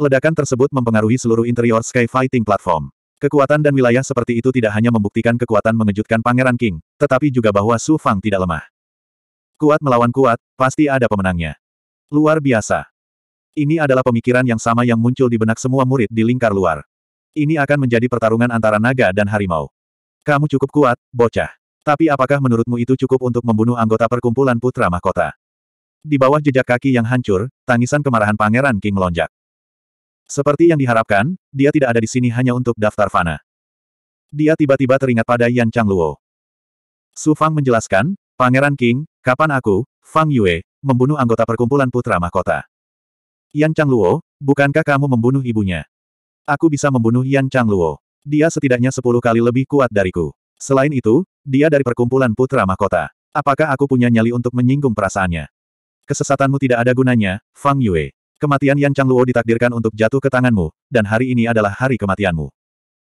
Ledakan tersebut mempengaruhi seluruh interior Sky Fighting Platform. Kekuatan dan wilayah seperti itu tidak hanya membuktikan kekuatan mengejutkan Pangeran King, tetapi juga bahwa Su Fang tidak lemah. Kuat melawan kuat, pasti ada pemenangnya. Luar biasa. Ini adalah pemikiran yang sama yang muncul di benak semua murid di lingkar luar. Ini akan menjadi pertarungan antara naga dan harimau. Kamu cukup kuat, bocah. Tapi apakah menurutmu itu cukup untuk membunuh anggota perkumpulan putra mahkota? Di bawah jejak kaki yang hancur, tangisan kemarahan Pangeran King melonjak. Seperti yang diharapkan, dia tidak ada di sini hanya untuk daftar fana. Dia tiba-tiba teringat pada Yan Changluo. Su Fang menjelaskan, Pangeran King, kapan aku, Fang Yue, membunuh anggota perkumpulan putra mahkota? Yan Chang Luo, bukankah kamu membunuh ibunya? Aku bisa membunuh Yan Chang Luo. Dia setidaknya sepuluh kali lebih kuat dariku. Selain itu, dia dari perkumpulan putra mahkota. Apakah aku punya nyali untuk menyinggung perasaannya? Kesesatanmu tidak ada gunanya, Fang Yue. Kematian Yan Chang Luo ditakdirkan untuk jatuh ke tanganmu, dan hari ini adalah hari kematianmu.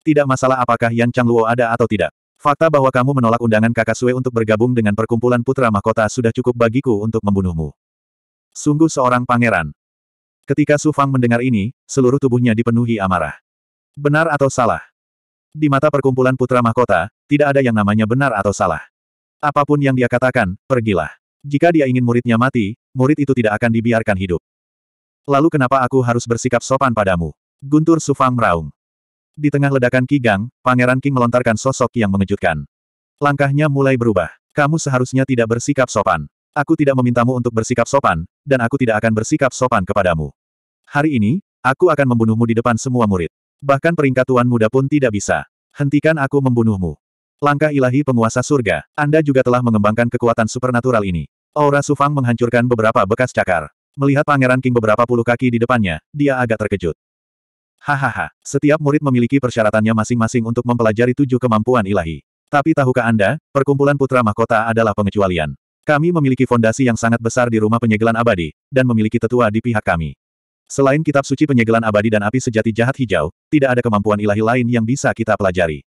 Tidak masalah apakah Yan Chang Luo ada atau tidak. Fakta bahwa kamu menolak undangan kakak Sue untuk bergabung dengan perkumpulan putra mahkota sudah cukup bagiku untuk membunuhmu. Sungguh seorang pangeran. Ketika Su Fang mendengar ini, seluruh tubuhnya dipenuhi amarah. Benar atau salah? Di mata perkumpulan putra mahkota, tidak ada yang namanya benar atau salah. Apapun yang dia katakan, pergilah. Jika dia ingin muridnya mati, murid itu tidak akan dibiarkan hidup. Lalu kenapa aku harus bersikap sopan padamu? Guntur Sufang meraung. Di tengah ledakan Kigang, Pangeran King melontarkan sosok yang mengejutkan. Langkahnya mulai berubah. Kamu seharusnya tidak bersikap sopan. Aku tidak memintamu untuk bersikap sopan, dan aku tidak akan bersikap sopan kepadamu. Hari ini, aku akan membunuhmu di depan semua murid. Bahkan peringkat tuan muda pun tidak bisa. Hentikan aku membunuhmu. Langkah ilahi penguasa surga, Anda juga telah mengembangkan kekuatan supernatural ini. Aura Sufang menghancurkan beberapa bekas cakar. Melihat Pangeran King beberapa puluh kaki di depannya, dia agak terkejut. Hahaha, setiap murid memiliki persyaratannya masing-masing untuk mempelajari tujuh kemampuan ilahi. Tapi tahukah Anda, perkumpulan putra mahkota adalah pengecualian. Kami memiliki fondasi yang sangat besar di rumah penyegelan abadi, dan memiliki tetua di pihak kami. Selain kitab suci penyegelan abadi dan api sejati jahat hijau, tidak ada kemampuan ilahi lain yang bisa kita pelajari.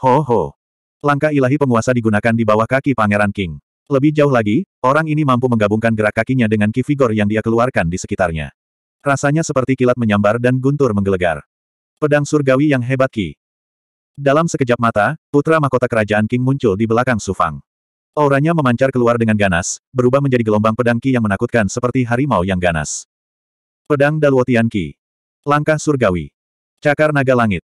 Ho ho. Langkah ilahi penguasa digunakan di bawah kaki Pangeran King. Lebih jauh lagi, orang ini mampu menggabungkan gerak kakinya dengan ki vigor yang dia keluarkan di sekitarnya. Rasanya seperti kilat menyambar dan guntur menggelegar. Pedang surgawi yang hebat ki. Dalam sekejap mata, putra mahkota kerajaan King muncul di belakang Sufang. Auranya memancar keluar dengan ganas, berubah menjadi gelombang pedang ki yang menakutkan seperti harimau yang ganas. Pedang Dalwotian Ki. Langkah surgawi. Cakar naga langit.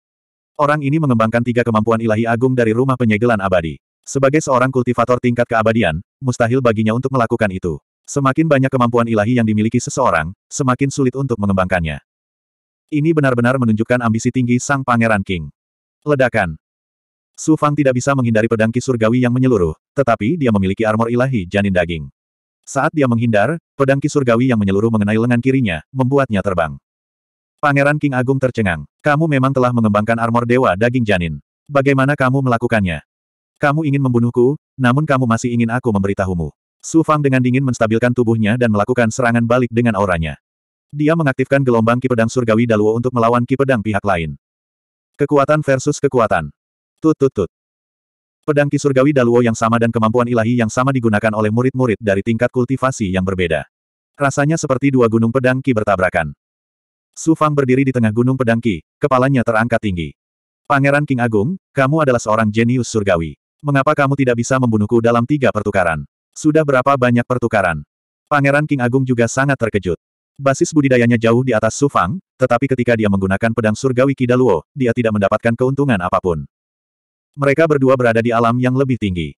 Orang ini mengembangkan tiga kemampuan ilahi agung dari rumah penyegelan abadi. Sebagai seorang kultivator tingkat keabadian, mustahil baginya untuk melakukan itu. Semakin banyak kemampuan ilahi yang dimiliki seseorang, semakin sulit untuk mengembangkannya. Ini benar-benar menunjukkan ambisi tinggi sang pangeran King. Ledakan. Su Fang tidak bisa menghindari pedang ki surgawi yang menyeluruh, tetapi dia memiliki armor ilahi janin daging. Saat dia menghindar, pedang ki surgawi yang menyeluruh mengenai lengan kirinya, membuatnya terbang. Pangeran King Agung tercengang. Kamu memang telah mengembangkan armor dewa daging janin. Bagaimana kamu melakukannya? Kamu ingin membunuhku, namun kamu masih ingin aku memberitahumu. Su Fang dengan dingin menstabilkan tubuhnya dan melakukan serangan balik dengan auranya. Dia mengaktifkan gelombang Ki Pedang Surgawi Daluo untuk melawan Ki Pedang pihak lain. Kekuatan versus kekuatan. Tut tut tut. Pedang Ki Surgawi Daluo yang sama dan kemampuan ilahi yang sama digunakan oleh murid-murid dari tingkat kultivasi yang berbeda. Rasanya seperti dua gunung pedang Ki bertabrakan. Su Fang berdiri di tengah gunung pedang Ki, kepalanya terangkat tinggi. Pangeran King Agung, kamu adalah seorang jenius surgawi. Mengapa kamu tidak bisa membunuhku dalam tiga pertukaran? Sudah berapa banyak pertukaran? Pangeran King Agung juga sangat terkejut. Basis budidayanya jauh di atas Sufang, tetapi ketika dia menggunakan pedang surgawi Kidaluo, dia tidak mendapatkan keuntungan apapun. Mereka berdua berada di alam yang lebih tinggi.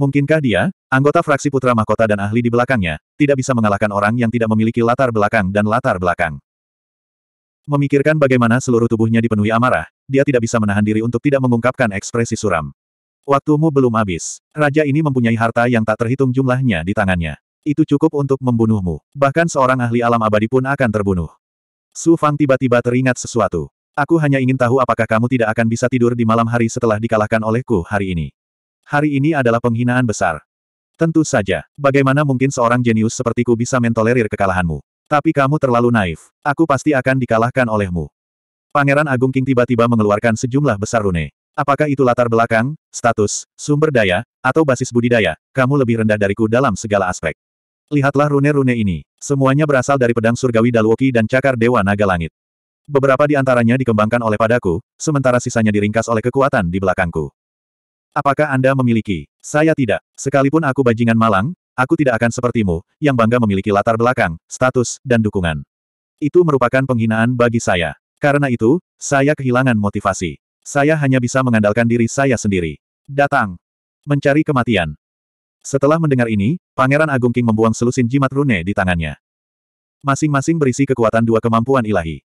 Mungkinkah dia, anggota fraksi Putra Mahkota dan ahli di belakangnya, tidak bisa mengalahkan orang yang tidak memiliki latar belakang dan latar belakang? Memikirkan bagaimana seluruh tubuhnya dipenuhi amarah, dia tidak bisa menahan diri untuk tidak mengungkapkan ekspresi suram. Waktumu belum habis. Raja ini mempunyai harta yang tak terhitung jumlahnya di tangannya. Itu cukup untuk membunuhmu. Bahkan seorang ahli alam abadi pun akan terbunuh. Su Fang tiba-tiba teringat sesuatu. Aku hanya ingin tahu apakah kamu tidak akan bisa tidur di malam hari setelah dikalahkan olehku hari ini. Hari ini adalah penghinaan besar. Tentu saja, bagaimana mungkin seorang jenius sepertiku bisa mentolerir kekalahanmu? Tapi kamu terlalu naif. Aku pasti akan dikalahkan olehmu. Pangeran Agung King tiba-tiba mengeluarkan sejumlah besar rune. Apakah itu latar belakang, status, sumber daya, atau basis budidaya, kamu lebih rendah dariku dalam segala aspek. Lihatlah rune-rune ini. Semuanya berasal dari pedang surgawi Dalwoki dan cakar Dewa Naga Langit. Beberapa di antaranya dikembangkan oleh padaku, sementara sisanya diringkas oleh kekuatan di belakangku. Apakah Anda memiliki? Saya tidak. Sekalipun aku bajingan malang, aku tidak akan sepertimu, yang bangga memiliki latar belakang, status, dan dukungan. Itu merupakan penghinaan bagi saya. Karena itu, saya kehilangan motivasi. Saya hanya bisa mengandalkan diri saya sendiri. Datang. Mencari kematian. Setelah mendengar ini, Pangeran Agung King membuang selusin jimat rune di tangannya. Masing-masing berisi kekuatan dua kemampuan ilahi.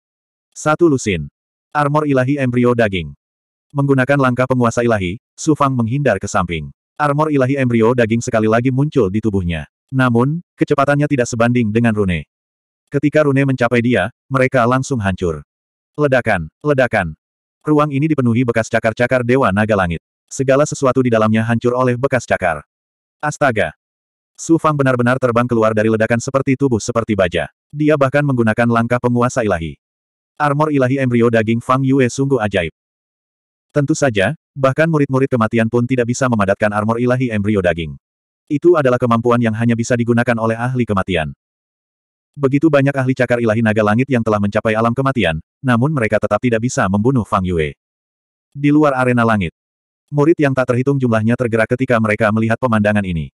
Satu lusin. Armor ilahi embrio daging. Menggunakan langkah penguasa ilahi, Su Fang menghindar ke samping. Armor ilahi embrio daging sekali lagi muncul di tubuhnya. Namun, kecepatannya tidak sebanding dengan rune. Ketika rune mencapai dia, mereka langsung hancur. Ledakan, ledakan, Ruang ini dipenuhi bekas cakar-cakar Dewa Naga Langit. Segala sesuatu di dalamnya hancur oleh bekas cakar. Astaga! Su Fang benar-benar terbang keluar dari ledakan seperti tubuh seperti baja. Dia bahkan menggunakan langkah penguasa ilahi. Armor ilahi embrio daging Fang Yue sungguh ajaib. Tentu saja, bahkan murid-murid kematian pun tidak bisa memadatkan armor ilahi embrio daging. Itu adalah kemampuan yang hanya bisa digunakan oleh ahli kematian. Begitu banyak ahli cakar ilahi naga langit yang telah mencapai alam kematian, namun mereka tetap tidak bisa membunuh Fang Yue. Di luar arena langit, murid yang tak terhitung jumlahnya tergerak ketika mereka melihat pemandangan ini.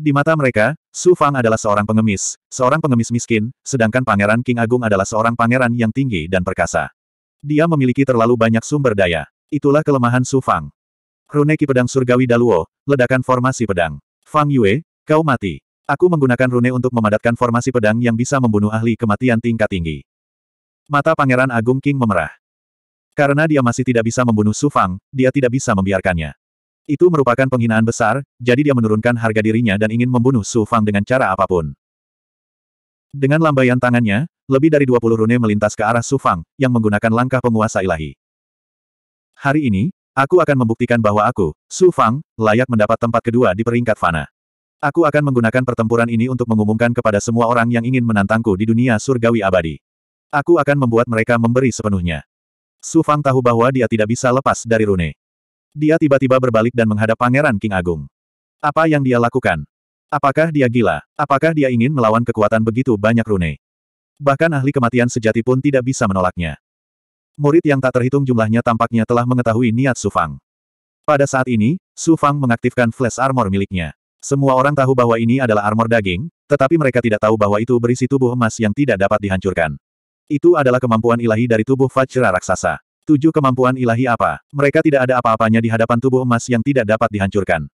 Di mata mereka, Su Fang adalah seorang pengemis, seorang pengemis miskin, sedangkan Pangeran King Agung adalah seorang pangeran yang tinggi dan perkasa. Dia memiliki terlalu banyak sumber daya. Itulah kelemahan Su Fang. Runeki pedang surgawi Daluo, ledakan formasi pedang. Fang Yue, kau mati. Aku menggunakan rune untuk memadatkan formasi pedang yang bisa membunuh ahli kematian tingkat tinggi. Mata Pangeran Agung King memerah. Karena dia masih tidak bisa membunuh Su Fang, dia tidak bisa membiarkannya. Itu merupakan penghinaan besar, jadi dia menurunkan harga dirinya dan ingin membunuh Su Fang dengan cara apapun. Dengan lambaian tangannya, lebih dari 20 rune melintas ke arah Su Fang, yang menggunakan langkah penguasa ilahi. Hari ini, aku akan membuktikan bahwa aku, Su Fang, layak mendapat tempat kedua di peringkat fana. Aku akan menggunakan pertempuran ini untuk mengumumkan kepada semua orang yang ingin menantangku di dunia surgawi abadi. Aku akan membuat mereka memberi sepenuhnya. Su Fang tahu bahwa dia tidak bisa lepas dari Rune. Dia tiba-tiba berbalik dan menghadap Pangeran King Agung. Apa yang dia lakukan? Apakah dia gila? Apakah dia ingin melawan kekuatan begitu banyak Rune? Bahkan ahli kematian sejati pun tidak bisa menolaknya. Murid yang tak terhitung jumlahnya tampaknya telah mengetahui niat Su Fang. Pada saat ini, Su Fang mengaktifkan flash armor miliknya. Semua orang tahu bahwa ini adalah armor daging, tetapi mereka tidak tahu bahwa itu berisi tubuh emas yang tidak dapat dihancurkan. Itu adalah kemampuan ilahi dari tubuh Vajra Raksasa. Tujuh kemampuan ilahi apa? Mereka tidak ada apa-apanya di hadapan tubuh emas yang tidak dapat dihancurkan.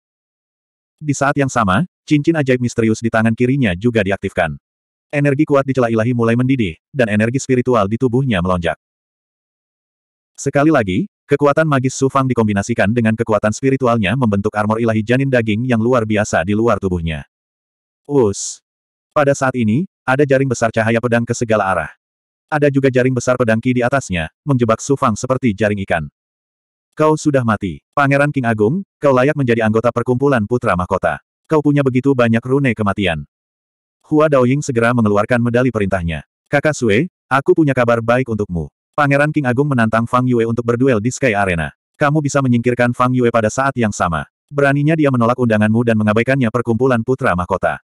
Di saat yang sama, cincin ajaib misterius di tangan kirinya juga diaktifkan. Energi kuat di celah ilahi mulai mendidih, dan energi spiritual di tubuhnya melonjak. Sekali lagi, Kekuatan magis Sufang dikombinasikan dengan kekuatan spiritualnya membentuk armor ilahi janin daging yang luar biasa di luar tubuhnya. Us. Pada saat ini, ada jaring besar cahaya pedang ke segala arah. Ada juga jaring besar pedang Ki di atasnya, menjebak Sufang seperti jaring ikan. Kau sudah mati. Pangeran King Agung, kau layak menjadi anggota perkumpulan Putra Mahkota. Kau punya begitu banyak rune kematian. Hua Daoying segera mengeluarkan medali perintahnya. Kakak Sue, aku punya kabar baik untukmu. Pangeran King Agung menantang Fang Yue untuk berduel di Sky Arena. Kamu bisa menyingkirkan Fang Yue pada saat yang sama. Beraninya dia menolak undanganmu dan mengabaikannya perkumpulan putra mahkota.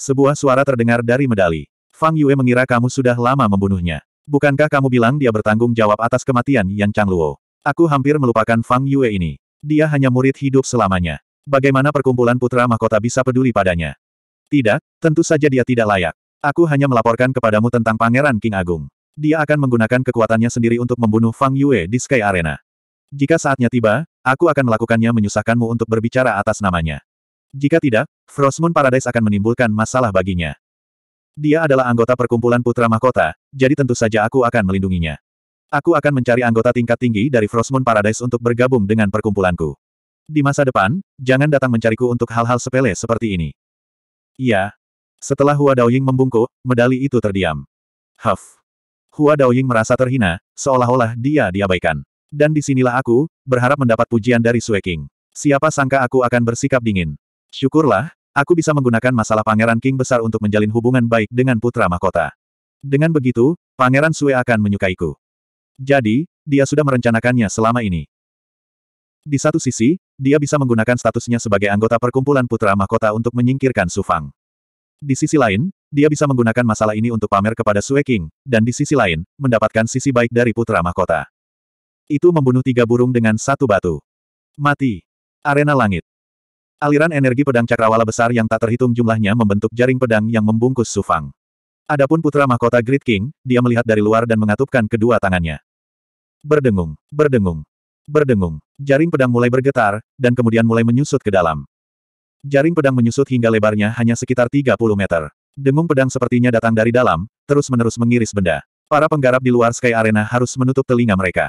Sebuah suara terdengar dari medali. Fang Yue mengira kamu sudah lama membunuhnya. Bukankah kamu bilang dia bertanggung jawab atas kematian Yan Changluo? Aku hampir melupakan Fang Yue ini. Dia hanya murid hidup selamanya. Bagaimana perkumpulan putra mahkota bisa peduli padanya? Tidak, tentu saja dia tidak layak. Aku hanya melaporkan kepadamu tentang Pangeran King Agung. Dia akan menggunakan kekuatannya sendiri untuk membunuh Fang Yue di Sky Arena. Jika saatnya tiba, aku akan melakukannya menyusahkanmu untuk berbicara atas namanya. Jika tidak, Frostmoon Paradise akan menimbulkan masalah baginya. Dia adalah anggota perkumpulan Putra Mahkota, jadi tentu saja aku akan melindunginya. Aku akan mencari anggota tingkat tinggi dari Frostmoon Paradise untuk bergabung dengan perkumpulanku. Di masa depan, jangan datang mencariku untuk hal-hal sepele seperti ini. Iya. Setelah Hua Daoying membungkuk, medali itu terdiam. Huff. Hua Daoying merasa terhina, seolah-olah dia diabaikan. Dan disinilah aku, berharap mendapat pujian dari Sue King. Siapa sangka aku akan bersikap dingin. Syukurlah, aku bisa menggunakan masalah Pangeran King besar untuk menjalin hubungan baik dengan putra mahkota. Dengan begitu, Pangeran Sue akan menyukaiku. Jadi, dia sudah merencanakannya selama ini. Di satu sisi, dia bisa menggunakan statusnya sebagai anggota perkumpulan putra mahkota untuk menyingkirkan Sufang. Di sisi lain, dia bisa menggunakan masalah ini untuk pamer kepada Sue King, dan di sisi lain, mendapatkan sisi baik dari putra mahkota. Itu membunuh tiga burung dengan satu batu. Mati. Arena langit. Aliran energi pedang cakrawala besar yang tak terhitung jumlahnya membentuk jaring pedang yang membungkus Sufang. Adapun putra mahkota Great King, dia melihat dari luar dan mengatupkan kedua tangannya. Berdengung, berdengung, berdengung. Jaring pedang mulai bergetar, dan kemudian mulai menyusut ke dalam. Jaring pedang menyusut hingga lebarnya hanya sekitar 30 meter. Dengung pedang sepertinya datang dari dalam, terus-menerus mengiris benda. Para penggarap di luar Sky Arena harus menutup telinga mereka.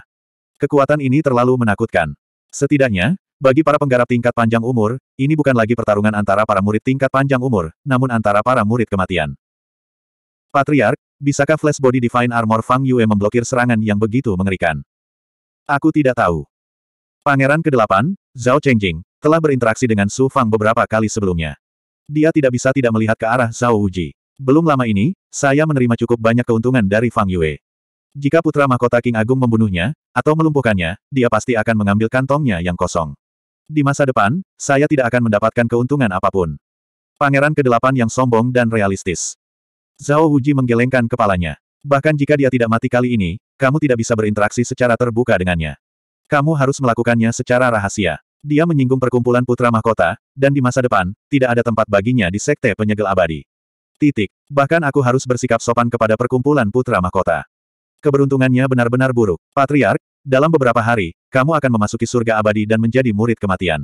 Kekuatan ini terlalu menakutkan. Setidaknya, bagi para penggarap tingkat panjang umur, ini bukan lagi pertarungan antara para murid tingkat panjang umur, namun antara para murid kematian. Patriark, bisakah Flash Body Divine Armor Fang Yue memblokir serangan yang begitu mengerikan? Aku tidak tahu. Pangeran ke-8, Zhao Chengjing, telah berinteraksi dengan Su Fang beberapa kali sebelumnya. Dia tidak bisa tidak melihat ke arah Zhao Wujie. Belum lama ini, saya menerima cukup banyak keuntungan dari Fang Yue. Jika putra mahkota King Agung membunuhnya, atau melumpuhkannya, dia pasti akan mengambil kantongnya yang kosong. Di masa depan, saya tidak akan mendapatkan keuntungan apapun. Pangeran Kedelapan yang sombong dan realistis. Zhao Wujie menggelengkan kepalanya. Bahkan jika dia tidak mati kali ini, kamu tidak bisa berinteraksi secara terbuka dengannya. Kamu harus melakukannya secara rahasia. Dia menyinggung perkumpulan putra mahkota, dan di masa depan, tidak ada tempat baginya di sekte penyegel abadi. Titik. Bahkan aku harus bersikap sopan kepada perkumpulan putra mahkota. Keberuntungannya benar-benar buruk. Patriark, dalam beberapa hari, kamu akan memasuki surga abadi dan menjadi murid kematian.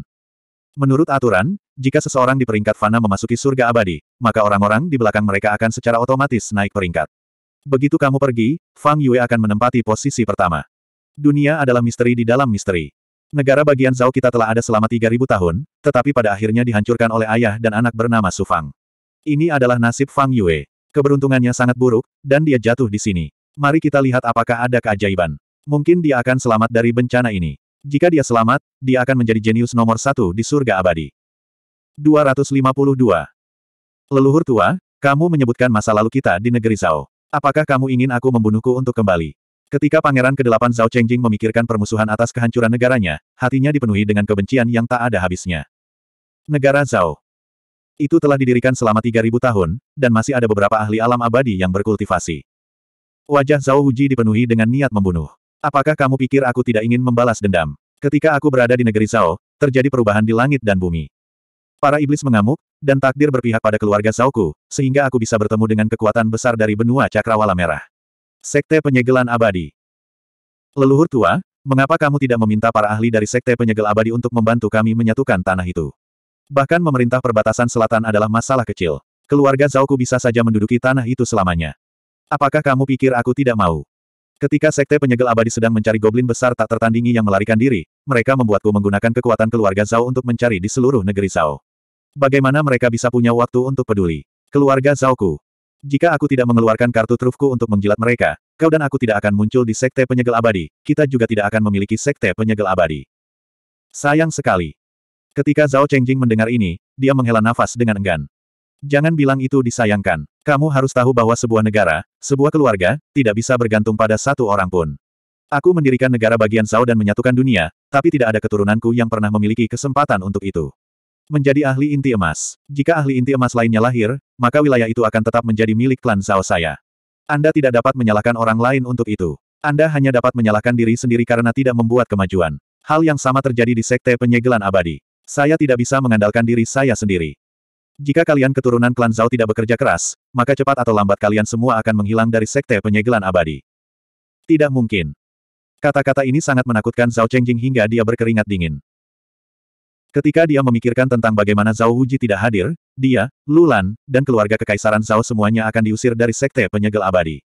Menurut aturan, jika seseorang di peringkat fana memasuki surga abadi, maka orang-orang di belakang mereka akan secara otomatis naik peringkat. Begitu kamu pergi, Fang Yue akan menempati posisi pertama. Dunia adalah misteri di dalam misteri. Negara bagian Zhao kita telah ada selama 3.000 tahun, tetapi pada akhirnya dihancurkan oleh ayah dan anak bernama Su Fang. Ini adalah nasib Fang Yue. Keberuntungannya sangat buruk, dan dia jatuh di sini. Mari kita lihat apakah ada keajaiban. Mungkin dia akan selamat dari bencana ini. Jika dia selamat, dia akan menjadi jenius nomor satu di surga abadi. 252. Leluhur tua, kamu menyebutkan masa lalu kita di negeri Zhao. Apakah kamu ingin aku membunuhku untuk kembali? Ketika Pangeran ke-8 Zhao Chengjing memikirkan permusuhan atas kehancuran negaranya, hatinya dipenuhi dengan kebencian yang tak ada habisnya. Negara Zhao. Itu telah didirikan selama 3000 tahun, dan masih ada beberapa ahli alam abadi yang berkultivasi. Wajah Zhao Huji dipenuhi dengan niat membunuh. Apakah kamu pikir aku tidak ingin membalas dendam? Ketika aku berada di negeri Zhao, terjadi perubahan di langit dan bumi. Para iblis mengamuk, dan takdir berpihak pada keluarga Zhaoku, sehingga aku bisa bertemu dengan kekuatan besar dari benua cakrawala merah. Sekte Penyegelan Abadi Leluhur tua, mengapa kamu tidak meminta para ahli dari Sekte Penyegel Abadi untuk membantu kami menyatukan tanah itu? Bahkan memerintah perbatasan selatan adalah masalah kecil. Keluarga Zauku bisa saja menduduki tanah itu selamanya. Apakah kamu pikir aku tidak mau? Ketika Sekte Penyegel Abadi sedang mencari goblin besar tak tertandingi yang melarikan diri, mereka membuatku menggunakan kekuatan keluarga Zau untuk mencari di seluruh negeri Zau. Bagaimana mereka bisa punya waktu untuk peduli? Keluarga Zauku? Jika aku tidak mengeluarkan kartu trufku untuk menjilat mereka, kau dan aku tidak akan muncul di sekte penyegel abadi, kita juga tidak akan memiliki sekte penyegel abadi. Sayang sekali. Ketika Zhao Chengjing mendengar ini, dia menghela nafas dengan enggan. Jangan bilang itu disayangkan. Kamu harus tahu bahwa sebuah negara, sebuah keluarga, tidak bisa bergantung pada satu orang pun. Aku mendirikan negara bagian Zhao dan menyatukan dunia, tapi tidak ada keturunanku yang pernah memiliki kesempatan untuk itu. Menjadi ahli inti emas. Jika ahli inti emas lainnya lahir, maka wilayah itu akan tetap menjadi milik klan Zhao saya. Anda tidak dapat menyalahkan orang lain untuk itu. Anda hanya dapat menyalahkan diri sendiri karena tidak membuat kemajuan. Hal yang sama terjadi di Sekte Penyegelan Abadi. Saya tidak bisa mengandalkan diri saya sendiri. Jika kalian keturunan klan Zhao tidak bekerja keras, maka cepat atau lambat kalian semua akan menghilang dari Sekte Penyegelan Abadi. Tidak mungkin. Kata-kata ini sangat menakutkan Zhao Chengjing hingga dia berkeringat dingin. Ketika dia memikirkan tentang bagaimana Zhao Wuji tidak hadir, dia, Lulan, dan keluarga kekaisaran Zhao semuanya akan diusir dari sekte penyegel abadi.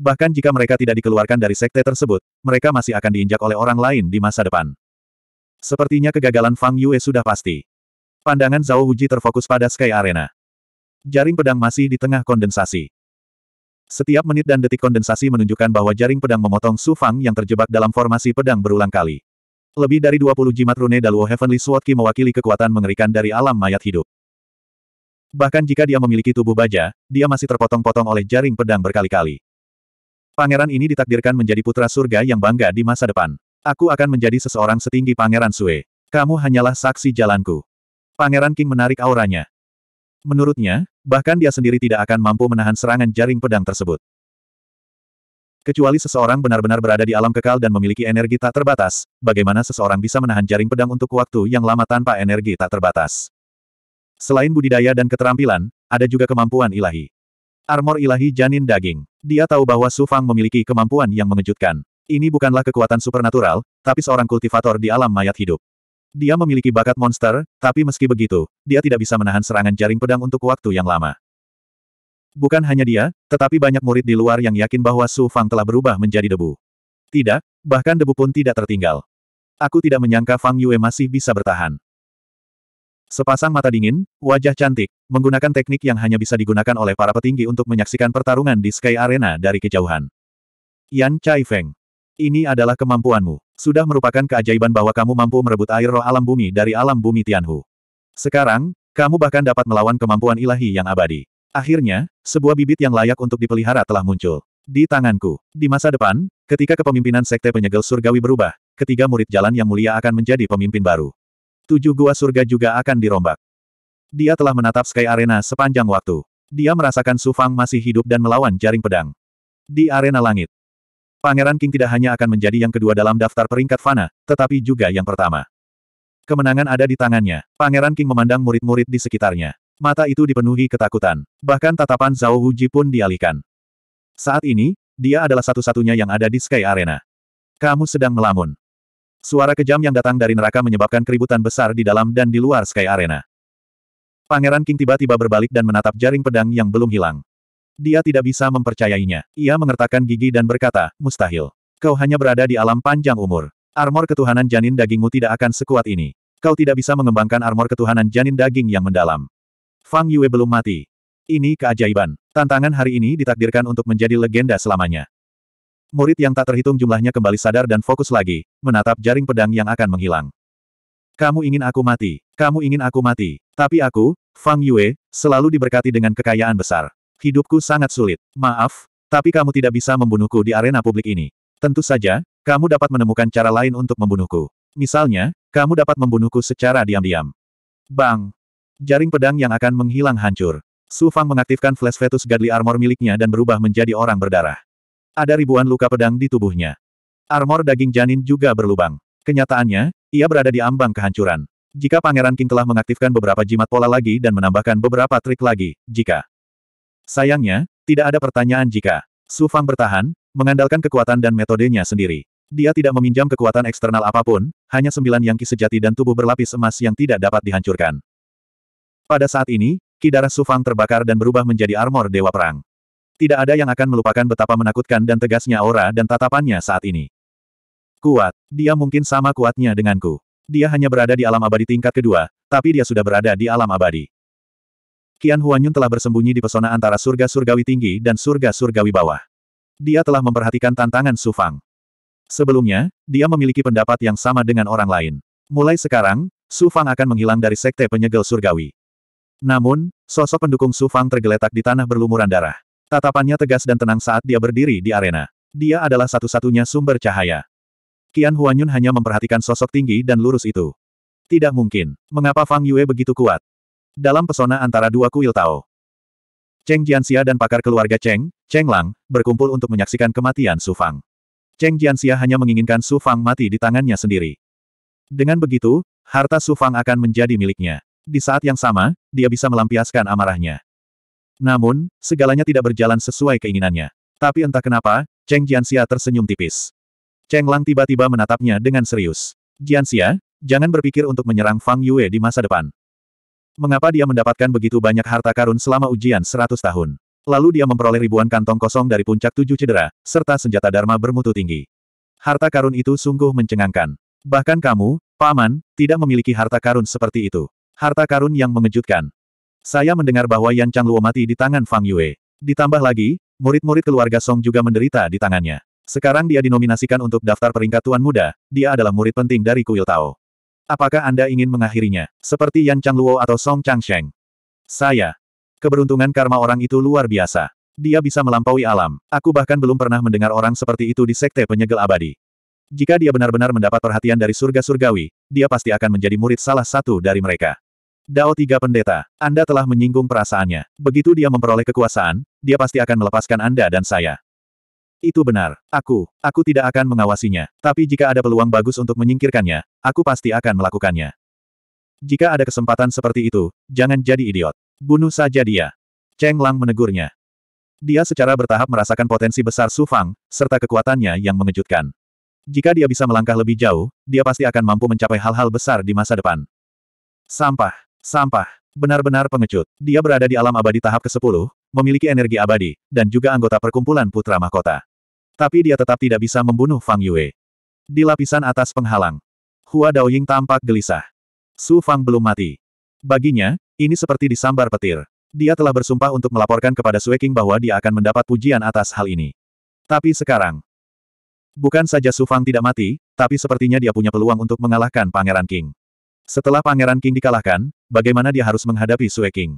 Bahkan jika mereka tidak dikeluarkan dari sekte tersebut, mereka masih akan diinjak oleh orang lain di masa depan. Sepertinya kegagalan Fang Yue sudah pasti. Pandangan Zhao Wuji terfokus pada Sky Arena. Jaring pedang masih di tengah kondensasi. Setiap menit dan detik kondensasi menunjukkan bahwa jaring pedang memotong Su Fang yang terjebak dalam formasi pedang berulang kali. Lebih dari 20 jimat rune Daluo Heavenly Sword Ki mewakili kekuatan mengerikan dari alam mayat hidup. Bahkan jika dia memiliki tubuh baja, dia masih terpotong-potong oleh jaring pedang berkali-kali. Pangeran ini ditakdirkan menjadi putra surga yang bangga di masa depan. Aku akan menjadi seseorang setinggi Pangeran Sue. Kamu hanyalah saksi jalanku. Pangeran King menarik auranya. Menurutnya, bahkan dia sendiri tidak akan mampu menahan serangan jaring pedang tersebut. Kecuali seseorang benar-benar berada di alam kekal dan memiliki energi tak terbatas, bagaimana seseorang bisa menahan jaring pedang untuk waktu yang lama tanpa energi tak terbatas? Selain budidaya dan keterampilan, ada juga kemampuan ilahi. Armor ilahi janin daging. Dia tahu bahwa Su Fang memiliki kemampuan yang mengejutkan. Ini bukanlah kekuatan supernatural, tapi seorang kultivator di alam mayat hidup. Dia memiliki bakat monster, tapi meski begitu, dia tidak bisa menahan serangan jaring pedang untuk waktu yang lama. Bukan hanya dia, tetapi banyak murid di luar yang yakin bahwa Su Fang telah berubah menjadi debu. Tidak, bahkan debu pun tidak tertinggal. Aku tidak menyangka Fang Yue masih bisa bertahan. Sepasang mata dingin, wajah cantik, menggunakan teknik yang hanya bisa digunakan oleh para petinggi untuk menyaksikan pertarungan di Sky Arena dari kejauhan. Yan Chai Feng. Ini adalah kemampuanmu. Sudah merupakan keajaiban bahwa kamu mampu merebut air roh alam bumi dari alam bumi Tianhu. Sekarang, kamu bahkan dapat melawan kemampuan ilahi yang abadi. Akhirnya, sebuah bibit yang layak untuk dipelihara telah muncul. Di tanganku. Di masa depan, ketika kepemimpinan Sekte Penyegel Surgawi berubah, ketiga murid jalan yang mulia akan menjadi pemimpin baru. Tujuh gua surga juga akan dirombak. Dia telah menatap Sky Arena sepanjang waktu. Dia merasakan Sufang masih hidup dan melawan jaring pedang. Di arena langit. Pangeran King tidak hanya akan menjadi yang kedua dalam daftar peringkat fana, tetapi juga yang pertama. Kemenangan ada di tangannya. Pangeran King memandang murid-murid di sekitarnya. Mata itu dipenuhi ketakutan. Bahkan tatapan Zhao Wuji pun dialihkan. Saat ini, dia adalah satu-satunya yang ada di Sky Arena. Kamu sedang melamun. Suara kejam yang datang dari neraka menyebabkan keributan besar di dalam dan di luar Sky Arena. Pangeran King tiba-tiba berbalik dan menatap jaring pedang yang belum hilang. Dia tidak bisa mempercayainya. Ia mengertakkan gigi dan berkata, mustahil. Kau hanya berada di alam panjang umur. Armor ketuhanan janin dagingmu tidak akan sekuat ini. Kau tidak bisa mengembangkan armor ketuhanan janin daging yang mendalam. Fang Yue belum mati. Ini keajaiban. Tantangan hari ini ditakdirkan untuk menjadi legenda selamanya. Murid yang tak terhitung jumlahnya kembali sadar dan fokus lagi, menatap jaring pedang yang akan menghilang. Kamu ingin aku mati, kamu ingin aku mati. Tapi aku, Fang Yue, selalu diberkati dengan kekayaan besar. Hidupku sangat sulit. Maaf, tapi kamu tidak bisa membunuhku di arena publik ini. Tentu saja, kamu dapat menemukan cara lain untuk membunuhku. Misalnya, kamu dapat membunuhku secara diam-diam. Bang! Jaring pedang yang akan menghilang hancur. Su Fang mengaktifkan flash fetus Godly Armor miliknya dan berubah menjadi orang berdarah. Ada ribuan luka pedang di tubuhnya. Armor daging janin juga berlubang. Kenyataannya, ia berada di ambang kehancuran. Jika Pangeran King telah mengaktifkan beberapa jimat pola lagi dan menambahkan beberapa trik lagi, jika. Sayangnya, tidak ada pertanyaan jika. Su Fang bertahan, mengandalkan kekuatan dan metodenya sendiri. Dia tidak meminjam kekuatan eksternal apapun, hanya sembilan yang sejati dan tubuh berlapis emas yang tidak dapat dihancurkan. Pada saat ini, Kidara Sufang terbakar dan berubah menjadi armor Dewa Perang. Tidak ada yang akan melupakan betapa menakutkan dan tegasnya aura dan tatapannya saat ini. Kuat, dia mungkin sama kuatnya denganku. Dia hanya berada di alam abadi tingkat kedua, tapi dia sudah berada di alam abadi. Kian Huanyun telah bersembunyi di pesona antara surga surgawi tinggi dan surga surgawi bawah. Dia telah memperhatikan tantangan Sufang. Sebelumnya, dia memiliki pendapat yang sama dengan orang lain. Mulai sekarang, Sufang akan menghilang dari sekte penyegel surgawi. Namun, sosok pendukung Su Fang tergeletak di tanah berlumuran darah. Tatapannya tegas dan tenang saat dia berdiri di arena. Dia adalah satu-satunya sumber cahaya. Qian Huanyun hanya memperhatikan sosok tinggi dan lurus itu. Tidak mungkin. Mengapa Fang Yue begitu kuat? Dalam pesona antara dua kuil Tao. Cheng Jianxia dan pakar keluarga Cheng, Cheng Lang, berkumpul untuk menyaksikan kematian Su Fang. Cheng Jianxia hanya menginginkan Su Fang mati di tangannya sendiri. Dengan begitu, harta Su Fang akan menjadi miliknya. Di saat yang sama, dia bisa melampiaskan amarahnya. Namun, segalanya tidak berjalan sesuai keinginannya. Tapi entah kenapa, Cheng Jianxia tersenyum tipis. Cheng Lang tiba-tiba menatapnya dengan serius. Jianxia, jangan berpikir untuk menyerang Fang Yue di masa depan. Mengapa dia mendapatkan begitu banyak harta karun selama ujian 100 tahun? Lalu dia memperoleh ribuan kantong kosong dari puncak tujuh cedera, serta senjata Dharma bermutu tinggi. Harta karun itu sungguh mencengangkan. Bahkan kamu, Paman, tidak memiliki harta karun seperti itu. Harta karun yang mengejutkan. Saya mendengar bahwa Yan Chang Luo mati di tangan Fang Yue. Ditambah lagi, murid-murid keluarga Song juga menderita di tangannya. Sekarang dia dinominasikan untuk daftar peringkat tuan muda, dia adalah murid penting dari kuil Tao. Apakah Anda ingin mengakhirinya, seperti Yan Chang Luo atau Song Chang Sheng? Saya. Keberuntungan karma orang itu luar biasa. Dia bisa melampaui alam. Aku bahkan belum pernah mendengar orang seperti itu di sekte penyegel abadi. Jika dia benar-benar mendapat perhatian dari surga surgawi, dia pasti akan menjadi murid salah satu dari mereka. Dao Tiga Pendeta, Anda telah menyinggung perasaannya. Begitu dia memperoleh kekuasaan, dia pasti akan melepaskan Anda dan saya. Itu benar. Aku, aku tidak akan mengawasinya. Tapi jika ada peluang bagus untuk menyingkirkannya, aku pasti akan melakukannya. Jika ada kesempatan seperti itu, jangan jadi idiot. Bunuh saja dia. Cheng Lang menegurnya. Dia secara bertahap merasakan potensi besar Su Fang, serta kekuatannya yang mengejutkan. Jika dia bisa melangkah lebih jauh, dia pasti akan mampu mencapai hal-hal besar di masa depan. Sampah. Sampah. Benar-benar pengecut. Dia berada di alam abadi tahap ke-10, memiliki energi abadi, dan juga anggota perkumpulan Putra Mahkota. Tapi dia tetap tidak bisa membunuh Fang Yue. Di lapisan atas penghalang, Hua Daoying tampak gelisah. Su Fang belum mati. Baginya, ini seperti disambar petir. Dia telah bersumpah untuk melaporkan kepada Sue King bahwa dia akan mendapat pujian atas hal ini. Tapi sekarang, bukan saja Su Fang tidak mati, tapi sepertinya dia punya peluang untuk mengalahkan Pangeran King. Setelah Pangeran King dikalahkan, bagaimana dia harus menghadapi Sue King?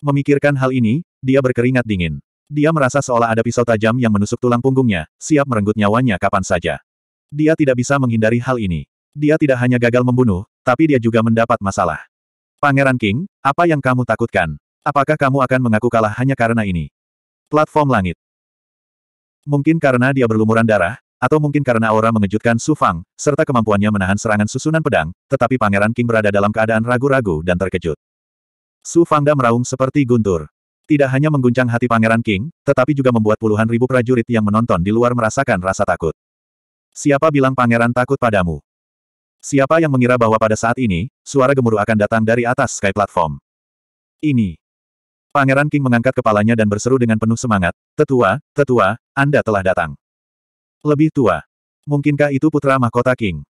Memikirkan hal ini, dia berkeringat dingin. Dia merasa seolah ada pisau tajam yang menusuk tulang punggungnya, siap merenggut nyawanya kapan saja. Dia tidak bisa menghindari hal ini. Dia tidak hanya gagal membunuh, tapi dia juga mendapat masalah. Pangeran King, apa yang kamu takutkan? Apakah kamu akan mengaku kalah hanya karena ini? Platform langit. Mungkin karena dia berlumuran darah, atau mungkin karena aura mengejutkan Su Fang, serta kemampuannya menahan serangan susunan pedang, tetapi Pangeran King berada dalam keadaan ragu-ragu dan terkejut. Su Fangda meraung seperti guntur. Tidak hanya mengguncang hati Pangeran King, tetapi juga membuat puluhan ribu prajurit yang menonton di luar merasakan rasa takut. Siapa bilang Pangeran takut padamu? Siapa yang mengira bahwa pada saat ini, suara gemuruh akan datang dari atas sky platform? Ini. Pangeran King mengangkat kepalanya dan berseru dengan penuh semangat, Tetua, tetua, Anda telah datang. Lebih tua. Mungkinkah itu putra mahkota King?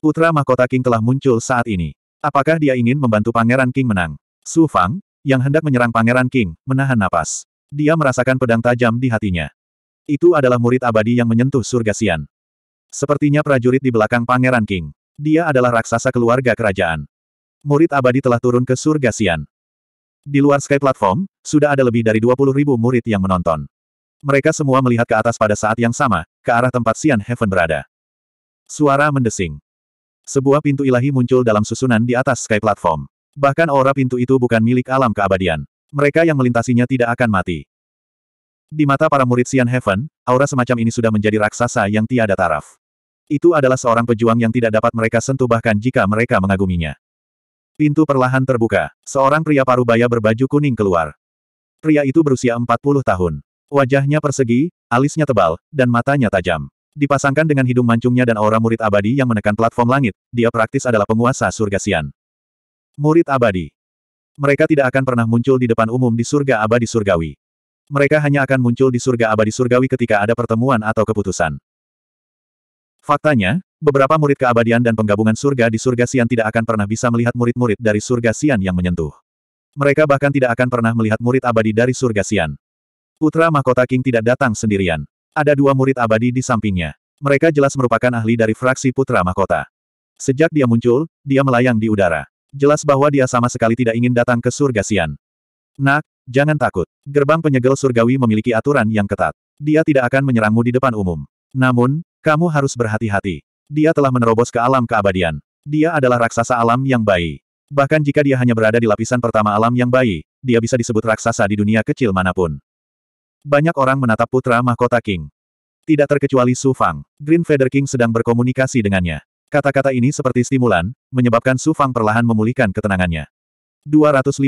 Putra mahkota King telah muncul saat ini. Apakah dia ingin membantu Pangeran King menang? Su Fang, yang hendak menyerang Pangeran King, menahan napas. Dia merasakan pedang tajam di hatinya. Itu adalah murid abadi yang menyentuh surga Sian. Sepertinya prajurit di belakang Pangeran King. Dia adalah raksasa keluarga kerajaan. Murid abadi telah turun ke surga Sian. Di luar Sky Platform, sudah ada lebih dari 20 ribu murid yang menonton. Mereka semua melihat ke atas pada saat yang sama, ke arah tempat Sian Heaven berada. Suara mendesing. Sebuah pintu ilahi muncul dalam susunan di atas sky platform. Bahkan aura pintu itu bukan milik alam keabadian. Mereka yang melintasinya tidak akan mati. Di mata para murid Sian Heaven, aura semacam ini sudah menjadi raksasa yang tiada taraf. Itu adalah seorang pejuang yang tidak dapat mereka sentuh bahkan jika mereka mengaguminya. Pintu perlahan terbuka. Seorang pria parubaya berbaju kuning keluar. Pria itu berusia 40 tahun. Wajahnya persegi, alisnya tebal, dan matanya tajam. Dipasangkan dengan hidung mancungnya dan aura murid abadi yang menekan platform langit, dia praktis adalah penguasa surga Sian. Murid abadi. Mereka tidak akan pernah muncul di depan umum di surga abadi surgawi. Mereka hanya akan muncul di surga abadi surgawi ketika ada pertemuan atau keputusan. Faktanya, beberapa murid keabadian dan penggabungan surga di surga Sian tidak akan pernah bisa melihat murid-murid dari surga Sian yang menyentuh. Mereka bahkan tidak akan pernah melihat murid abadi dari surga Sian. Putra Mahkota King tidak datang sendirian. Ada dua murid abadi di sampingnya. Mereka jelas merupakan ahli dari fraksi Putra Mahkota. Sejak dia muncul, dia melayang di udara. Jelas bahwa dia sama sekali tidak ingin datang ke surga Sian. Nak, jangan takut. Gerbang penyegel surgawi memiliki aturan yang ketat. Dia tidak akan menyerangmu di depan umum. Namun, kamu harus berhati-hati. Dia telah menerobos ke alam keabadian. Dia adalah raksasa alam yang bayi. Bahkan jika dia hanya berada di lapisan pertama alam yang bayi, dia bisa disebut raksasa di dunia kecil manapun. Banyak orang menatap putra mahkota King. Tidak terkecuali Su Fang, Green Feather King sedang berkomunikasi dengannya. Kata-kata ini seperti stimulan, menyebabkan Su Fang perlahan memulihkan ketenangannya. 253.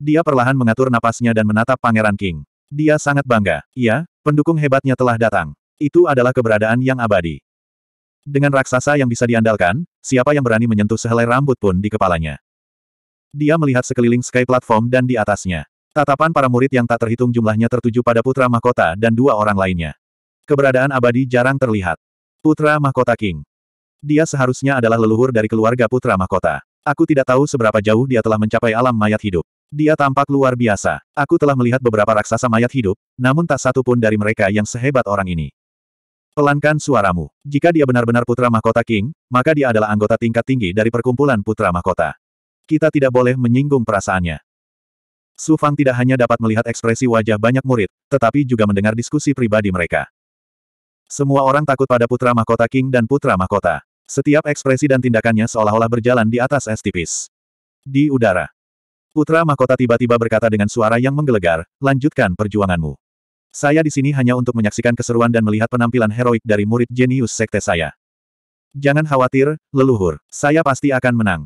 Dia perlahan mengatur napasnya dan menatap Pangeran King. Dia sangat bangga. Ya, pendukung hebatnya telah datang. Itu adalah keberadaan yang abadi. Dengan raksasa yang bisa diandalkan, siapa yang berani menyentuh sehelai rambut pun di kepalanya. Dia melihat sekeliling sky platform dan di atasnya. Tatapan para murid yang tak terhitung jumlahnya tertuju pada Putra Mahkota dan dua orang lainnya. Keberadaan abadi jarang terlihat. Putra Mahkota King. Dia seharusnya adalah leluhur dari keluarga Putra Mahkota. Aku tidak tahu seberapa jauh dia telah mencapai alam mayat hidup. Dia tampak luar biasa. Aku telah melihat beberapa raksasa mayat hidup, namun tak satu pun dari mereka yang sehebat orang ini. Pelankan suaramu. Jika dia benar-benar Putra Mahkota King, maka dia adalah anggota tingkat tinggi dari perkumpulan Putra Mahkota. Kita tidak boleh menyinggung perasaannya. Su Fang tidak hanya dapat melihat ekspresi wajah banyak murid, tetapi juga mendengar diskusi pribadi mereka. Semua orang takut pada putra mahkota King dan putra mahkota. Setiap ekspresi dan tindakannya seolah-olah berjalan di atas es tipis. Di udara. Putra mahkota tiba-tiba berkata dengan suara yang menggelegar, lanjutkan perjuanganmu. Saya di sini hanya untuk menyaksikan keseruan dan melihat penampilan heroik dari murid jenius sekte saya. Jangan khawatir, leluhur. Saya pasti akan menang.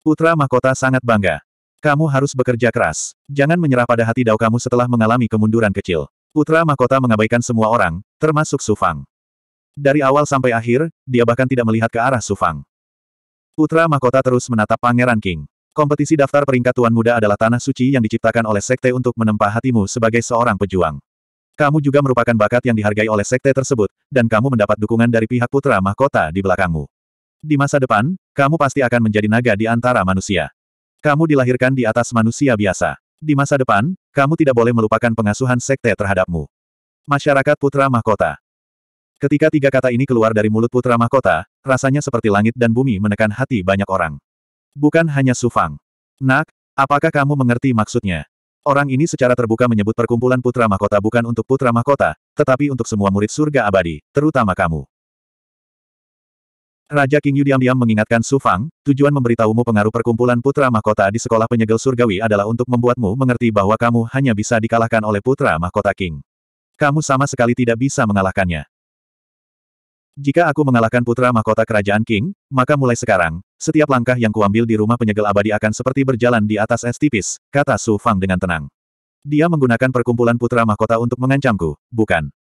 Putra mahkota sangat bangga. Kamu harus bekerja keras. Jangan menyerah pada hati dao kamu setelah mengalami kemunduran kecil. Putra Mahkota mengabaikan semua orang, termasuk Sufang. Dari awal sampai akhir, dia bahkan tidak melihat ke arah Sufang. Putra Mahkota terus menatap Pangeran King. Kompetisi daftar peringkat Tuan Muda adalah tanah suci yang diciptakan oleh sekte untuk menempa hatimu sebagai seorang pejuang. Kamu juga merupakan bakat yang dihargai oleh sekte tersebut, dan kamu mendapat dukungan dari pihak Putra Mahkota di belakangmu. Di masa depan, kamu pasti akan menjadi naga di antara manusia. Kamu dilahirkan di atas manusia biasa. Di masa depan, kamu tidak boleh melupakan pengasuhan sekte terhadapmu. Masyarakat Putra Mahkota Ketika tiga kata ini keluar dari mulut Putra Mahkota, rasanya seperti langit dan bumi menekan hati banyak orang. Bukan hanya Sufang. Nak, apakah kamu mengerti maksudnya? Orang ini secara terbuka menyebut perkumpulan Putra Mahkota bukan untuk Putra Mahkota, tetapi untuk semua murid surga abadi, terutama kamu. Raja Yu diam-diam mengingatkan Su Fang, tujuan memberitahumu pengaruh perkumpulan putra mahkota di sekolah penyegel surgawi adalah untuk membuatmu mengerti bahwa kamu hanya bisa dikalahkan oleh putra mahkota King. Kamu sama sekali tidak bisa mengalahkannya. Jika aku mengalahkan putra mahkota kerajaan King, maka mulai sekarang, setiap langkah yang kuambil di rumah penyegel abadi akan seperti berjalan di atas es tipis, kata Su Fang dengan tenang. Dia menggunakan perkumpulan putra mahkota untuk mengancamku, bukan?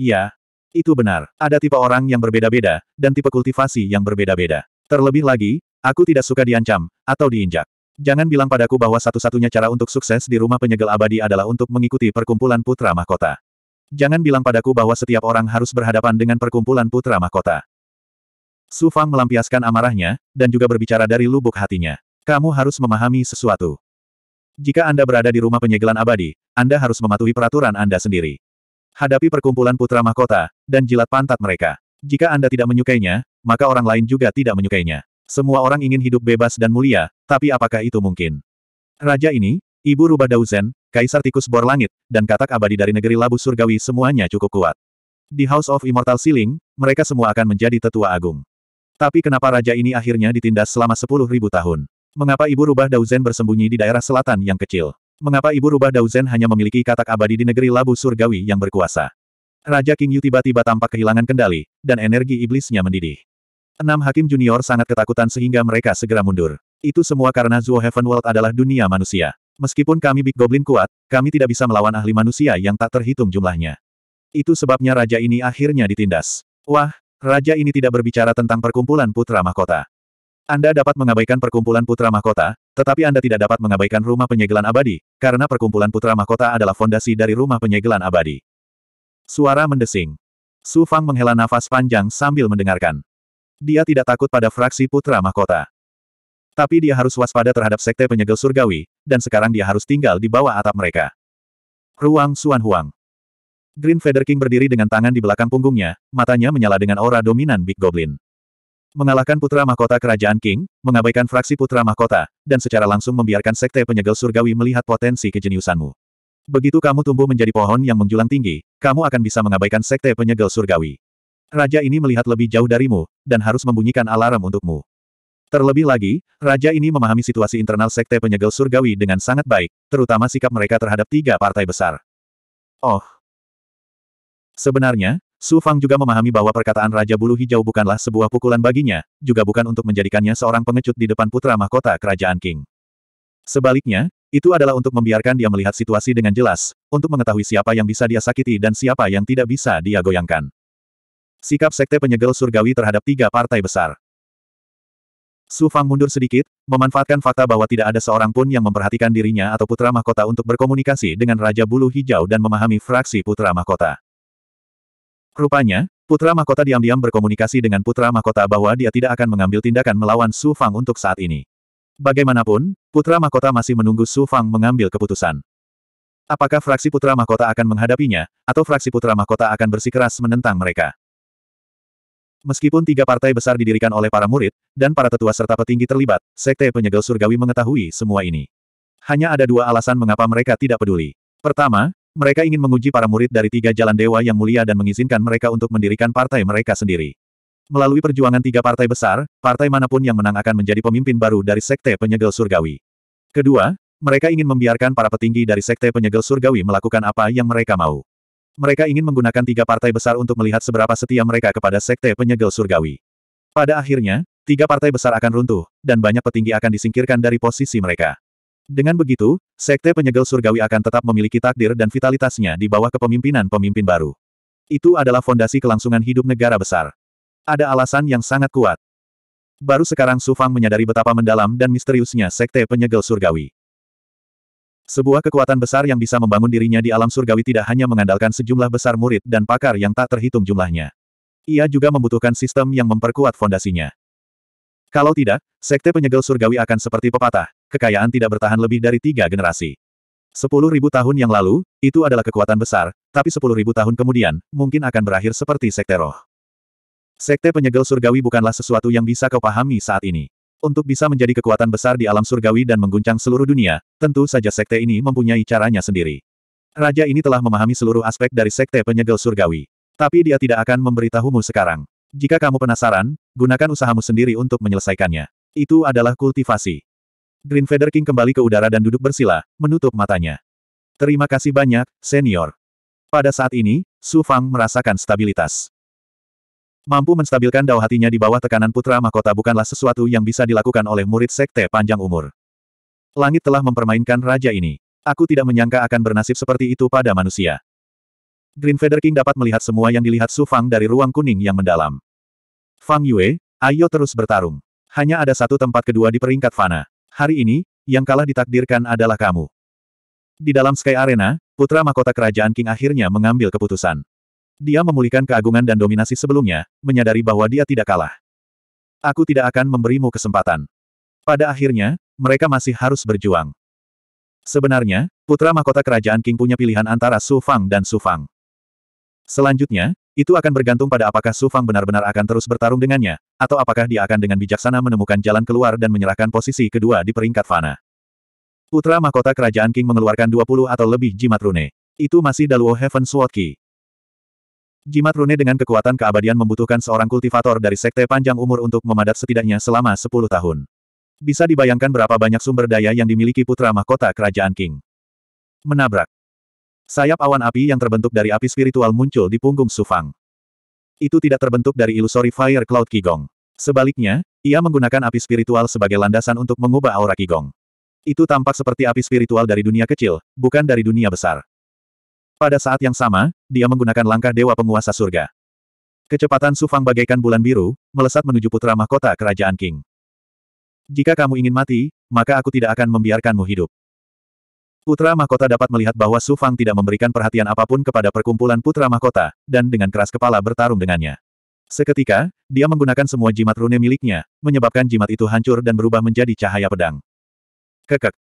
Iya, itu benar, ada tipe orang yang berbeda-beda, dan tipe kultivasi yang berbeda-beda. Terlebih lagi, aku tidak suka diancam, atau diinjak. Jangan bilang padaku bahwa satu-satunya cara untuk sukses di rumah penyegel abadi adalah untuk mengikuti perkumpulan putra mahkota. Jangan bilang padaku bahwa setiap orang harus berhadapan dengan perkumpulan putra mahkota. Su Fang melampiaskan amarahnya, dan juga berbicara dari lubuk hatinya. Kamu harus memahami sesuatu. Jika Anda berada di rumah penyegelan abadi, Anda harus mematuhi peraturan Anda sendiri. Hadapi perkumpulan putra mahkota, dan jilat pantat mereka. Jika Anda tidak menyukainya, maka orang lain juga tidak menyukainya. Semua orang ingin hidup bebas dan mulia, tapi apakah itu mungkin? Raja ini, Ibu Rubah Dauzen, Kaisar Tikus Bor Langit, dan katak abadi dari negeri Labu Surgawi semuanya cukup kuat. Di House of Immortal Ceiling, mereka semua akan menjadi tetua agung. Tapi kenapa raja ini akhirnya ditindas selama 10.000 tahun? Mengapa Ibu Rubah Dauzen bersembunyi di daerah selatan yang kecil? Mengapa ibu rubah Dauzen hanya memiliki katak abadi di negeri labu surgawi yang berkuasa? Raja King Yu tiba-tiba tampak kehilangan kendali, dan energi iblisnya mendidih. Enam hakim junior sangat ketakutan sehingga mereka segera mundur. Itu semua karena Zuo Heaven World adalah dunia manusia. Meskipun kami Big Goblin kuat, kami tidak bisa melawan ahli manusia yang tak terhitung jumlahnya. Itu sebabnya raja ini akhirnya ditindas. Wah, raja ini tidak berbicara tentang perkumpulan putra mahkota. Anda dapat mengabaikan perkumpulan putra mahkota, tetapi Anda tidak dapat mengabaikan rumah penyegelan abadi, karena perkumpulan putra mahkota adalah fondasi dari rumah penyegelan abadi. Suara mendesing. Su Fang menghela nafas panjang sambil mendengarkan. Dia tidak takut pada fraksi putra mahkota. Tapi dia harus waspada terhadap sekte penyegel surgawi, dan sekarang dia harus tinggal di bawah atap mereka. Ruang Suan Huang. Green Feather King berdiri dengan tangan di belakang punggungnya, matanya menyala dengan aura dominan Big Goblin. Mengalahkan putra mahkota kerajaan King, mengabaikan fraksi putra mahkota, dan secara langsung membiarkan sekte penyegel surgawi melihat potensi kejeniusanmu. Begitu kamu tumbuh menjadi pohon yang menjulang tinggi, kamu akan bisa mengabaikan sekte penyegel surgawi. Raja ini melihat lebih jauh darimu, dan harus membunyikan alarm untukmu. Terlebih lagi, raja ini memahami situasi internal sekte penyegel surgawi dengan sangat baik, terutama sikap mereka terhadap tiga partai besar. Oh. Sebenarnya, Su Fang juga memahami bahwa perkataan Raja Bulu Hijau bukanlah sebuah pukulan baginya, juga bukan untuk menjadikannya seorang pengecut di depan putra mahkota kerajaan King. Sebaliknya, itu adalah untuk membiarkan dia melihat situasi dengan jelas, untuk mengetahui siapa yang bisa dia sakiti dan siapa yang tidak bisa dia goyangkan. Sikap Sekte Penyegel Surgawi terhadap tiga partai besar. Su Fang mundur sedikit, memanfaatkan fakta bahwa tidak ada seorang pun yang memperhatikan dirinya atau putra mahkota untuk berkomunikasi dengan Raja Bulu Hijau dan memahami fraksi putra mahkota. Rupanya, Putra Mahkota diam-diam berkomunikasi dengan Putra Mahkota bahwa dia tidak akan mengambil tindakan melawan Su Fang untuk saat ini. Bagaimanapun, Putra Mahkota masih menunggu Su Fang mengambil keputusan. Apakah fraksi Putra Mahkota akan menghadapinya, atau fraksi Putra Mahkota akan bersikeras menentang mereka? Meskipun tiga partai besar didirikan oleh para murid, dan para tetua serta petinggi terlibat, Sekte Penyegel Surgawi mengetahui semua ini. Hanya ada dua alasan mengapa mereka tidak peduli. Pertama, mereka ingin menguji para murid dari tiga jalan dewa yang mulia dan mengizinkan mereka untuk mendirikan partai mereka sendiri. Melalui perjuangan tiga partai besar, partai manapun yang menang akan menjadi pemimpin baru dari Sekte Penyegel Surgawi. Kedua, mereka ingin membiarkan para petinggi dari Sekte Penyegel Surgawi melakukan apa yang mereka mau. Mereka ingin menggunakan tiga partai besar untuk melihat seberapa setia mereka kepada Sekte Penyegel Surgawi. Pada akhirnya, tiga partai besar akan runtuh, dan banyak petinggi akan disingkirkan dari posisi mereka. Dengan begitu, Sekte Penyegel Surgawi akan tetap memiliki takdir dan vitalitasnya di bawah kepemimpinan pemimpin baru. Itu adalah fondasi kelangsungan hidup negara besar. Ada alasan yang sangat kuat. Baru sekarang Sufang menyadari betapa mendalam dan misteriusnya Sekte Penyegel Surgawi. Sebuah kekuatan besar yang bisa membangun dirinya di alam surgawi tidak hanya mengandalkan sejumlah besar murid dan pakar yang tak terhitung jumlahnya. Ia juga membutuhkan sistem yang memperkuat fondasinya. Kalau tidak, Sekte Penyegel Surgawi akan seperti pepatah, kekayaan tidak bertahan lebih dari tiga generasi. Sepuluh ribu tahun yang lalu, itu adalah kekuatan besar, tapi sepuluh ribu tahun kemudian, mungkin akan berakhir seperti sekte roh. Sekte penyegel surgawi bukanlah sesuatu yang bisa kau pahami saat ini. Untuk bisa menjadi kekuatan besar di alam surgawi dan mengguncang seluruh dunia, tentu saja sekte ini mempunyai caranya sendiri. Raja ini telah memahami seluruh aspek dari sekte penyegel surgawi. Tapi dia tidak akan memberitahumu sekarang. Jika kamu penasaran, gunakan usahamu sendiri untuk menyelesaikannya. Itu adalah kultivasi. Green Feather King kembali ke udara dan duduk bersila, menutup matanya. Terima kasih banyak, senior. Pada saat ini, Su Fang merasakan stabilitas. Mampu menstabilkan dao hatinya di bawah tekanan putra mahkota bukanlah sesuatu yang bisa dilakukan oleh murid sekte panjang umur. Langit telah mempermainkan raja ini. Aku tidak menyangka akan bernasib seperti itu pada manusia. Green Feather King dapat melihat semua yang dilihat Su Fang dari ruang kuning yang mendalam. Fang Yue, ayo terus bertarung. Hanya ada satu tempat kedua di peringkat fana. Hari ini, yang kalah ditakdirkan adalah kamu. Di dalam Sky Arena, putra mahkota kerajaan King akhirnya mengambil keputusan. Dia memulihkan keagungan dan dominasi sebelumnya, menyadari bahwa dia tidak kalah. Aku tidak akan memberimu kesempatan. Pada akhirnya, mereka masih harus berjuang. Sebenarnya, putra mahkota kerajaan King punya pilihan antara Su Fang dan Su Fang. Selanjutnya, itu akan bergantung pada apakah Su Fang benar-benar akan terus bertarung dengannya, atau apakah dia akan dengan bijaksana menemukan jalan keluar dan menyerahkan posisi kedua di peringkat fana. Putra mahkota kerajaan King mengeluarkan 20 atau lebih jimat rune. Itu masih Daluo Heaven Sword Key. Jimat rune dengan kekuatan keabadian membutuhkan seorang kultivator dari sekte panjang umur untuk memadat setidaknya selama 10 tahun. Bisa dibayangkan berapa banyak sumber daya yang dimiliki putra mahkota kerajaan King. Menabrak. Sayap awan api yang terbentuk dari api spiritual muncul di punggung Sufang. Itu tidak terbentuk dari ilusori fire cloud Kigong. Sebaliknya, ia menggunakan api spiritual sebagai landasan untuk mengubah aura Kigong. Itu tampak seperti api spiritual dari dunia kecil, bukan dari dunia besar. Pada saat yang sama, dia menggunakan langkah dewa penguasa surga. Kecepatan Sufang bagaikan bulan biru, melesat menuju putra mahkota kerajaan King. Jika kamu ingin mati, maka aku tidak akan membiarkanmu hidup. Putra Mahkota dapat melihat bahwa Su Fang tidak memberikan perhatian apapun kepada perkumpulan Putra Mahkota, dan dengan keras kepala bertarung dengannya. Seketika, dia menggunakan semua jimat rune miliknya, menyebabkan jimat itu hancur dan berubah menjadi cahaya pedang. Kekek.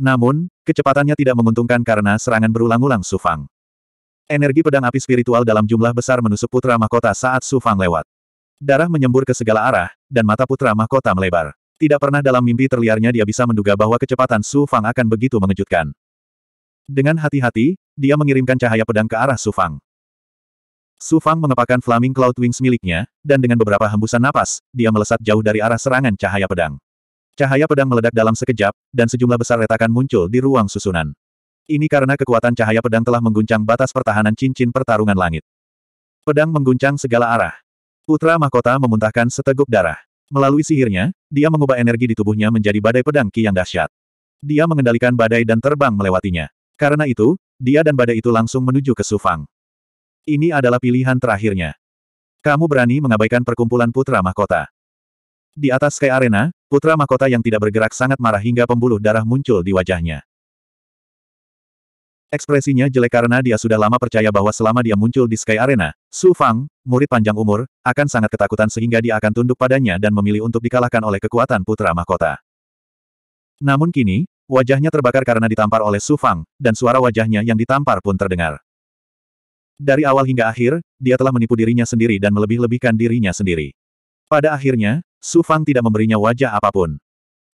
Namun, kecepatannya tidak menguntungkan karena serangan berulang-ulang Su Fang. Energi pedang api spiritual dalam jumlah besar menusuk Putra Mahkota saat Su Fang lewat. Darah menyembur ke segala arah, dan mata Putra Mahkota melebar. Tidak pernah dalam mimpi terliarnya dia bisa menduga bahwa kecepatan Su Fang akan begitu mengejutkan. Dengan hati-hati, dia mengirimkan cahaya pedang ke arah Su Fang. Su Fang mengepakkan Flaming Cloud Wings miliknya, dan dengan beberapa hembusan napas, dia melesat jauh dari arah serangan cahaya pedang. Cahaya pedang meledak dalam sekejap, dan sejumlah besar retakan muncul di ruang susunan. Ini karena kekuatan cahaya pedang telah mengguncang batas pertahanan cincin pertarungan langit. Pedang mengguncang segala arah. Putra mahkota memuntahkan seteguk darah. Melalui sihirnya, dia mengubah energi di tubuhnya menjadi badai pedang Ki yang dahsyat. Dia mengendalikan badai dan terbang melewatinya. Karena itu, dia dan badai itu langsung menuju ke Sufang. Ini adalah pilihan terakhirnya. Kamu berani mengabaikan perkumpulan putra mahkota. Di atas sky arena, putra mahkota yang tidak bergerak sangat marah hingga pembuluh darah muncul di wajahnya. Ekspresinya jelek karena dia sudah lama percaya bahwa selama dia muncul di Sky Arena, Su Fang, murid panjang umur, akan sangat ketakutan sehingga dia akan tunduk padanya dan memilih untuk dikalahkan oleh kekuatan putra mahkota. Namun kini, wajahnya terbakar karena ditampar oleh Su Fang, dan suara wajahnya yang ditampar pun terdengar. Dari awal hingga akhir, dia telah menipu dirinya sendiri dan melebih-lebihkan dirinya sendiri. Pada akhirnya, Su Fang tidak memberinya wajah apapun.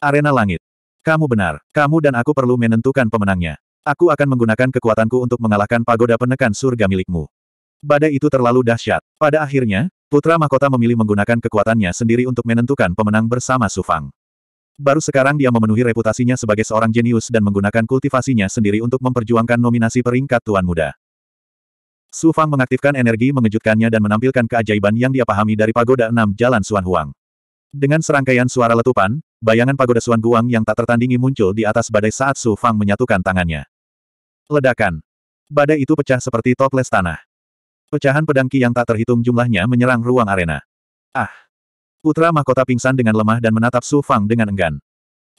Arena Langit. Kamu benar, kamu dan aku perlu menentukan pemenangnya. Aku akan menggunakan kekuatanku untuk mengalahkan pagoda penekan surga milikmu. Badai itu terlalu dahsyat. Pada akhirnya, Putra Mahkota memilih menggunakan kekuatannya sendiri untuk menentukan pemenang bersama Sufang. Baru sekarang dia memenuhi reputasinya sebagai seorang jenius dan menggunakan kultivasinya sendiri untuk memperjuangkan nominasi peringkat Tuan Muda. Sufang mengaktifkan energi mengejutkannya dan menampilkan keajaiban yang dia pahami dari Pagoda Enam Jalan Suan Huang. Dengan serangkaian suara letupan, bayangan Pagoda Suan Guang yang tak tertandingi muncul di atas badai saat Su Fang menyatukan tangannya. Ledakan. Badai itu pecah seperti toples tanah. Pecahan pedang Ki yang tak terhitung jumlahnya menyerang ruang arena. Ah! Putra mahkota pingsan dengan lemah dan menatap Su Fang dengan enggan.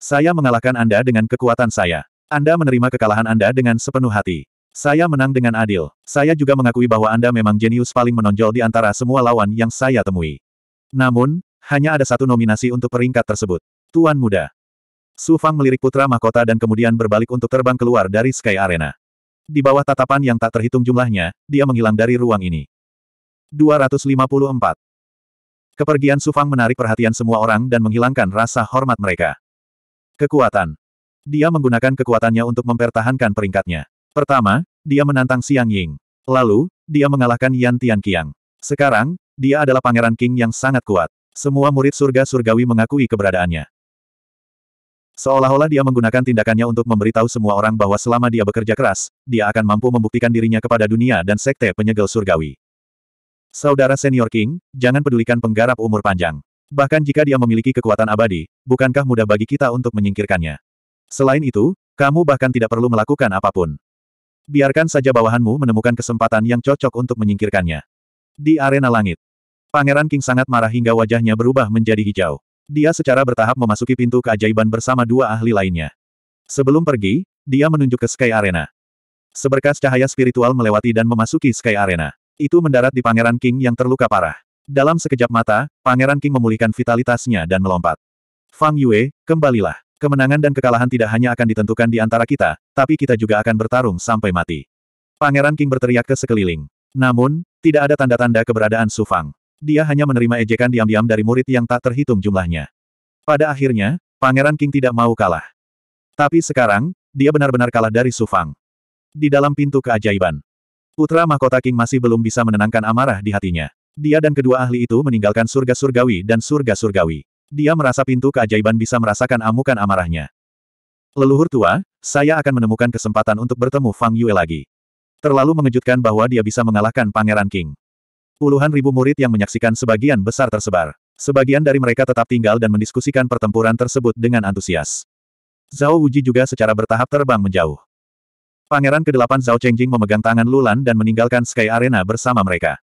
Saya mengalahkan Anda dengan kekuatan saya. Anda menerima kekalahan Anda dengan sepenuh hati. Saya menang dengan adil. Saya juga mengakui bahwa Anda memang jenius paling menonjol di antara semua lawan yang saya temui. Namun, hanya ada satu nominasi untuk peringkat tersebut. Tuan Muda. Su Fang melirik putra mahkota dan kemudian berbalik untuk terbang keluar dari Sky Arena. Di bawah tatapan yang tak terhitung jumlahnya, dia menghilang dari ruang ini. 254. Kepergian Sufang menarik perhatian semua orang dan menghilangkan rasa hormat mereka. Kekuatan. Dia menggunakan kekuatannya untuk mempertahankan peringkatnya. Pertama, dia menantang Siang Ying. Lalu, dia mengalahkan Yan Tianqiang. Sekarang, dia adalah pangeran King yang sangat kuat. Semua murid surga surgawi mengakui keberadaannya. Seolah-olah dia menggunakan tindakannya untuk memberitahu semua orang bahwa selama dia bekerja keras, dia akan mampu membuktikan dirinya kepada dunia dan sekte penyegel surgawi. Saudara senior King, jangan pedulikan penggarap umur panjang. Bahkan jika dia memiliki kekuatan abadi, bukankah mudah bagi kita untuk menyingkirkannya? Selain itu, kamu bahkan tidak perlu melakukan apapun. Biarkan saja bawahanmu menemukan kesempatan yang cocok untuk menyingkirkannya. Di arena langit, Pangeran King sangat marah hingga wajahnya berubah menjadi hijau. Dia secara bertahap memasuki pintu keajaiban bersama dua ahli lainnya. Sebelum pergi, dia menunjuk ke Sky Arena. Seberkas cahaya spiritual melewati dan memasuki Sky Arena. Itu mendarat di Pangeran King yang terluka parah. Dalam sekejap mata, Pangeran King memulihkan vitalitasnya dan melompat. Fang Yue, kembalilah. Kemenangan dan kekalahan tidak hanya akan ditentukan di antara kita, tapi kita juga akan bertarung sampai mati. Pangeran King berteriak ke sekeliling. Namun, tidak ada tanda-tanda keberadaan Su Fang. Dia hanya menerima ejekan diam-diam dari murid yang tak terhitung jumlahnya. Pada akhirnya, Pangeran King tidak mau kalah. Tapi sekarang, dia benar-benar kalah dari Sufang. Di dalam pintu keajaiban, Putra Mahkota King masih belum bisa menenangkan amarah di hatinya. Dia dan kedua ahli itu meninggalkan surga surgawi dan surga surgawi. Dia merasa pintu keajaiban bisa merasakan amukan amarahnya. Leluhur tua, saya akan menemukan kesempatan untuk bertemu Fang Yue lagi. Terlalu mengejutkan bahwa dia bisa mengalahkan Pangeran King. Puluhan ribu murid yang menyaksikan sebagian besar tersebar. Sebagian dari mereka tetap tinggal dan mendiskusikan pertempuran tersebut dengan antusias. Zhao Wuji juga secara bertahap terbang menjauh. Pangeran ke-8 Zhao Chengjing memegang tangan Lulan dan meninggalkan Sky Arena bersama mereka.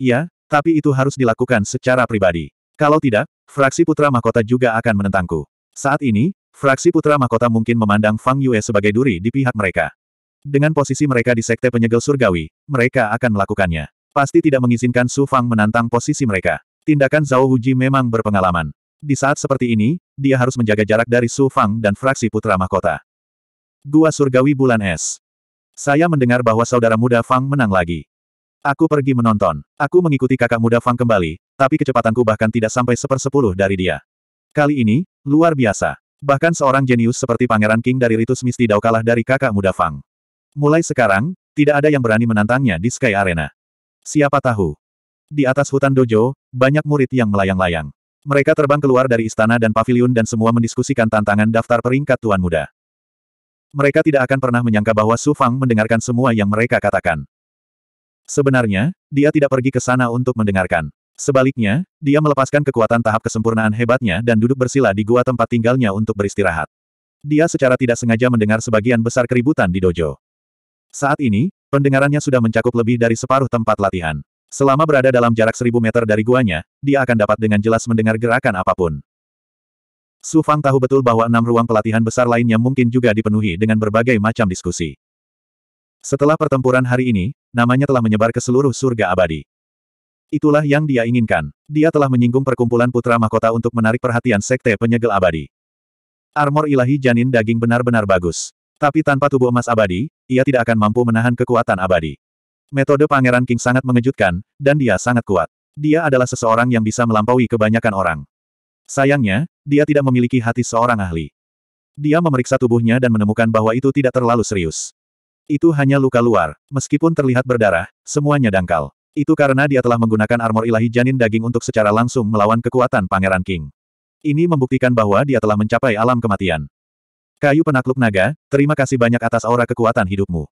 Iya, tapi itu harus dilakukan secara pribadi. Kalau tidak, fraksi putra mahkota juga akan menentangku. Saat ini, fraksi putra mahkota mungkin memandang Fang Yue sebagai duri di pihak mereka. Dengan posisi mereka di Sekte Penyegel Surgawi, mereka akan melakukannya. Pasti tidak mengizinkan Su Fang menantang posisi mereka. Tindakan Zhao Huji memang berpengalaman. Di saat seperti ini, dia harus menjaga jarak dari Su Fang dan fraksi putra mahkota. Gua Surgawi Bulan Es. Saya mendengar bahwa saudara muda Fang menang lagi. Aku pergi menonton. Aku mengikuti kakak muda Fang kembali, tapi kecepatanku bahkan tidak sampai sepersepuluh dari dia. Kali ini, luar biasa. Bahkan seorang jenius seperti Pangeran King dari Ritus Misti Dao kalah dari kakak muda Fang. Mulai sekarang, tidak ada yang berani menantangnya di Sky Arena. Siapa tahu? Di atas hutan dojo, banyak murid yang melayang-layang. Mereka terbang keluar dari istana dan pavilion dan semua mendiskusikan tantangan daftar peringkat tuan muda. Mereka tidak akan pernah menyangka bahwa Su Fang mendengarkan semua yang mereka katakan. Sebenarnya, dia tidak pergi ke sana untuk mendengarkan. Sebaliknya, dia melepaskan kekuatan tahap kesempurnaan hebatnya dan duduk bersila di gua tempat tinggalnya untuk beristirahat. Dia secara tidak sengaja mendengar sebagian besar keributan di dojo. Saat ini, Pendengarannya sudah mencakup lebih dari separuh tempat latihan. Selama berada dalam jarak seribu meter dari guanya, dia akan dapat dengan jelas mendengar gerakan apapun. Su Fang tahu betul bahwa enam ruang pelatihan besar lainnya mungkin juga dipenuhi dengan berbagai macam diskusi. Setelah pertempuran hari ini, namanya telah menyebar ke seluruh surga abadi. Itulah yang dia inginkan. Dia telah menyinggung perkumpulan putra mahkota untuk menarik perhatian sekte penyegel abadi. Armor ilahi janin daging benar-benar bagus. Tapi tanpa tubuh emas abadi, ia tidak akan mampu menahan kekuatan abadi. Metode Pangeran King sangat mengejutkan, dan dia sangat kuat. Dia adalah seseorang yang bisa melampaui kebanyakan orang. Sayangnya, dia tidak memiliki hati seorang ahli. Dia memeriksa tubuhnya dan menemukan bahwa itu tidak terlalu serius. Itu hanya luka luar, meskipun terlihat berdarah, semuanya dangkal. Itu karena dia telah menggunakan armor ilahi janin daging untuk secara langsung melawan kekuatan Pangeran King. Ini membuktikan bahwa dia telah mencapai alam kematian. Kayu penakluk naga, terima kasih banyak atas aura kekuatan hidupmu.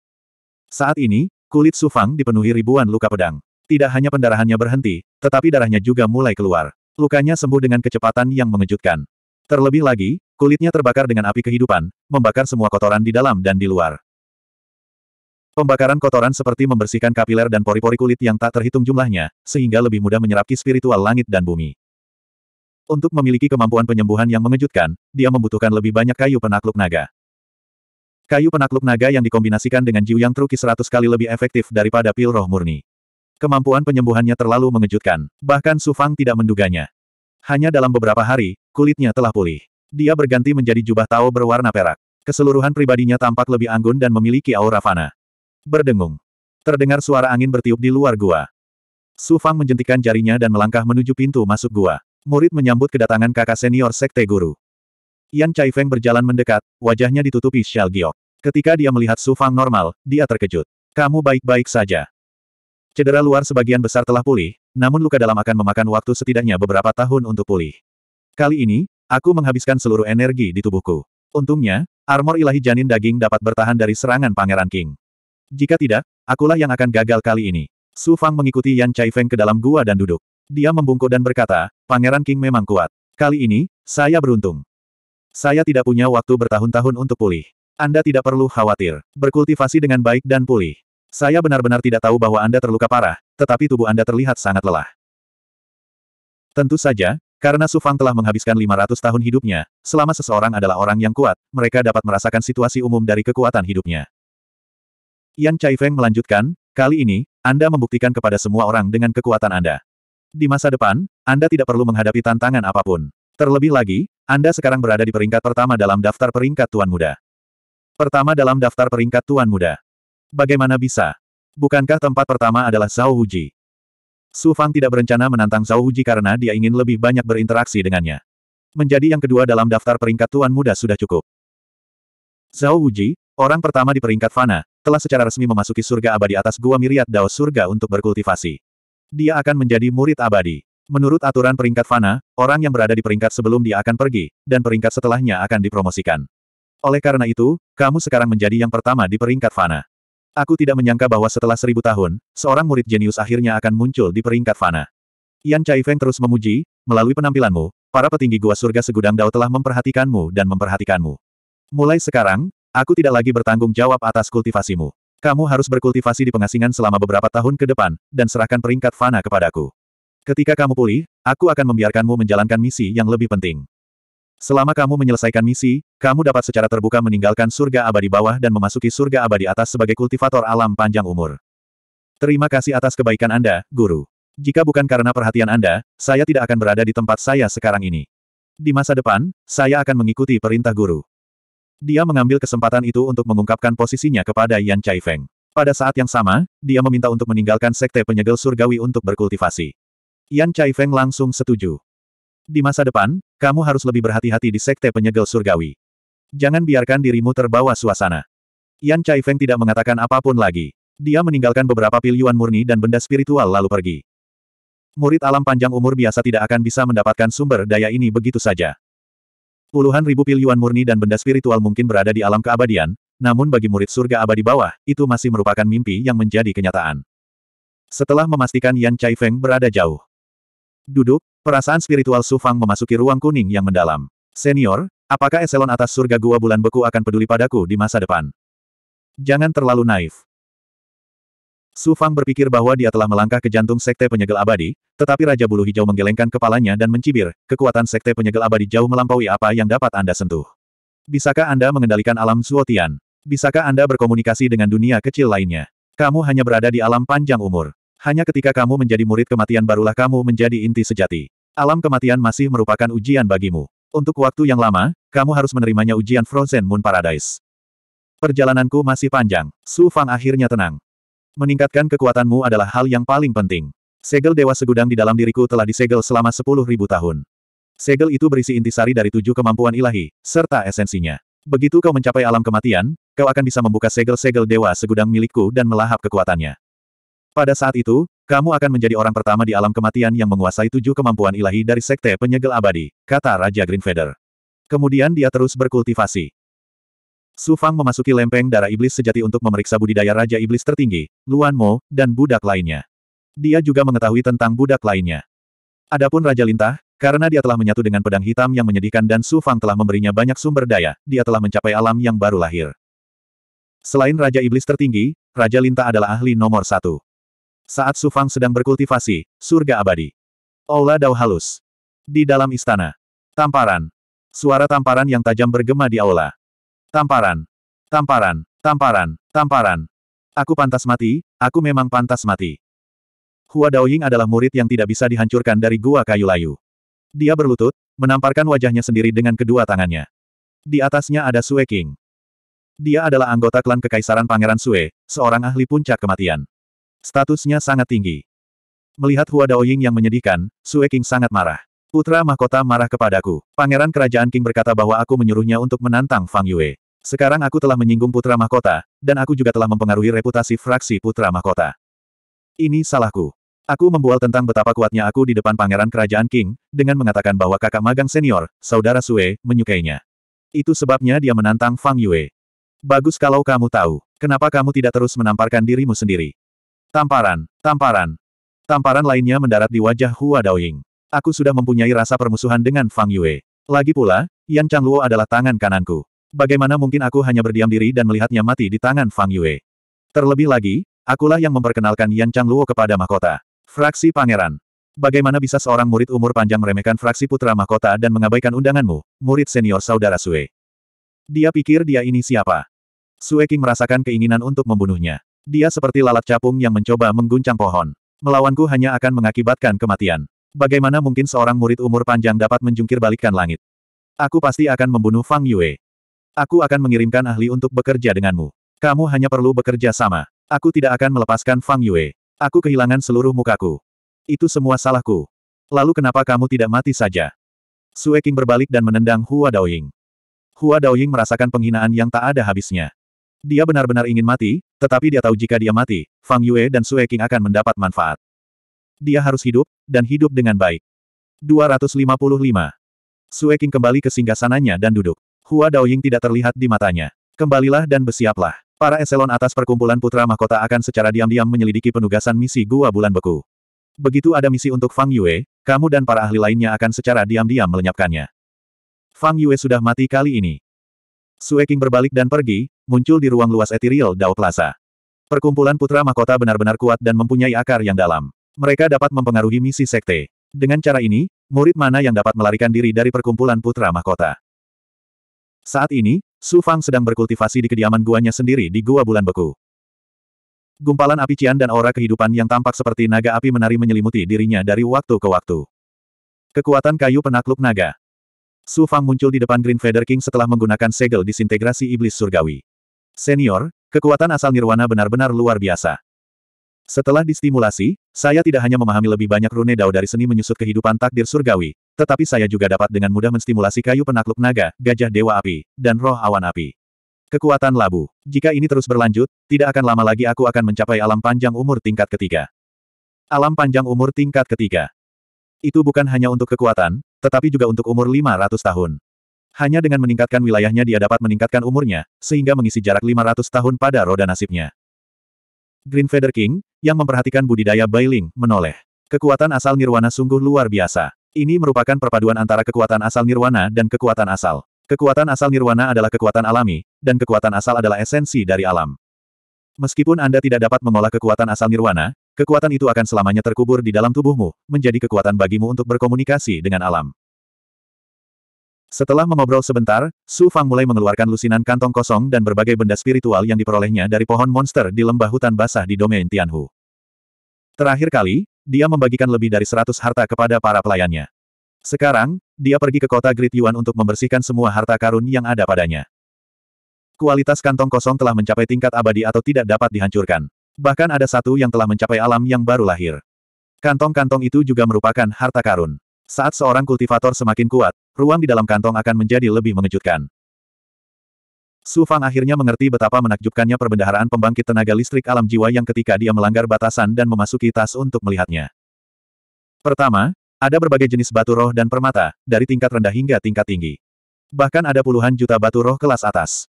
Saat ini, kulit Sufang dipenuhi ribuan luka pedang. Tidak hanya pendarahannya berhenti, tetapi darahnya juga mulai keluar. Lukanya sembuh dengan kecepatan yang mengejutkan. Terlebih lagi, kulitnya terbakar dengan api kehidupan, membakar semua kotoran di dalam dan di luar. Pembakaran kotoran seperti membersihkan kapiler dan pori-pori kulit yang tak terhitung jumlahnya, sehingga lebih mudah menyerap spiritual langit dan bumi. Untuk memiliki kemampuan penyembuhan yang mengejutkan, dia membutuhkan lebih banyak kayu penakluk naga. Kayu penakluk naga yang dikombinasikan dengan jiu yang truki seratus kali lebih efektif daripada pil roh murni. Kemampuan penyembuhannya terlalu mengejutkan, bahkan Su Fang tidak menduganya. Hanya dalam beberapa hari, kulitnya telah pulih. Dia berganti menjadi jubah tao berwarna perak. Keseluruhan pribadinya tampak lebih anggun dan memiliki aura fana. Berdengung. Terdengar suara angin bertiup di luar gua. Su Fang menjentikan jarinya dan melangkah menuju pintu masuk gua. Murid menyambut kedatangan kakak senior sekte guru. Yan Feng berjalan mendekat, wajahnya ditutupi Xiao Giok. Ketika dia melihat Su Fang normal, dia terkejut. Kamu baik-baik saja. Cedera luar sebagian besar telah pulih, namun luka dalam akan memakan waktu setidaknya beberapa tahun untuk pulih. Kali ini, aku menghabiskan seluruh energi di tubuhku. Untungnya, armor ilahi janin daging dapat bertahan dari serangan Pangeran King. Jika tidak, akulah yang akan gagal kali ini. Su Fang mengikuti Yan Feng ke dalam gua dan duduk. Dia membungkuk dan berkata, Pangeran King memang kuat. Kali ini, saya beruntung. Saya tidak punya waktu bertahun-tahun untuk pulih. Anda tidak perlu khawatir. Berkultivasi dengan baik dan pulih. Saya benar-benar tidak tahu bahwa Anda terluka parah, tetapi tubuh Anda terlihat sangat lelah. Tentu saja, karena Sufang telah menghabiskan 500 tahun hidupnya, selama seseorang adalah orang yang kuat, mereka dapat merasakan situasi umum dari kekuatan hidupnya. Yan Chai Feng melanjutkan, kali ini, Anda membuktikan kepada semua orang dengan kekuatan Anda. Di masa depan, anda tidak perlu menghadapi tantangan apapun. Terlebih lagi, Anda sekarang berada di peringkat pertama dalam daftar peringkat Tuan Muda. Pertama dalam daftar peringkat Tuan Muda. Bagaimana bisa? Bukankah tempat pertama adalah Zhao Huji? Su Fang tidak berencana menantang Zhao Huji karena dia ingin lebih banyak berinteraksi dengannya. Menjadi yang kedua dalam daftar peringkat Tuan Muda sudah cukup. Zhao Huji, orang pertama di peringkat Fana, telah secara resmi memasuki surga abadi atas gua miriat Dao surga untuk berkultivasi. Dia akan menjadi murid abadi. Menurut aturan peringkat fana, orang yang berada di peringkat sebelum dia akan pergi, dan peringkat setelahnya akan dipromosikan. Oleh karena itu, kamu sekarang menjadi yang pertama di peringkat fana. Aku tidak menyangka bahwa setelah seribu tahun, seorang murid jenius akhirnya akan muncul di peringkat fana. Yan Feng terus memuji, melalui penampilanmu, para petinggi gua surga segudang dao telah memperhatikanmu dan memperhatikanmu. Mulai sekarang, aku tidak lagi bertanggung jawab atas kultivasimu. Kamu harus berkultivasi di pengasingan selama beberapa tahun ke depan, dan serahkan peringkat fana kepadaku. Ketika kamu pulih, aku akan membiarkanmu menjalankan misi yang lebih penting. Selama kamu menyelesaikan misi, kamu dapat secara terbuka meninggalkan surga abadi bawah dan memasuki surga abadi atas sebagai kultivator alam panjang umur. Terima kasih atas kebaikan Anda, Guru. Jika bukan karena perhatian Anda, saya tidak akan berada di tempat saya sekarang ini. Di masa depan, saya akan mengikuti perintah guru. Dia mengambil kesempatan itu untuk mengungkapkan posisinya kepada Yan Chai Feng. Pada saat yang sama, dia meminta untuk meninggalkan sekte penyegel surgawi untuk berkultivasi. Yan Feng langsung setuju. Di masa depan, kamu harus lebih berhati-hati di sekte penyegel surgawi. Jangan biarkan dirimu terbawa suasana. Yan Feng tidak mengatakan apapun lagi. Dia meninggalkan beberapa pil murni dan benda spiritual lalu pergi. Murid alam panjang umur biasa tidak akan bisa mendapatkan sumber daya ini begitu saja. Puluhan ribu pil murni dan benda spiritual mungkin berada di alam keabadian, namun bagi murid surga abadi bawah, itu masih merupakan mimpi yang menjadi kenyataan. Setelah memastikan Yan Feng berada jauh, Duduk, perasaan spiritual sufang memasuki ruang kuning yang mendalam. Senior, apakah eselon atas surga gua bulan beku akan peduli padaku di masa depan? Jangan terlalu naif. sufang berpikir bahwa dia telah melangkah ke jantung sekte penyegel abadi, tetapi Raja Bulu Hijau menggelengkan kepalanya dan mencibir, kekuatan sekte penyegel abadi jauh melampaui apa yang dapat Anda sentuh. Bisakah Anda mengendalikan alam suotian Bisakah Anda berkomunikasi dengan dunia kecil lainnya? Kamu hanya berada di alam panjang umur. Hanya ketika kamu menjadi murid kematian barulah kamu menjadi inti sejati. Alam kematian masih merupakan ujian bagimu. Untuk waktu yang lama, kamu harus menerimanya ujian Frozen Moon Paradise. Perjalananku masih panjang. Su Fang akhirnya tenang. Meningkatkan kekuatanmu adalah hal yang paling penting. Segel Dewa Segudang di dalam diriku telah disegel selama sepuluh ribu tahun. Segel itu berisi intisari dari tujuh kemampuan ilahi, serta esensinya. Begitu kau mencapai alam kematian, kau akan bisa membuka segel-segel Dewa Segudang milikku dan melahap kekuatannya. Pada saat itu, kamu akan menjadi orang pertama di alam kematian yang menguasai tujuh kemampuan ilahi dari Sekte Penyegel Abadi, kata Raja Greenfeather. Kemudian dia terus berkultivasi. Su Fang memasuki lempeng darah iblis sejati untuk memeriksa budidaya Raja Iblis tertinggi, Luan Mo, dan budak lainnya. Dia juga mengetahui tentang budak lainnya. Adapun Raja Lintah, karena dia telah menyatu dengan pedang hitam yang menyedihkan dan Su Fang telah memberinya banyak sumber daya, dia telah mencapai alam yang baru lahir. Selain Raja Iblis tertinggi, Raja Lintah adalah ahli nomor satu. Saat Sufang sedang berkultivasi, surga abadi. Aula Dao halus. Di dalam istana. Tamparan. Suara tamparan yang tajam bergema di aula. Tamparan. Tamparan. Tamparan. Tamparan. Aku pantas mati, aku memang pantas mati. Hua Ying adalah murid yang tidak bisa dihancurkan dari gua kayu layu. Dia berlutut, menamparkan wajahnya sendiri dengan kedua tangannya. Di atasnya ada Sue King. Dia adalah anggota klan Kekaisaran Pangeran Sue, seorang ahli puncak kematian. Statusnya sangat tinggi. Melihat Hua Daoying yang menyedihkan, Sue King sangat marah. Putra mahkota marah kepadaku. Pangeran kerajaan King berkata bahwa aku menyuruhnya untuk menantang Fang Yue. Sekarang aku telah menyinggung putra mahkota, dan aku juga telah mempengaruhi reputasi fraksi putra mahkota. Ini salahku. Aku membual tentang betapa kuatnya aku di depan pangeran kerajaan King, dengan mengatakan bahwa kakak magang senior, saudara Sue, menyukainya. Itu sebabnya dia menantang Fang Yue. Bagus kalau kamu tahu, kenapa kamu tidak terus menamparkan dirimu sendiri. Tamparan, tamparan. Tamparan lainnya mendarat di wajah Hua Daoying. Aku sudah mempunyai rasa permusuhan dengan Fang Yue. Lagi pula, Yan Changluo adalah tangan kananku. Bagaimana mungkin aku hanya berdiam diri dan melihatnya mati di tangan Fang Yue? Terlebih lagi, akulah yang memperkenalkan Yan Changluo kepada mahkota. Fraksi pangeran. Bagaimana bisa seorang murid umur panjang meremehkan fraksi putra mahkota dan mengabaikan undanganmu, murid senior saudara Sue? Dia pikir dia ini siapa? Sue King merasakan keinginan untuk membunuhnya. Dia seperti lalat capung yang mencoba mengguncang pohon. Melawanku hanya akan mengakibatkan kematian. Bagaimana mungkin seorang murid umur panjang dapat menjungkir balikkan langit? Aku pasti akan membunuh Fang Yue. Aku akan mengirimkan ahli untuk bekerja denganmu. Kamu hanya perlu bekerja sama. Aku tidak akan melepaskan Fang Yue. Aku kehilangan seluruh mukaku. Itu semua salahku. Lalu kenapa kamu tidak mati saja? Sue King berbalik dan menendang Hua Daoying. Hua Daoying merasakan penghinaan yang tak ada habisnya. Dia benar-benar ingin mati, tetapi dia tahu jika dia mati, Fang Yue dan Sue King akan mendapat manfaat. Dia harus hidup, dan hidup dengan baik. 255. Sue King kembali ke singgasananya dan duduk. Hua Daoying tidak terlihat di matanya. Kembalilah dan bersiaplah. Para eselon atas perkumpulan putra mahkota akan secara diam-diam menyelidiki penugasan misi Gua Bulan Beku. Begitu ada misi untuk Fang Yue, kamu dan para ahli lainnya akan secara diam-diam melenyapkannya. Fang Yue sudah mati kali ini. Sue King berbalik dan pergi, muncul di ruang luas Ethereal Dao Plaza. Perkumpulan putra mahkota benar-benar kuat dan mempunyai akar yang dalam. Mereka dapat mempengaruhi misi sekte. Dengan cara ini, murid mana yang dapat melarikan diri dari perkumpulan putra mahkota. Saat ini, Su Fang sedang berkultivasi di kediaman guanya sendiri di Gua Bulan Beku. Gumpalan api cian dan aura kehidupan yang tampak seperti naga api menari menyelimuti dirinya dari waktu ke waktu. Kekuatan kayu penakluk naga. Su Fang muncul di depan Green Feather King setelah menggunakan segel disintegrasi iblis surgawi. Senior, kekuatan asal Nirwana benar-benar luar biasa. Setelah distimulasi, saya tidak hanya memahami lebih banyak rune dao dari seni menyusut kehidupan takdir surgawi, tetapi saya juga dapat dengan mudah menstimulasi kayu penakluk naga, gajah dewa api, dan roh awan api. Kekuatan labu. Jika ini terus berlanjut, tidak akan lama lagi aku akan mencapai alam panjang umur tingkat ketiga. Alam panjang umur tingkat ketiga. Itu bukan hanya untuk kekuatan, tetapi juga untuk umur 500 tahun. Hanya dengan meningkatkan wilayahnya dia dapat meningkatkan umurnya, sehingga mengisi jarak 500 tahun pada roda nasibnya. Green Feather King, yang memperhatikan budidaya Bailing, menoleh. Kekuatan asal Nirwana sungguh luar biasa. Ini merupakan perpaduan antara kekuatan asal Nirwana dan kekuatan asal. Kekuatan asal Nirwana adalah kekuatan alami, dan kekuatan asal adalah esensi dari alam. Meskipun Anda tidak dapat mengolah kekuatan asal Nirwana, kekuatan itu akan selamanya terkubur di dalam tubuhmu, menjadi kekuatan bagimu untuk berkomunikasi dengan alam. Setelah mengobrol sebentar, Su Fang mulai mengeluarkan lusinan kantong kosong dan berbagai benda spiritual yang diperolehnya dari pohon monster di lembah hutan basah di domain Tianhu. Terakhir kali, dia membagikan lebih dari seratus harta kepada para pelayannya. Sekarang, dia pergi ke kota Great Yuan untuk membersihkan semua harta karun yang ada padanya. Kualitas kantong kosong telah mencapai tingkat abadi atau tidak dapat dihancurkan. Bahkan ada satu yang telah mencapai alam yang baru lahir. Kantong-kantong itu juga merupakan harta karun. Saat seorang kultivator semakin kuat, ruang di dalam kantong akan menjadi lebih mengejutkan. Su Fang akhirnya mengerti betapa menakjubkannya perbendaharaan pembangkit tenaga listrik alam jiwa yang ketika dia melanggar batasan dan memasuki tas untuk melihatnya. Pertama, ada berbagai jenis batu roh dan permata, dari tingkat rendah hingga tingkat tinggi. Bahkan ada puluhan juta batu roh kelas atas.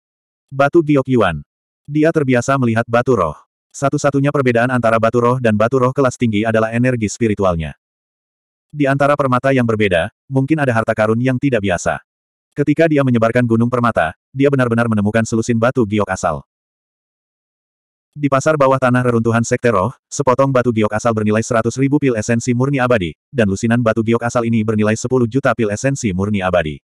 Batu Giok Yuan. Dia terbiasa melihat batu roh. Satu-satunya perbedaan antara batu roh dan batu roh kelas tinggi adalah energi spiritualnya. Di antara permata yang berbeda, mungkin ada harta karun yang tidak biasa. Ketika dia menyebarkan gunung permata, dia benar-benar menemukan selusin batu giok asal. Di pasar bawah tanah reruntuhan Sekte Roh, sepotong batu giok asal bernilai 100 ribu pil esensi murni abadi, dan lusinan batu giok asal ini bernilai 10 juta pil esensi murni abadi.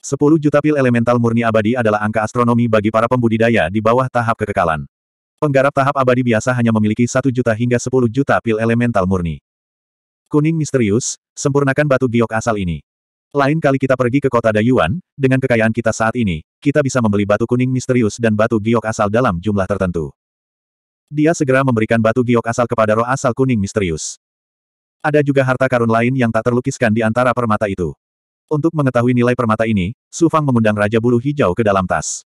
10 juta pil elemental murni abadi adalah angka astronomi bagi para pembudidaya di bawah tahap kekekalan. Penggarap tahap abadi biasa hanya memiliki 1 juta hingga 10 juta pil elemental murni. Kuning misterius, sempurnakan batu giok asal ini. Lain kali kita pergi ke kota Dayuan, dengan kekayaan kita saat ini, kita bisa membeli batu kuning misterius dan batu giok asal dalam jumlah tertentu. Dia segera memberikan batu giok asal kepada roh asal kuning misterius. Ada juga harta karun lain yang tak terlukiskan di antara permata itu. Untuk mengetahui nilai permata ini, Su Fang mengundang Raja Bulu Hijau ke dalam tas.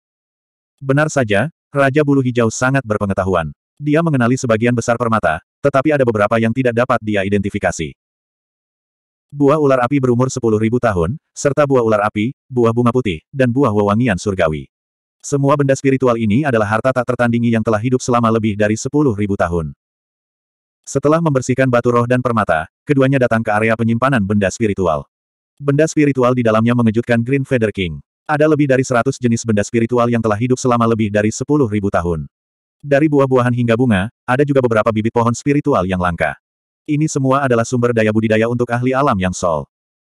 Benar saja, Raja Bulu Hijau sangat berpengetahuan. Dia mengenali sebagian besar permata, tetapi ada beberapa yang tidak dapat dia identifikasi. Buah ular api berumur 10.000 tahun, serta buah ular api, buah bunga putih, dan buah wewangian surgawi. Semua benda spiritual ini adalah harta tak tertandingi yang telah hidup selama lebih dari 10.000 tahun. Setelah membersihkan batu roh dan permata, keduanya datang ke area penyimpanan benda spiritual. Benda spiritual di dalamnya mengejutkan Green Feather King. Ada lebih dari 100 jenis benda spiritual yang telah hidup selama lebih dari 10.000 tahun. Dari buah-buahan hingga bunga, ada juga beberapa bibit pohon spiritual yang langka. Ini semua adalah sumber daya budidaya untuk ahli alam yang sol.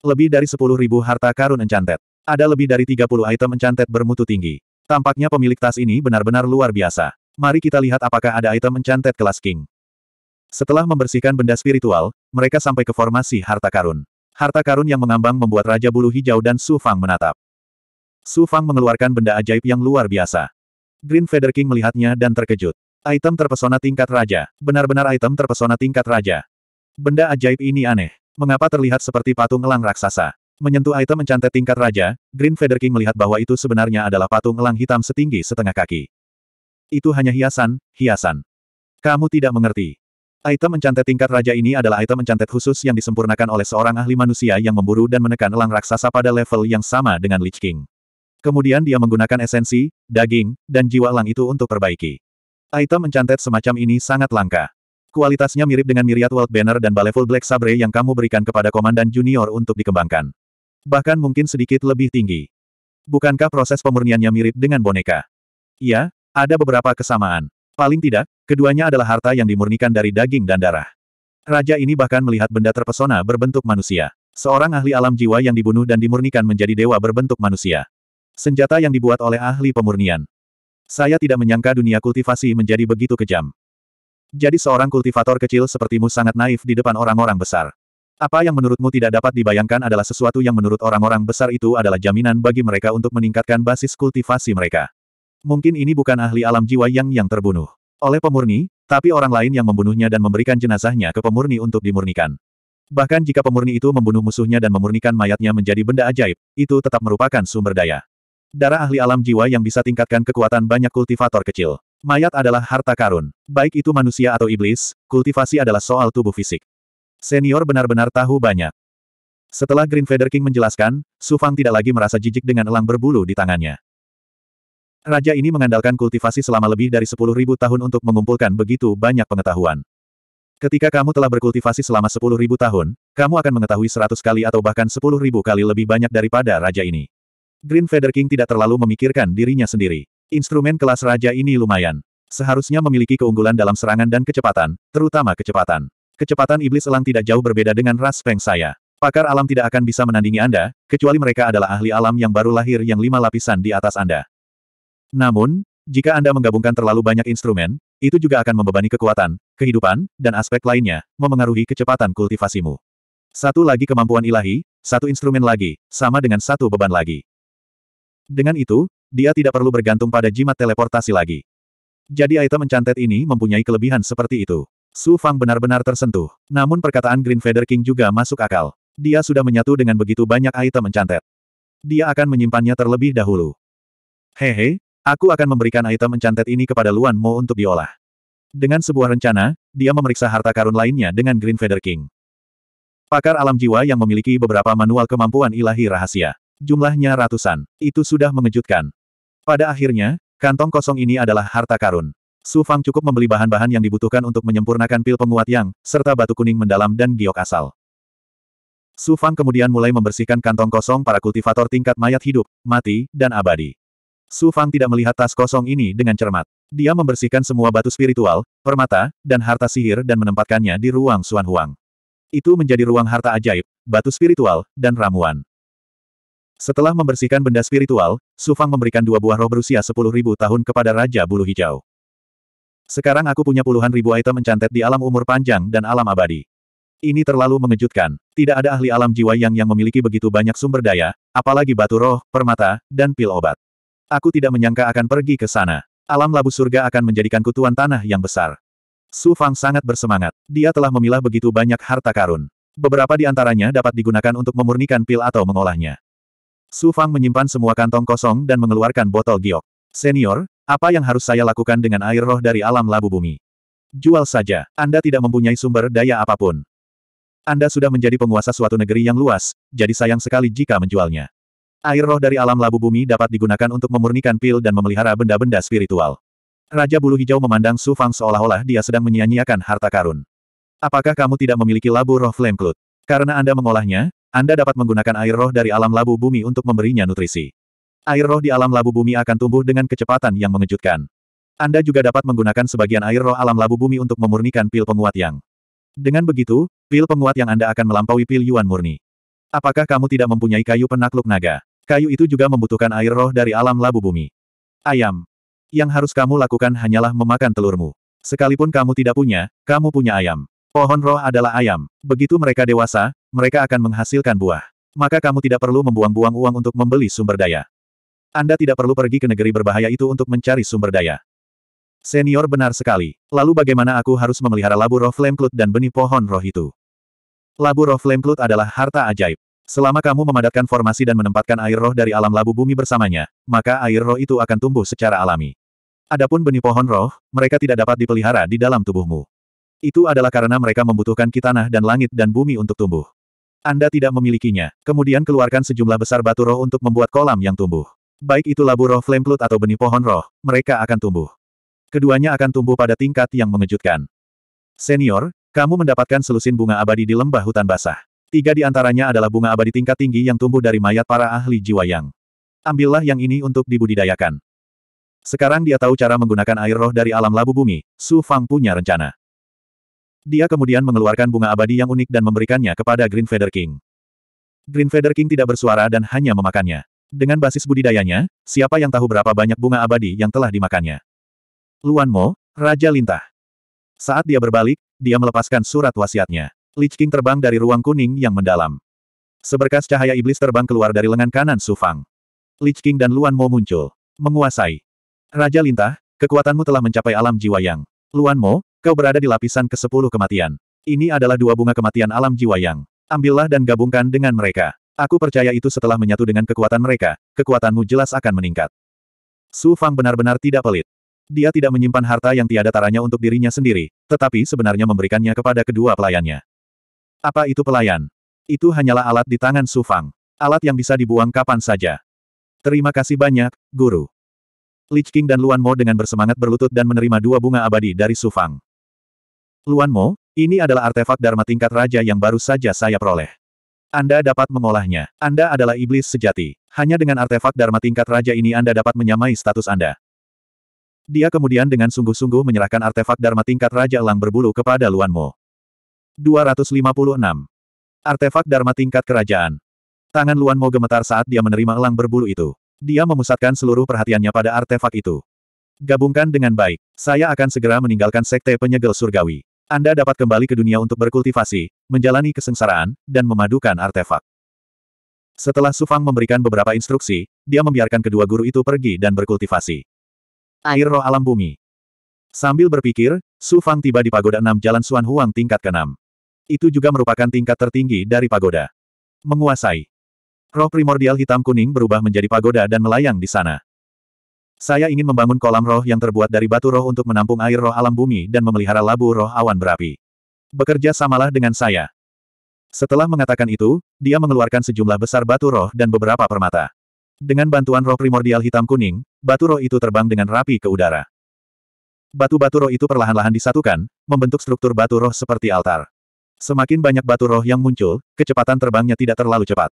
Lebih dari 10.000 harta karun encantet. Ada lebih dari 30 item encantet bermutu tinggi. Tampaknya pemilik tas ini benar-benar luar biasa. Mari kita lihat apakah ada item encantet kelas king. Setelah membersihkan benda spiritual, mereka sampai ke formasi harta karun. Harta karun yang mengambang membuat Raja Bulu Hijau dan Su Fang menatap. Su Fang mengeluarkan benda ajaib yang luar biasa. Green Feather King melihatnya dan terkejut. Item terpesona tingkat raja. Benar-benar item terpesona tingkat raja. Benda ajaib ini aneh. Mengapa terlihat seperti patung elang raksasa? Menyentuh item encantet tingkat raja, Green Feather King melihat bahwa itu sebenarnya adalah patung elang hitam setinggi setengah kaki. Itu hanya hiasan, hiasan. Kamu tidak mengerti. Item encantet tingkat raja ini adalah item encantet khusus yang disempurnakan oleh seorang ahli manusia yang memburu dan menekan elang raksasa pada level yang sama dengan Lich King. Kemudian dia menggunakan esensi, daging, dan jiwa lang itu untuk perbaiki. Item mencantet semacam ini sangat langka. Kualitasnya mirip dengan Miriath World Banner dan Baleful Black Sabre yang kamu berikan kepada Komandan Junior untuk dikembangkan. Bahkan mungkin sedikit lebih tinggi. Bukankah proses pemurniannya mirip dengan boneka? Iya, ada beberapa kesamaan. Paling tidak, keduanya adalah harta yang dimurnikan dari daging dan darah. Raja ini bahkan melihat benda terpesona berbentuk manusia. Seorang ahli alam jiwa yang dibunuh dan dimurnikan menjadi dewa berbentuk manusia. Senjata yang dibuat oleh ahli pemurnian. Saya tidak menyangka dunia kultivasi menjadi begitu kejam. Jadi seorang kultivator kecil sepertimu sangat naif di depan orang-orang besar. Apa yang menurutmu tidak dapat dibayangkan adalah sesuatu yang menurut orang-orang besar itu adalah jaminan bagi mereka untuk meningkatkan basis kultivasi mereka. Mungkin ini bukan ahli alam jiwa yang yang terbunuh oleh pemurni, tapi orang lain yang membunuhnya dan memberikan jenazahnya ke pemurni untuk dimurnikan. Bahkan jika pemurni itu membunuh musuhnya dan memurnikan mayatnya menjadi benda ajaib, itu tetap merupakan sumber daya. Darah ahli alam jiwa yang bisa tingkatkan kekuatan banyak kultivator kecil. Mayat adalah harta karun. Baik itu manusia atau iblis, kultivasi adalah soal tubuh fisik. Senior benar-benar tahu banyak. Setelah Green Feather King menjelaskan, Su Fang tidak lagi merasa jijik dengan elang berbulu di tangannya. Raja ini mengandalkan kultivasi selama lebih dari 10.000 tahun untuk mengumpulkan begitu banyak pengetahuan. Ketika kamu telah berkultivasi selama 10.000 tahun, kamu akan mengetahui 100 kali atau bahkan 10.000 kali lebih banyak daripada raja ini. Green Feather King tidak terlalu memikirkan dirinya sendiri. Instrumen kelas raja ini lumayan. Seharusnya memiliki keunggulan dalam serangan dan kecepatan, terutama kecepatan. Kecepatan iblis elang tidak jauh berbeda dengan ras Feng saya. Pakar alam tidak akan bisa menandingi Anda, kecuali mereka adalah ahli alam yang baru lahir yang lima lapisan di atas Anda. Namun, jika Anda menggabungkan terlalu banyak instrumen, itu juga akan membebani kekuatan, kehidupan, dan aspek lainnya, memengaruhi kecepatan kultivasimu. Satu lagi kemampuan ilahi, satu instrumen lagi, sama dengan satu beban lagi. Dengan itu, dia tidak perlu bergantung pada jimat teleportasi lagi. Jadi item mencantet ini mempunyai kelebihan seperti itu. Su Fang benar-benar tersentuh. Namun perkataan Green Feather King juga masuk akal. Dia sudah menyatu dengan begitu banyak item mencantet. Dia akan menyimpannya terlebih dahulu. Hehe, aku akan memberikan item mencantet ini kepada Luan Mo untuk diolah. Dengan sebuah rencana, dia memeriksa harta karun lainnya dengan Green Feather King. Pakar alam jiwa yang memiliki beberapa manual kemampuan ilahi rahasia. Jumlahnya ratusan. Itu sudah mengejutkan. Pada akhirnya, kantong kosong ini adalah harta karun. Su Fang cukup membeli bahan-bahan yang dibutuhkan untuk menyempurnakan pil penguat yang, serta batu kuning mendalam dan giok asal. Su Fang kemudian mulai membersihkan kantong kosong para kultivator tingkat mayat hidup, mati, dan abadi. Su Fang tidak melihat tas kosong ini dengan cermat. Dia membersihkan semua batu spiritual, permata, dan harta sihir dan menempatkannya di ruang Suan Huang. Itu menjadi ruang harta ajaib, batu spiritual, dan ramuan. Setelah membersihkan benda spiritual, Sufang memberikan dua buah roh berusia sepuluh ribu tahun kepada Raja Bulu Hijau. Sekarang aku punya puluhan ribu item mencantet di alam umur panjang dan alam abadi. Ini terlalu mengejutkan. Tidak ada ahli alam jiwa yang yang memiliki begitu banyak sumber daya, apalagi batu roh, permata, dan pil obat. Aku tidak menyangka akan pergi ke sana. Alam labu surga akan menjadikan kutuan tanah yang besar. Su Fang sangat bersemangat. Dia telah memilah begitu banyak harta karun. Beberapa di antaranya dapat digunakan untuk memurnikan pil atau mengolahnya. Su Fang menyimpan semua kantong kosong dan mengeluarkan botol giok. Senior, apa yang harus saya lakukan dengan air roh dari alam labu bumi? Jual saja, Anda tidak mempunyai sumber daya apapun. Anda sudah menjadi penguasa suatu negeri yang luas, jadi sayang sekali jika menjualnya. Air roh dari alam labu bumi dapat digunakan untuk memurnikan pil dan memelihara benda-benda spiritual. Raja Bulu Hijau memandang Su Fang seolah-olah dia sedang menyia-nyiakan harta karun. Apakah kamu tidak memiliki labu roh Flame cloud? Karena Anda mengolahnya, anda dapat menggunakan air roh dari alam labu bumi untuk memberinya nutrisi. Air roh di alam labu bumi akan tumbuh dengan kecepatan yang mengejutkan. Anda juga dapat menggunakan sebagian air roh alam labu bumi untuk memurnikan pil penguat yang. Dengan begitu, pil penguat yang Anda akan melampaui pil Yuan murni. Apakah kamu tidak mempunyai kayu penakluk naga? Kayu itu juga membutuhkan air roh dari alam labu bumi. Ayam. Yang harus kamu lakukan hanyalah memakan telurmu. Sekalipun kamu tidak punya, kamu punya ayam. Pohon roh adalah ayam. Begitu mereka dewasa, mereka akan menghasilkan buah. Maka kamu tidak perlu membuang-buang uang untuk membeli sumber daya. Anda tidak perlu pergi ke negeri berbahaya itu untuk mencari sumber daya. Senior benar sekali. Lalu bagaimana aku harus memelihara labu roh flameklut dan benih pohon roh itu? Labu roh flameklut adalah harta ajaib. Selama kamu memadatkan formasi dan menempatkan air roh dari alam labu bumi bersamanya, maka air roh itu akan tumbuh secara alami. Adapun benih pohon roh, mereka tidak dapat dipelihara di dalam tubuhmu. Itu adalah karena mereka membutuhkan kitanah dan langit dan bumi untuk tumbuh. Anda tidak memilikinya, kemudian keluarkan sejumlah besar batu roh untuk membuat kolam yang tumbuh. Baik itu labu roh flame atau benih pohon roh, mereka akan tumbuh. Keduanya akan tumbuh pada tingkat yang mengejutkan. Senior, kamu mendapatkan selusin bunga abadi di lembah hutan basah. Tiga di antaranya adalah bunga abadi tingkat tinggi yang tumbuh dari mayat para ahli jiwa yang. Ambillah yang ini untuk dibudidayakan. Sekarang dia tahu cara menggunakan air roh dari alam labu bumi, Su Fang punya rencana. Dia kemudian mengeluarkan bunga abadi yang unik dan memberikannya kepada Green Feather King. Green Feather King tidak bersuara dan hanya memakannya. Dengan basis budidayanya, siapa yang tahu berapa banyak bunga abadi yang telah dimakannya? Luan Mo, Raja Lintah. Saat dia berbalik, dia melepaskan surat wasiatnya. Lich King terbang dari ruang kuning yang mendalam. Seberkas cahaya iblis terbang keluar dari lengan kanan Su Fang. Lich King dan Luan Mo muncul. Menguasai. Raja Lintah, kekuatanmu telah mencapai alam jiwa yang. Luan Mo, Kau berada di lapisan ke-10 kematian. Ini adalah dua bunga kematian alam jiwa yang. Ambillah dan gabungkan dengan mereka. Aku percaya itu setelah menyatu dengan kekuatan mereka, kekuatanmu jelas akan meningkat. Su Fang benar-benar tidak pelit. Dia tidak menyimpan harta yang tiada taranya untuk dirinya sendiri, tetapi sebenarnya memberikannya kepada kedua pelayannya. Apa itu pelayan? Itu hanyalah alat di tangan Su Fang. Alat yang bisa dibuang kapan saja. Terima kasih banyak, Guru. Lich King dan Luan Mo dengan bersemangat berlutut dan menerima dua bunga abadi dari Su Fang. Luan Mo, ini adalah artefak Dharma tingkat raja yang baru saja saya peroleh. Anda dapat mengolahnya. Anda adalah iblis sejati. Hanya dengan artefak Dharma tingkat raja ini Anda dapat menyamai status Anda. Dia kemudian dengan sungguh-sungguh menyerahkan artefak Dharma tingkat Raja Elang berbulu kepada Luan Mo. 256. Artefak Dharma tingkat kerajaan. Tangan Luan Mo gemetar saat dia menerima elang berbulu itu. Dia memusatkan seluruh perhatiannya pada artefak itu. Gabungkan dengan baik. Saya akan segera meninggalkan sekte penyegel surgawi. Anda dapat kembali ke dunia untuk berkultivasi, menjalani kesengsaraan, dan memadukan artefak. Setelah Sufang memberikan beberapa instruksi, dia membiarkan kedua guru itu pergi dan berkultivasi. Air roh alam bumi. Sambil berpikir, Sufang tiba di pagoda enam Jalan Suan Huang tingkat ke-6. Itu juga merupakan tingkat tertinggi dari pagoda. Menguasai. Roh primordial hitam kuning berubah menjadi pagoda dan melayang di sana. Saya ingin membangun kolam roh yang terbuat dari batu roh untuk menampung air roh alam bumi dan memelihara labu roh awan berapi. Bekerja samalah dengan saya. Setelah mengatakan itu, dia mengeluarkan sejumlah besar batu roh dan beberapa permata. Dengan bantuan roh primordial hitam kuning, batu roh itu terbang dengan rapi ke udara. Batu-batu roh itu perlahan-lahan disatukan, membentuk struktur batu roh seperti altar. Semakin banyak batu roh yang muncul, kecepatan terbangnya tidak terlalu cepat.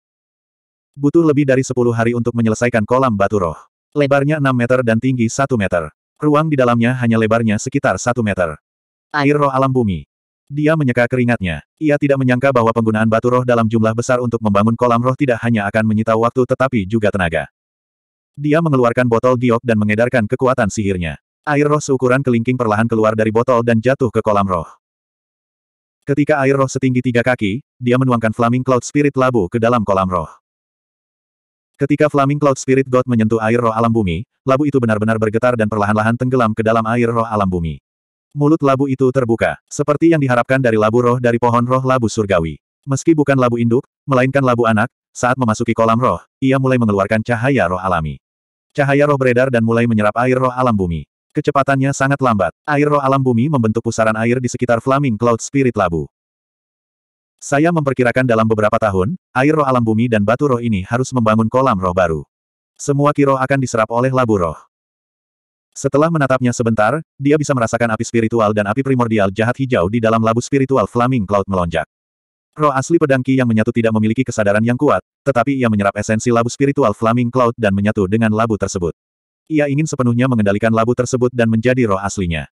Butuh lebih dari 10 hari untuk menyelesaikan kolam batu roh. Lebarnya 6 meter dan tinggi 1 meter. Ruang di dalamnya hanya lebarnya sekitar 1 meter. Air roh alam bumi. Dia menyeka keringatnya. Ia tidak menyangka bahwa penggunaan batu roh dalam jumlah besar untuk membangun kolam roh tidak hanya akan menyita waktu tetapi juga tenaga. Dia mengeluarkan botol giok dan mengedarkan kekuatan sihirnya. Air roh seukuran kelingking perlahan keluar dari botol dan jatuh ke kolam roh. Ketika air roh setinggi tiga kaki, dia menuangkan Flaming Cloud Spirit Labu ke dalam kolam roh. Ketika Flaming Cloud Spirit God menyentuh air roh alam bumi, labu itu benar-benar bergetar dan perlahan-lahan tenggelam ke dalam air roh alam bumi. Mulut labu itu terbuka, seperti yang diharapkan dari labu roh dari pohon roh labu surgawi. Meski bukan labu induk, melainkan labu anak, saat memasuki kolam roh, ia mulai mengeluarkan cahaya roh alami. Cahaya roh beredar dan mulai menyerap air roh alam bumi. Kecepatannya sangat lambat. Air roh alam bumi membentuk pusaran air di sekitar Flaming Cloud Spirit Labu. Saya memperkirakan dalam beberapa tahun, air roh alam bumi dan batu roh ini harus membangun kolam roh baru. Semua kiro akan diserap oleh labu roh. Setelah menatapnya sebentar, dia bisa merasakan api spiritual dan api primordial jahat hijau di dalam labu spiritual Flaming Cloud melonjak. Roh asli pedangki yang menyatu tidak memiliki kesadaran yang kuat, tetapi ia menyerap esensi labu spiritual Flaming Cloud dan menyatu dengan labu tersebut. Ia ingin sepenuhnya mengendalikan labu tersebut dan menjadi roh aslinya.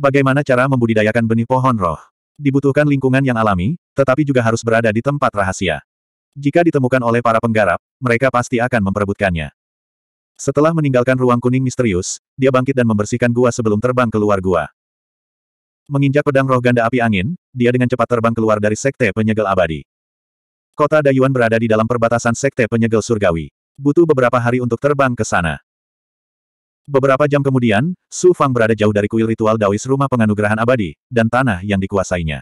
Bagaimana cara membudidayakan benih pohon roh? Dibutuhkan lingkungan yang alami, tetapi juga harus berada di tempat rahasia. Jika ditemukan oleh para penggarap, mereka pasti akan memperebutkannya. Setelah meninggalkan ruang kuning misterius, dia bangkit dan membersihkan gua sebelum terbang keluar gua. Menginjak pedang roh ganda api angin, dia dengan cepat terbang keluar dari sekte penyegel abadi. Kota Dayuan berada di dalam perbatasan sekte penyegel surgawi. Butuh beberapa hari untuk terbang ke sana. Beberapa jam kemudian, Su Fang berada jauh dari kuil ritual Daois rumah penganugerahan abadi, dan tanah yang dikuasainya.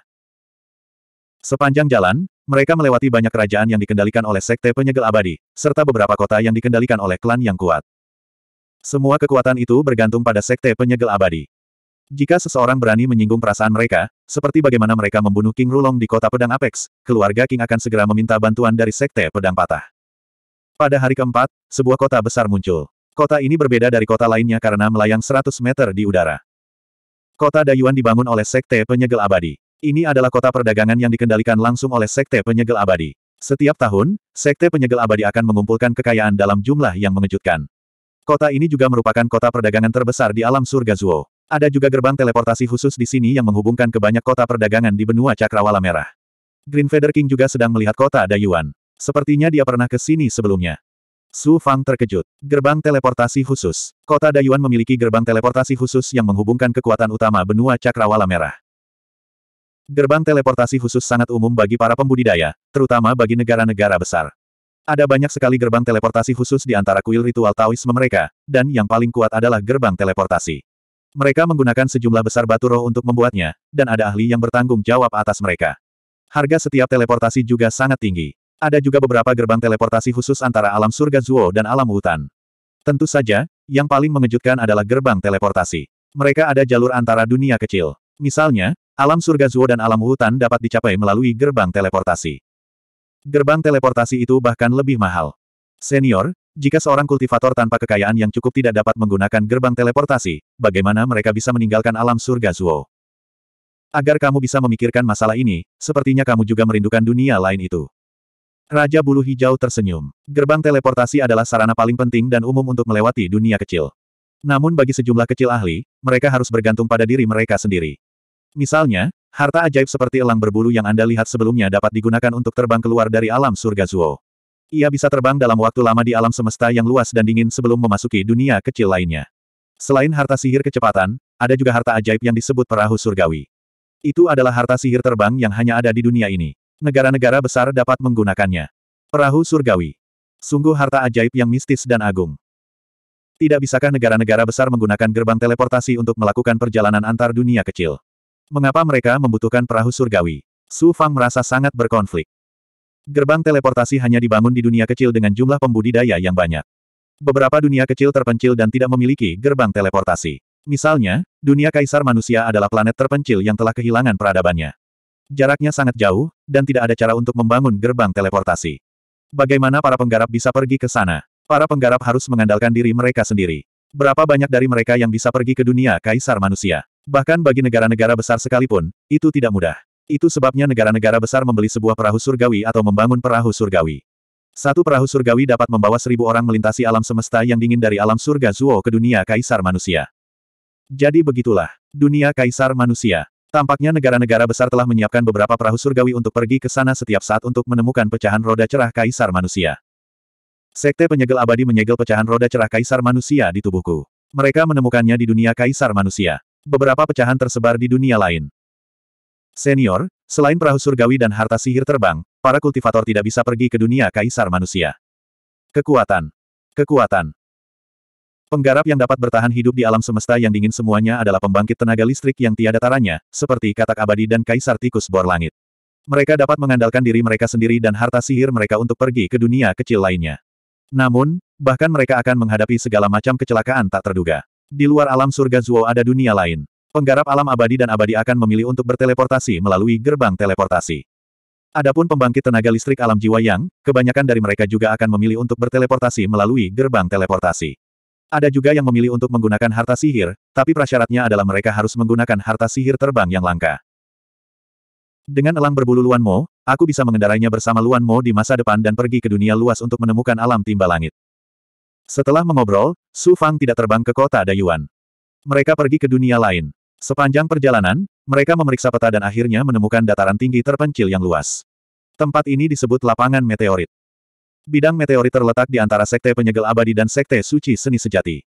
Sepanjang jalan, mereka melewati banyak kerajaan yang dikendalikan oleh Sekte Penyegel Abadi, serta beberapa kota yang dikendalikan oleh klan yang kuat. Semua kekuatan itu bergantung pada Sekte Penyegel Abadi. Jika seseorang berani menyinggung perasaan mereka, seperti bagaimana mereka membunuh King Rulong di kota pedang Apex, keluarga King akan segera meminta bantuan dari Sekte Pedang Patah. Pada hari keempat, sebuah kota besar muncul. Kota ini berbeda dari kota lainnya karena melayang 100 meter di udara. Kota Dayuan dibangun oleh Sekte Penyegel Abadi. Ini adalah kota perdagangan yang dikendalikan langsung oleh Sekte Penyegel Abadi. Setiap tahun, Sekte Penyegel Abadi akan mengumpulkan kekayaan dalam jumlah yang mengejutkan. Kota ini juga merupakan kota perdagangan terbesar di alam surga Zuo. Ada juga gerbang teleportasi khusus di sini yang menghubungkan ke banyak kota perdagangan di benua Cakrawala Merah. Green Feather King juga sedang melihat kota Dayuan. Sepertinya dia pernah ke sini sebelumnya. Su Fang terkejut. Gerbang teleportasi khusus. Kota Dayuan memiliki gerbang teleportasi khusus yang menghubungkan kekuatan utama benua Cakrawala Merah. Gerbang teleportasi khusus sangat umum bagi para pembudidaya, terutama bagi negara-negara besar. Ada banyak sekali gerbang teleportasi khusus di antara kuil ritual Taoisme mereka, dan yang paling kuat adalah gerbang teleportasi. Mereka menggunakan sejumlah besar batu roh untuk membuatnya, dan ada ahli yang bertanggung jawab atas mereka. Harga setiap teleportasi juga sangat tinggi. Ada juga beberapa gerbang teleportasi khusus antara alam surga Zuo dan alam hutan. Tentu saja, yang paling mengejutkan adalah gerbang teleportasi. Mereka ada jalur antara dunia kecil. Misalnya, Alam surga Zuo dan alam hutan dapat dicapai melalui gerbang teleportasi. Gerbang teleportasi itu bahkan lebih mahal. Senior, jika seorang kultivator tanpa kekayaan yang cukup tidak dapat menggunakan gerbang teleportasi, bagaimana mereka bisa meninggalkan alam surga Zuo? Agar kamu bisa memikirkan masalah ini, sepertinya kamu juga merindukan dunia lain itu. Raja Bulu Hijau tersenyum. Gerbang teleportasi adalah sarana paling penting dan umum untuk melewati dunia kecil. Namun bagi sejumlah kecil ahli, mereka harus bergantung pada diri mereka sendiri. Misalnya, harta ajaib seperti elang berbulu yang Anda lihat sebelumnya dapat digunakan untuk terbang keluar dari alam surga Zuo. Ia bisa terbang dalam waktu lama di alam semesta yang luas dan dingin sebelum memasuki dunia kecil lainnya. Selain harta sihir kecepatan, ada juga harta ajaib yang disebut perahu surgawi. Itu adalah harta sihir terbang yang hanya ada di dunia ini. Negara-negara besar dapat menggunakannya. Perahu surgawi. Sungguh harta ajaib yang mistis dan agung. Tidak bisakah negara-negara besar menggunakan gerbang teleportasi untuk melakukan perjalanan antar dunia kecil? Mengapa mereka membutuhkan perahu surgawi? Su Fang merasa sangat berkonflik. Gerbang teleportasi hanya dibangun di dunia kecil dengan jumlah pembudidaya yang banyak. Beberapa dunia kecil terpencil dan tidak memiliki gerbang teleportasi. Misalnya, dunia kaisar manusia adalah planet terpencil yang telah kehilangan peradabannya. Jaraknya sangat jauh, dan tidak ada cara untuk membangun gerbang teleportasi. Bagaimana para penggarap bisa pergi ke sana? Para penggarap harus mengandalkan diri mereka sendiri. Berapa banyak dari mereka yang bisa pergi ke dunia kaisar manusia? Bahkan bagi negara-negara besar sekalipun, itu tidak mudah. Itu sebabnya negara-negara besar membeli sebuah perahu surgawi atau membangun perahu surgawi. Satu perahu surgawi dapat membawa seribu orang melintasi alam semesta yang dingin dari alam surga Zuo ke dunia kaisar manusia. Jadi begitulah, dunia kaisar manusia. Tampaknya negara-negara besar telah menyiapkan beberapa perahu surgawi untuk pergi ke sana setiap saat untuk menemukan pecahan roda cerah kaisar manusia. Sekte penyegel abadi menyegel pecahan roda cerah kaisar manusia di tubuhku. Mereka menemukannya di dunia kaisar manusia. Beberapa pecahan tersebar di dunia lain. Senior, selain perahu surgawi dan harta sihir terbang, para kultivator tidak bisa pergi ke dunia kaisar manusia. Kekuatan. Kekuatan. Penggarap yang dapat bertahan hidup di alam semesta yang dingin semuanya adalah pembangkit tenaga listrik yang tiada taranya, seperti katak abadi dan kaisar tikus bor langit. Mereka dapat mengandalkan diri mereka sendiri dan harta sihir mereka untuk pergi ke dunia kecil lainnya. Namun, bahkan mereka akan menghadapi segala macam kecelakaan tak terduga. Di luar alam surga Zuo ada dunia lain. Penggarap alam abadi dan abadi akan memilih untuk berteleportasi melalui gerbang teleportasi. Adapun pembangkit tenaga listrik alam jiwa yang, kebanyakan dari mereka juga akan memilih untuk berteleportasi melalui gerbang teleportasi. Ada juga yang memilih untuk menggunakan harta sihir, tapi prasyaratnya adalah mereka harus menggunakan harta sihir terbang yang langka. Dengan elang berbulu Luan Mo, aku bisa mengendarainya bersama Luan Mo di masa depan dan pergi ke dunia luas untuk menemukan alam timba langit. Setelah mengobrol, Su Fang tidak terbang ke kota Dayuan. Mereka pergi ke dunia lain. Sepanjang perjalanan, mereka memeriksa peta dan akhirnya menemukan dataran tinggi terpencil yang luas. Tempat ini disebut lapangan meteorit. Bidang meteorit terletak di antara sekte penyegel abadi dan sekte suci seni sejati.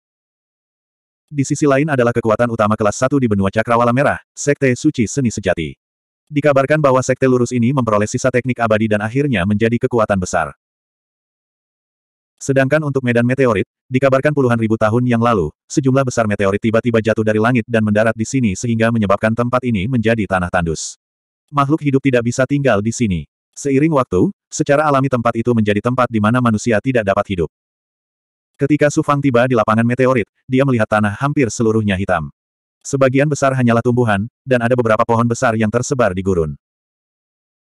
Di sisi lain adalah kekuatan utama kelas 1 di benua Cakrawala Merah, sekte suci seni sejati. Dikabarkan bahwa sekte lurus ini memperoleh sisa teknik abadi dan akhirnya menjadi kekuatan besar. Sedangkan untuk medan meteorit, dikabarkan puluhan ribu tahun yang lalu, sejumlah besar meteorit tiba-tiba jatuh dari langit dan mendarat di sini sehingga menyebabkan tempat ini menjadi tanah tandus. Makhluk hidup tidak bisa tinggal di sini. Seiring waktu, secara alami tempat itu menjadi tempat di mana manusia tidak dapat hidup. Ketika Su Fang tiba di lapangan meteorit, dia melihat tanah hampir seluruhnya hitam. Sebagian besar hanyalah tumbuhan, dan ada beberapa pohon besar yang tersebar di gurun.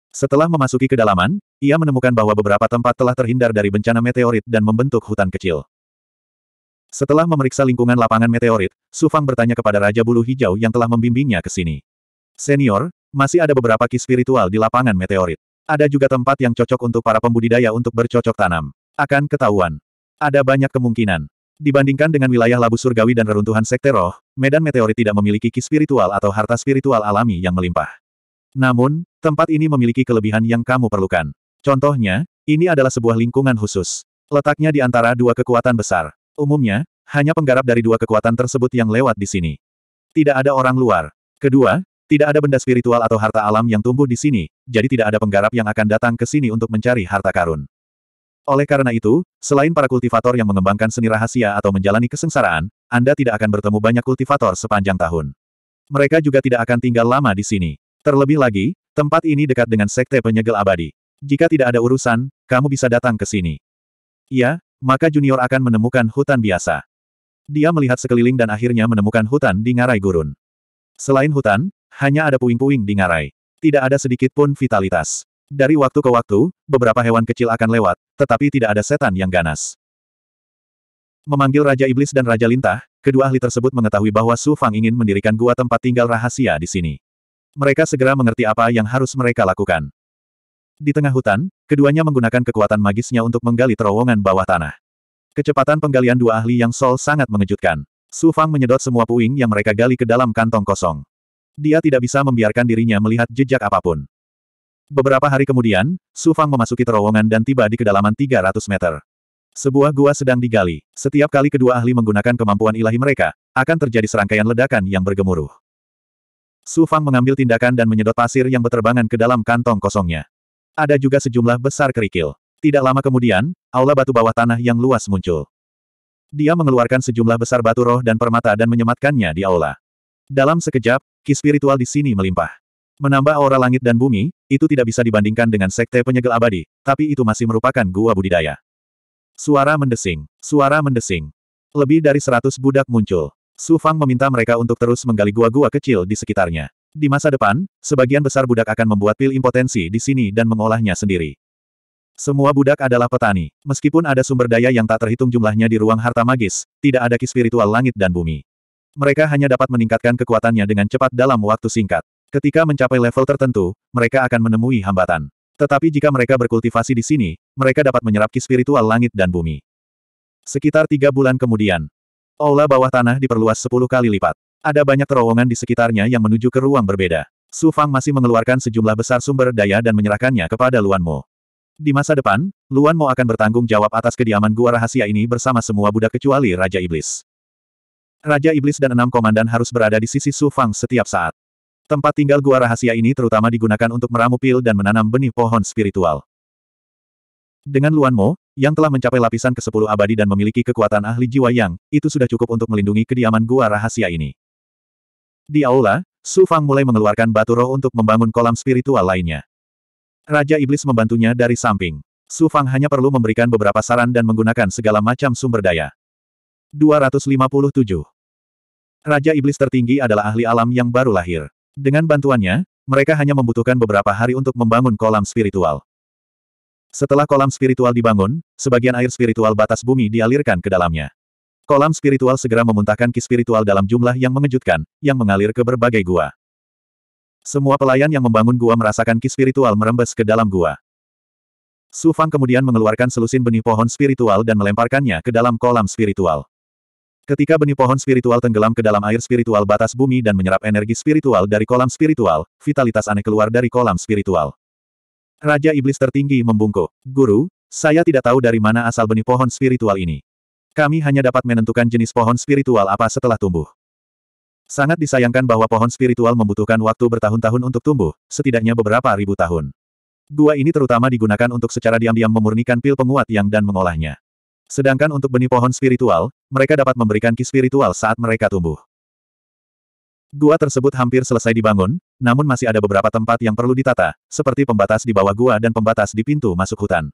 Setelah memasuki kedalaman, ia menemukan bahwa beberapa tempat telah terhindar dari bencana meteorit dan membentuk hutan kecil. Setelah memeriksa lingkungan lapangan meteorit, Sufang bertanya kepada Raja Bulu Hijau yang telah membimbingnya ke sini. Senior, masih ada beberapa ki spiritual di lapangan meteorit. Ada juga tempat yang cocok untuk para pembudidaya untuk bercocok tanam. Akan ketahuan. Ada banyak kemungkinan. Dibandingkan dengan wilayah labu surgawi dan reruntuhan sekte roh, medan meteorit tidak memiliki ki spiritual atau harta spiritual alami yang melimpah. Namun, tempat ini memiliki kelebihan yang kamu perlukan. Contohnya, ini adalah sebuah lingkungan khusus. Letaknya di antara dua kekuatan besar. Umumnya, hanya penggarap dari dua kekuatan tersebut yang lewat di sini. Tidak ada orang luar. Kedua, tidak ada benda spiritual atau harta alam yang tumbuh di sini, jadi tidak ada penggarap yang akan datang ke sini untuk mencari harta karun. Oleh karena itu, selain para kultivator yang mengembangkan seni rahasia atau menjalani kesengsaraan, Anda tidak akan bertemu banyak kultivator sepanjang tahun. Mereka juga tidak akan tinggal lama di sini. Terlebih lagi, tempat ini dekat dengan sekte penyegel abadi. Jika tidak ada urusan, kamu bisa datang ke sini. Ya, maka Junior akan menemukan hutan biasa. Dia melihat sekeliling dan akhirnya menemukan hutan di ngarai gurun. Selain hutan, hanya ada puing-puing di ngarai. Tidak ada sedikit pun vitalitas. Dari waktu ke waktu, beberapa hewan kecil akan lewat, tetapi tidak ada setan yang ganas. Memanggil Raja Iblis dan Raja Lintah, kedua ahli tersebut mengetahui bahwa Su Fang ingin mendirikan gua tempat tinggal rahasia di sini mereka segera mengerti apa yang harus mereka lakukan. Di tengah hutan, keduanya menggunakan kekuatan magisnya untuk menggali terowongan bawah tanah. Kecepatan penggalian dua ahli yang Sol sangat mengejutkan. Su Fang menyedot semua puing yang mereka gali ke dalam kantong kosong. Dia tidak bisa membiarkan dirinya melihat jejak apapun. Beberapa hari kemudian, Su Fang memasuki terowongan dan tiba di kedalaman 300 meter. Sebuah gua sedang digali. Setiap kali kedua ahli menggunakan kemampuan ilahi mereka, akan terjadi serangkaian ledakan yang bergemuruh. Su Fang mengambil tindakan dan menyedot pasir yang berterbangan ke dalam kantong kosongnya. Ada juga sejumlah besar kerikil. Tidak lama kemudian, aula batu bawah tanah yang luas muncul. Dia mengeluarkan sejumlah besar batu roh dan permata dan menyematkannya di aula. Dalam sekejap, ki spiritual di sini melimpah. Menambah aura langit dan bumi, itu tidak bisa dibandingkan dengan sekte penyegel abadi, tapi itu masih merupakan gua budidaya. Suara mendesing, suara mendesing. Lebih dari seratus budak muncul. Su Fang meminta mereka untuk terus menggali gua-gua kecil di sekitarnya. Di masa depan, sebagian besar budak akan membuat pil impotensi di sini dan mengolahnya sendiri. Semua budak adalah petani. Meskipun ada sumber daya yang tak terhitung jumlahnya di ruang harta magis, tidak ada ki spiritual langit dan bumi. Mereka hanya dapat meningkatkan kekuatannya dengan cepat dalam waktu singkat. Ketika mencapai level tertentu, mereka akan menemui hambatan. Tetapi jika mereka berkultivasi di sini, mereka dapat menyerap ki spiritual langit dan bumi. Sekitar tiga bulan kemudian, Aula bawah tanah diperluas 10 kali lipat. Ada banyak terowongan di sekitarnya yang menuju ke ruang berbeda. Su Fang masih mengeluarkan sejumlah besar sumber daya dan menyerahkannya kepada Luan Mo. Di masa depan, Luan Mo akan bertanggung jawab atas kediaman gua rahasia ini bersama semua budak kecuali Raja Iblis. Raja Iblis dan enam komandan harus berada di sisi Su Fang setiap saat. Tempat tinggal gua rahasia ini terutama digunakan untuk meramu pil dan menanam benih pohon spiritual. Dengan Luan Mo, yang telah mencapai lapisan ke-10 abadi dan memiliki kekuatan ahli jiwa yang, itu sudah cukup untuk melindungi kediaman gua rahasia ini. Di aula, Su Fang mulai mengeluarkan batu roh untuk membangun kolam spiritual lainnya. Raja Iblis membantunya dari samping. Su Fang hanya perlu memberikan beberapa saran dan menggunakan segala macam sumber daya. 257. Raja Iblis tertinggi adalah ahli alam yang baru lahir. Dengan bantuannya, mereka hanya membutuhkan beberapa hari untuk membangun kolam spiritual. Setelah kolam spiritual dibangun, sebagian air spiritual batas bumi dialirkan ke dalamnya. Kolam spiritual segera memuntahkan ki spiritual dalam jumlah yang mengejutkan, yang mengalir ke berbagai gua. Semua pelayan yang membangun gua merasakan ki spiritual merembes ke dalam gua. Su Fang kemudian mengeluarkan selusin benih pohon spiritual dan melemparkannya ke dalam kolam spiritual. Ketika benih pohon spiritual tenggelam ke dalam air spiritual batas bumi dan menyerap energi spiritual dari kolam spiritual, vitalitas aneh keluar dari kolam spiritual. Raja Iblis tertinggi membungkuk. Guru, saya tidak tahu dari mana asal benih pohon spiritual ini. Kami hanya dapat menentukan jenis pohon spiritual apa setelah tumbuh. Sangat disayangkan bahwa pohon spiritual membutuhkan waktu bertahun-tahun untuk tumbuh, setidaknya beberapa ribu tahun. Gua ini terutama digunakan untuk secara diam-diam memurnikan pil penguat yang dan mengolahnya. Sedangkan untuk benih pohon spiritual, mereka dapat memberikan ki spiritual saat mereka tumbuh. Gua tersebut hampir selesai dibangun, namun masih ada beberapa tempat yang perlu ditata, seperti pembatas di bawah gua dan pembatas di pintu masuk hutan.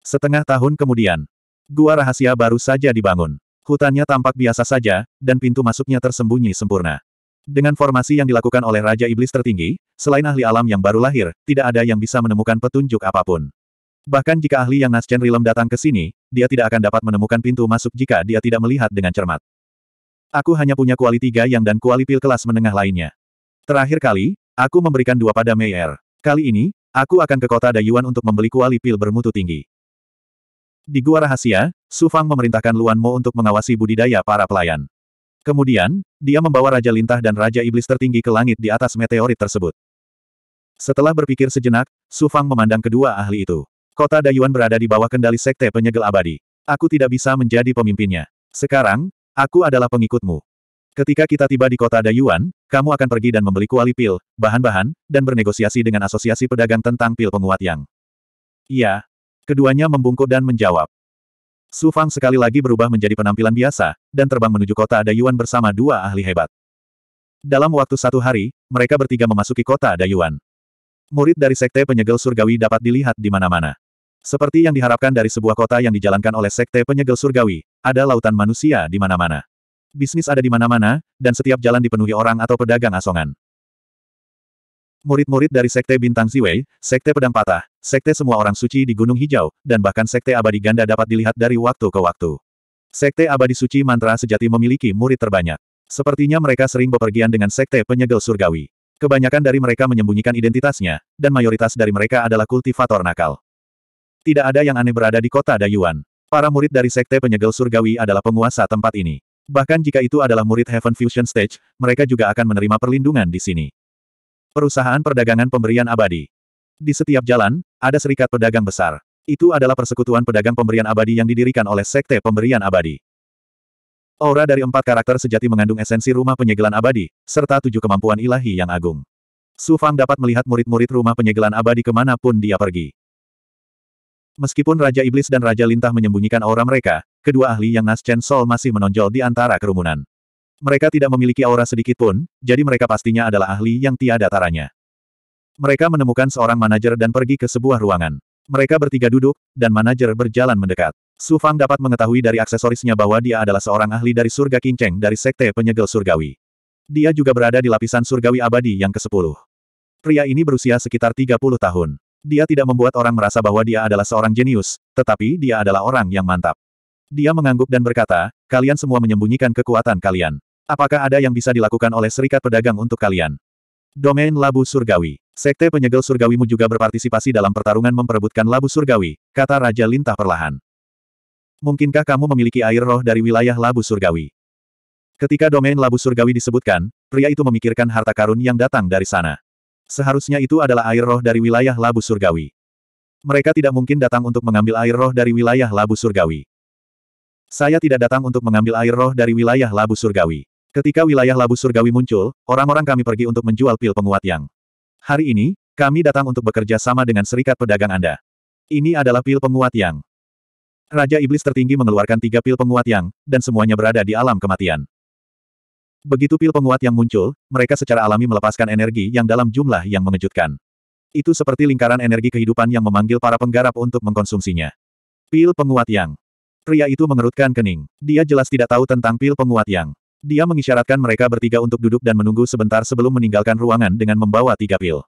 Setengah tahun kemudian, gua rahasia baru saja dibangun. Hutannya tampak biasa saja, dan pintu masuknya tersembunyi sempurna. Dengan formasi yang dilakukan oleh Raja Iblis tertinggi, selain ahli alam yang baru lahir, tidak ada yang bisa menemukan petunjuk apapun. Bahkan jika ahli yang Naschen Rilem datang ke sini, dia tidak akan dapat menemukan pintu masuk jika dia tidak melihat dengan cermat. Aku hanya punya kuali tiga yang dan kuali pil kelas menengah lainnya. Terakhir kali, aku memberikan dua pada Meier. Kali ini, aku akan ke kota Dayuan untuk membeli kuali pil bermutu tinggi. Di gua rahasia, Su Fang memerintahkan Luan Mo untuk mengawasi budidaya para pelayan. Kemudian, dia membawa Raja Lintah dan Raja Iblis tertinggi ke langit di atas meteorit tersebut. Setelah berpikir sejenak, Su Fang memandang kedua ahli itu. Kota Dayuan berada di bawah kendali sekte penyegel abadi. Aku tidak bisa menjadi pemimpinnya. Sekarang, aku adalah pengikutmu. Ketika kita tiba di kota Dayuan, kamu akan pergi dan membeli kuali pil, bahan-bahan, dan bernegosiasi dengan asosiasi pedagang tentang pil penguat yang. Iya. Keduanya membungkuk dan menjawab. Su Fang sekali lagi berubah menjadi penampilan biasa, dan terbang menuju kota Dayuan bersama dua ahli hebat. Dalam waktu satu hari, mereka bertiga memasuki kota Dayuan. Murid dari Sekte Penyegel Surgawi dapat dilihat di mana-mana. Seperti yang diharapkan dari sebuah kota yang dijalankan oleh Sekte Penyegel Surgawi, ada lautan manusia di mana-mana. Bisnis ada di mana-mana, dan setiap jalan dipenuhi orang atau pedagang asongan. Murid-murid dari Sekte Bintang Ziwei, Sekte Pedang Patah, Sekte Semua Orang Suci di Gunung Hijau, dan bahkan Sekte Abadi Ganda dapat dilihat dari waktu ke waktu. Sekte Abadi Suci Mantra sejati memiliki murid terbanyak. Sepertinya mereka sering bepergian dengan Sekte Penyegel Surgawi. Kebanyakan dari mereka menyembunyikan identitasnya, dan mayoritas dari mereka adalah kultivator nakal. Tidak ada yang aneh berada di kota Dayuan. Para murid dari Sekte Penyegel Surgawi adalah penguasa tempat ini. Bahkan jika itu adalah murid Heaven Fusion Stage, mereka juga akan menerima perlindungan di sini. Perusahaan perdagangan pemberian abadi. Di setiap jalan, ada serikat pedagang besar. Itu adalah persekutuan pedagang pemberian abadi yang didirikan oleh Sekte Pemberian Abadi. Aura dari empat karakter sejati mengandung esensi rumah penyegelan abadi, serta tujuh kemampuan ilahi yang agung. Su Fang dapat melihat murid-murid rumah penyegelan abadi kemanapun dia pergi. Meskipun Raja Iblis dan Raja Lintah menyembunyikan aura mereka, kedua ahli yang Nas Chen Sol masih menonjol di antara kerumunan. Mereka tidak memiliki aura sedikit pun, jadi mereka pastinya adalah ahli yang tiada taranya. Mereka menemukan seorang manajer dan pergi ke sebuah ruangan. Mereka bertiga duduk, dan manajer berjalan mendekat. Su Fang dapat mengetahui dari aksesorisnya bahwa dia adalah seorang ahli dari surga kinceng dari sekte penyegel surgawi. Dia juga berada di lapisan surgawi abadi yang ke-10. Pria ini berusia sekitar 30 tahun. Dia tidak membuat orang merasa bahwa dia adalah seorang jenius, tetapi dia adalah orang yang mantap. Dia mengangguk dan berkata, kalian semua menyembunyikan kekuatan kalian. Apakah ada yang bisa dilakukan oleh serikat pedagang untuk kalian? Domain Labu Surgawi. Sekte penyegel surgawimu juga berpartisipasi dalam pertarungan memperebutkan labu surgawi, kata Raja Lintah perlahan. Mungkinkah kamu memiliki air roh dari wilayah labu surgawi? Ketika domain labu surgawi disebutkan, pria itu memikirkan harta karun yang datang dari sana. Seharusnya itu adalah air roh dari wilayah labu surgawi. Mereka tidak mungkin datang untuk mengambil air roh dari wilayah labu surgawi. Saya tidak datang untuk mengambil air roh dari wilayah Labu Surgawi. Ketika wilayah Labu Surgawi muncul, orang-orang kami pergi untuk menjual pil penguat yang. Hari ini, kami datang untuk bekerja sama dengan serikat pedagang Anda. Ini adalah pil penguat yang. Raja Iblis tertinggi mengeluarkan tiga pil penguat yang, dan semuanya berada di alam kematian. Begitu pil penguat yang muncul, mereka secara alami melepaskan energi yang dalam jumlah yang mengejutkan. Itu seperti lingkaran energi kehidupan yang memanggil para penggarap untuk mengkonsumsinya. Pil penguat yang Pria itu mengerutkan kening. Dia jelas tidak tahu tentang pil penguat yang. Dia mengisyaratkan mereka bertiga untuk duduk dan menunggu sebentar sebelum meninggalkan ruangan dengan membawa tiga pil.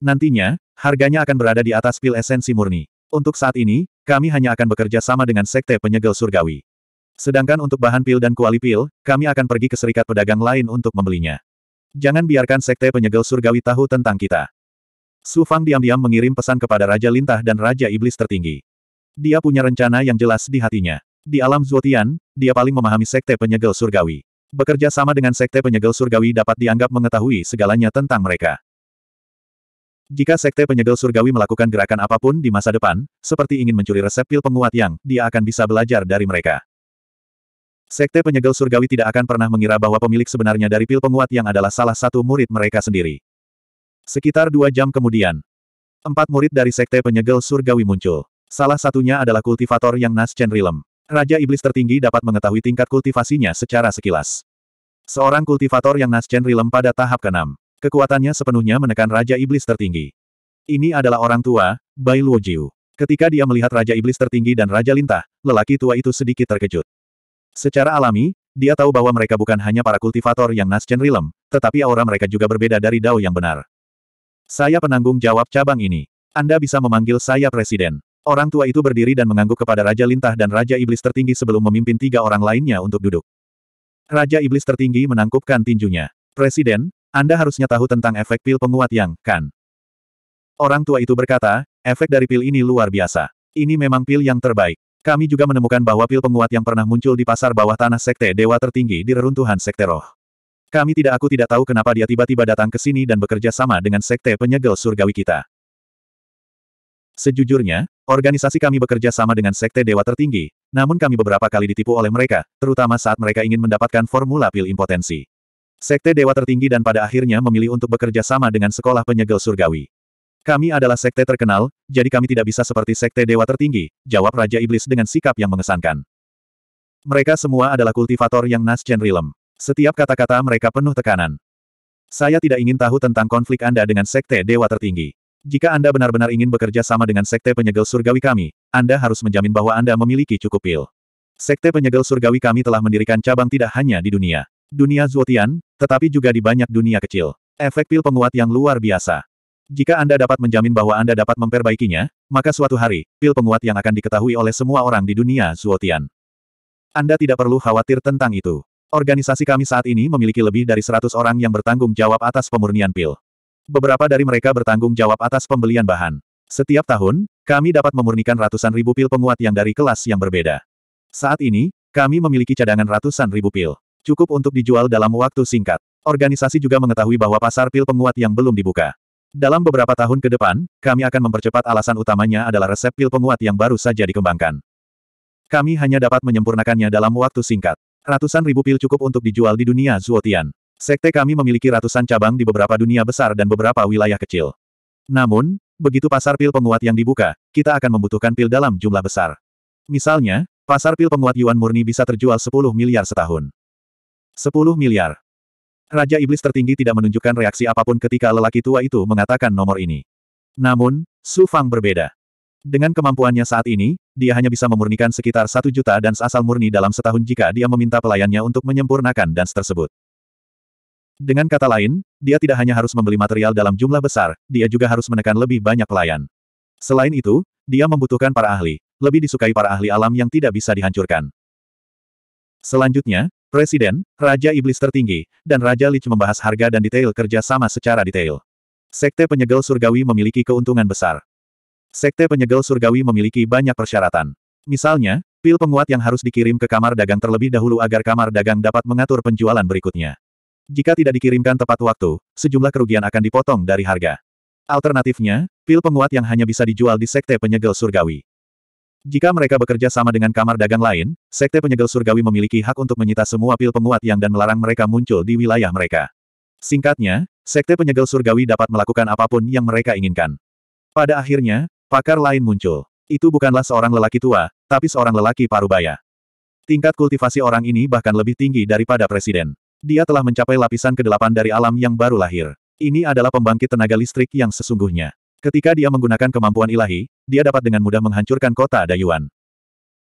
Nantinya, harganya akan berada di atas pil esensi murni. Untuk saat ini, kami hanya akan bekerja sama dengan Sekte Penyegel Surgawi. Sedangkan untuk bahan pil dan kuali pil, kami akan pergi ke serikat pedagang lain untuk membelinya. Jangan biarkan Sekte Penyegel Surgawi tahu tentang kita. Su Fang diam-diam mengirim pesan kepada Raja Lintah dan Raja Iblis tertinggi. Dia punya rencana yang jelas di hatinya. Di alam Zuotian, dia paling memahami sekte penyegel surgawi. Bekerja sama dengan sekte penyegel surgawi dapat dianggap mengetahui segalanya tentang mereka. Jika sekte penyegel surgawi melakukan gerakan apapun di masa depan, seperti ingin mencuri resep pil penguat yang, dia akan bisa belajar dari mereka. Sekte penyegel surgawi tidak akan pernah mengira bahwa pemilik sebenarnya dari pil penguat yang adalah salah satu murid mereka sendiri. Sekitar dua jam kemudian, empat murid dari sekte penyegel surgawi muncul. Salah satunya adalah kultivator yang Nas Chen Rilem. Raja Iblis tertinggi dapat mengetahui tingkat kultivasinya secara sekilas. Seorang kultivator yang Nas Chen Rilem pada tahap ke-6. Kekuatannya sepenuhnya menekan Raja Iblis tertinggi. Ini adalah orang tua, Bai Luojiu. Ketika dia melihat Raja Iblis tertinggi dan Raja Lintah, lelaki tua itu sedikit terkejut. Secara alami, dia tahu bahwa mereka bukan hanya para kultivator yang Nas Chen Rilem, tetapi aura mereka juga berbeda dari Dao yang benar. Saya penanggung jawab cabang ini. Anda bisa memanggil saya presiden. Orang tua itu berdiri dan mengangguk kepada Raja Lintah dan Raja Iblis tertinggi sebelum memimpin tiga orang lainnya untuk duduk. Raja Iblis tertinggi menangkupkan tinjunya. Presiden, Anda harusnya tahu tentang efek pil penguat yang, kan? Orang tua itu berkata, efek dari pil ini luar biasa. Ini memang pil yang terbaik. Kami juga menemukan bahwa pil penguat yang pernah muncul di pasar bawah tanah sekte dewa tertinggi di reruntuhan sekte roh. Kami tidak aku tidak tahu kenapa dia tiba-tiba datang ke sini dan bekerja sama dengan sekte penyegel surgawi kita. Sejujurnya, organisasi kami bekerja sama dengan Sekte Dewa Tertinggi, namun kami beberapa kali ditipu oleh mereka, terutama saat mereka ingin mendapatkan formula pil impotensi. Sekte Dewa Tertinggi dan pada akhirnya memilih untuk bekerja sama dengan Sekolah Penyegel Surgawi. Kami adalah sekte terkenal, jadi kami tidak bisa seperti Sekte Dewa Tertinggi, jawab Raja Iblis dengan sikap yang mengesankan. Mereka semua adalah kultivator yang Nasjen Rilem. Setiap kata-kata mereka penuh tekanan. Saya tidak ingin tahu tentang konflik Anda dengan Sekte Dewa Tertinggi. Jika Anda benar-benar ingin bekerja sama dengan Sekte Penyegel Surgawi kami, Anda harus menjamin bahwa Anda memiliki cukup pil. Sekte Penyegel Surgawi kami telah mendirikan cabang tidak hanya di dunia. Dunia Zuotian, tetapi juga di banyak dunia kecil. Efek pil penguat yang luar biasa. Jika Anda dapat menjamin bahwa Anda dapat memperbaikinya, maka suatu hari, pil penguat yang akan diketahui oleh semua orang di dunia Zuotian. Anda tidak perlu khawatir tentang itu. Organisasi kami saat ini memiliki lebih dari 100 orang yang bertanggung jawab atas pemurnian pil. Beberapa dari mereka bertanggung jawab atas pembelian bahan. Setiap tahun, kami dapat memurnikan ratusan ribu pil penguat yang dari kelas yang berbeda. Saat ini, kami memiliki cadangan ratusan ribu pil. Cukup untuk dijual dalam waktu singkat. Organisasi juga mengetahui bahwa pasar pil penguat yang belum dibuka. Dalam beberapa tahun ke depan, kami akan mempercepat alasan utamanya adalah resep pil penguat yang baru saja dikembangkan. Kami hanya dapat menyempurnakannya dalam waktu singkat. Ratusan ribu pil cukup untuk dijual di dunia Zuotian. Sekte kami memiliki ratusan cabang di beberapa dunia besar dan beberapa wilayah kecil. Namun, begitu pasar pil penguat yang dibuka, kita akan membutuhkan pil dalam jumlah besar. Misalnya, pasar pil penguat Yuan murni bisa terjual 10 miliar setahun. 10 miliar. Raja Iblis tertinggi tidak menunjukkan reaksi apapun ketika lelaki tua itu mengatakan nomor ini. Namun, Su Fang berbeda. Dengan kemampuannya saat ini, dia hanya bisa memurnikan sekitar satu juta dan asal murni dalam setahun jika dia meminta pelayannya untuk menyempurnakan dans tersebut. Dengan kata lain, dia tidak hanya harus membeli material dalam jumlah besar, dia juga harus menekan lebih banyak pelayan. Selain itu, dia membutuhkan para ahli, lebih disukai para ahli alam yang tidak bisa dihancurkan. Selanjutnya, Presiden, Raja Iblis Tertinggi, dan Raja Lich membahas harga dan detail kerja sama secara detail. Sekte Penyegel Surgawi memiliki keuntungan besar. Sekte Penyegel Surgawi memiliki banyak persyaratan. Misalnya, pil penguat yang harus dikirim ke kamar dagang terlebih dahulu agar kamar dagang dapat mengatur penjualan berikutnya. Jika tidak dikirimkan tepat waktu, sejumlah kerugian akan dipotong dari harga. Alternatifnya, pil penguat yang hanya bisa dijual di Sekte Penyegel Surgawi. Jika mereka bekerja sama dengan kamar dagang lain, Sekte Penyegel Surgawi memiliki hak untuk menyita semua pil penguat yang dan melarang mereka muncul di wilayah mereka. Singkatnya, Sekte Penyegel Surgawi dapat melakukan apapun yang mereka inginkan. Pada akhirnya, pakar lain muncul. Itu bukanlah seorang lelaki tua, tapi seorang lelaki parubaya. Tingkat kultivasi orang ini bahkan lebih tinggi daripada presiden. Dia telah mencapai lapisan ke-8 dari alam yang baru lahir. Ini adalah pembangkit tenaga listrik yang sesungguhnya. Ketika dia menggunakan kemampuan ilahi, dia dapat dengan mudah menghancurkan kota Dayuan.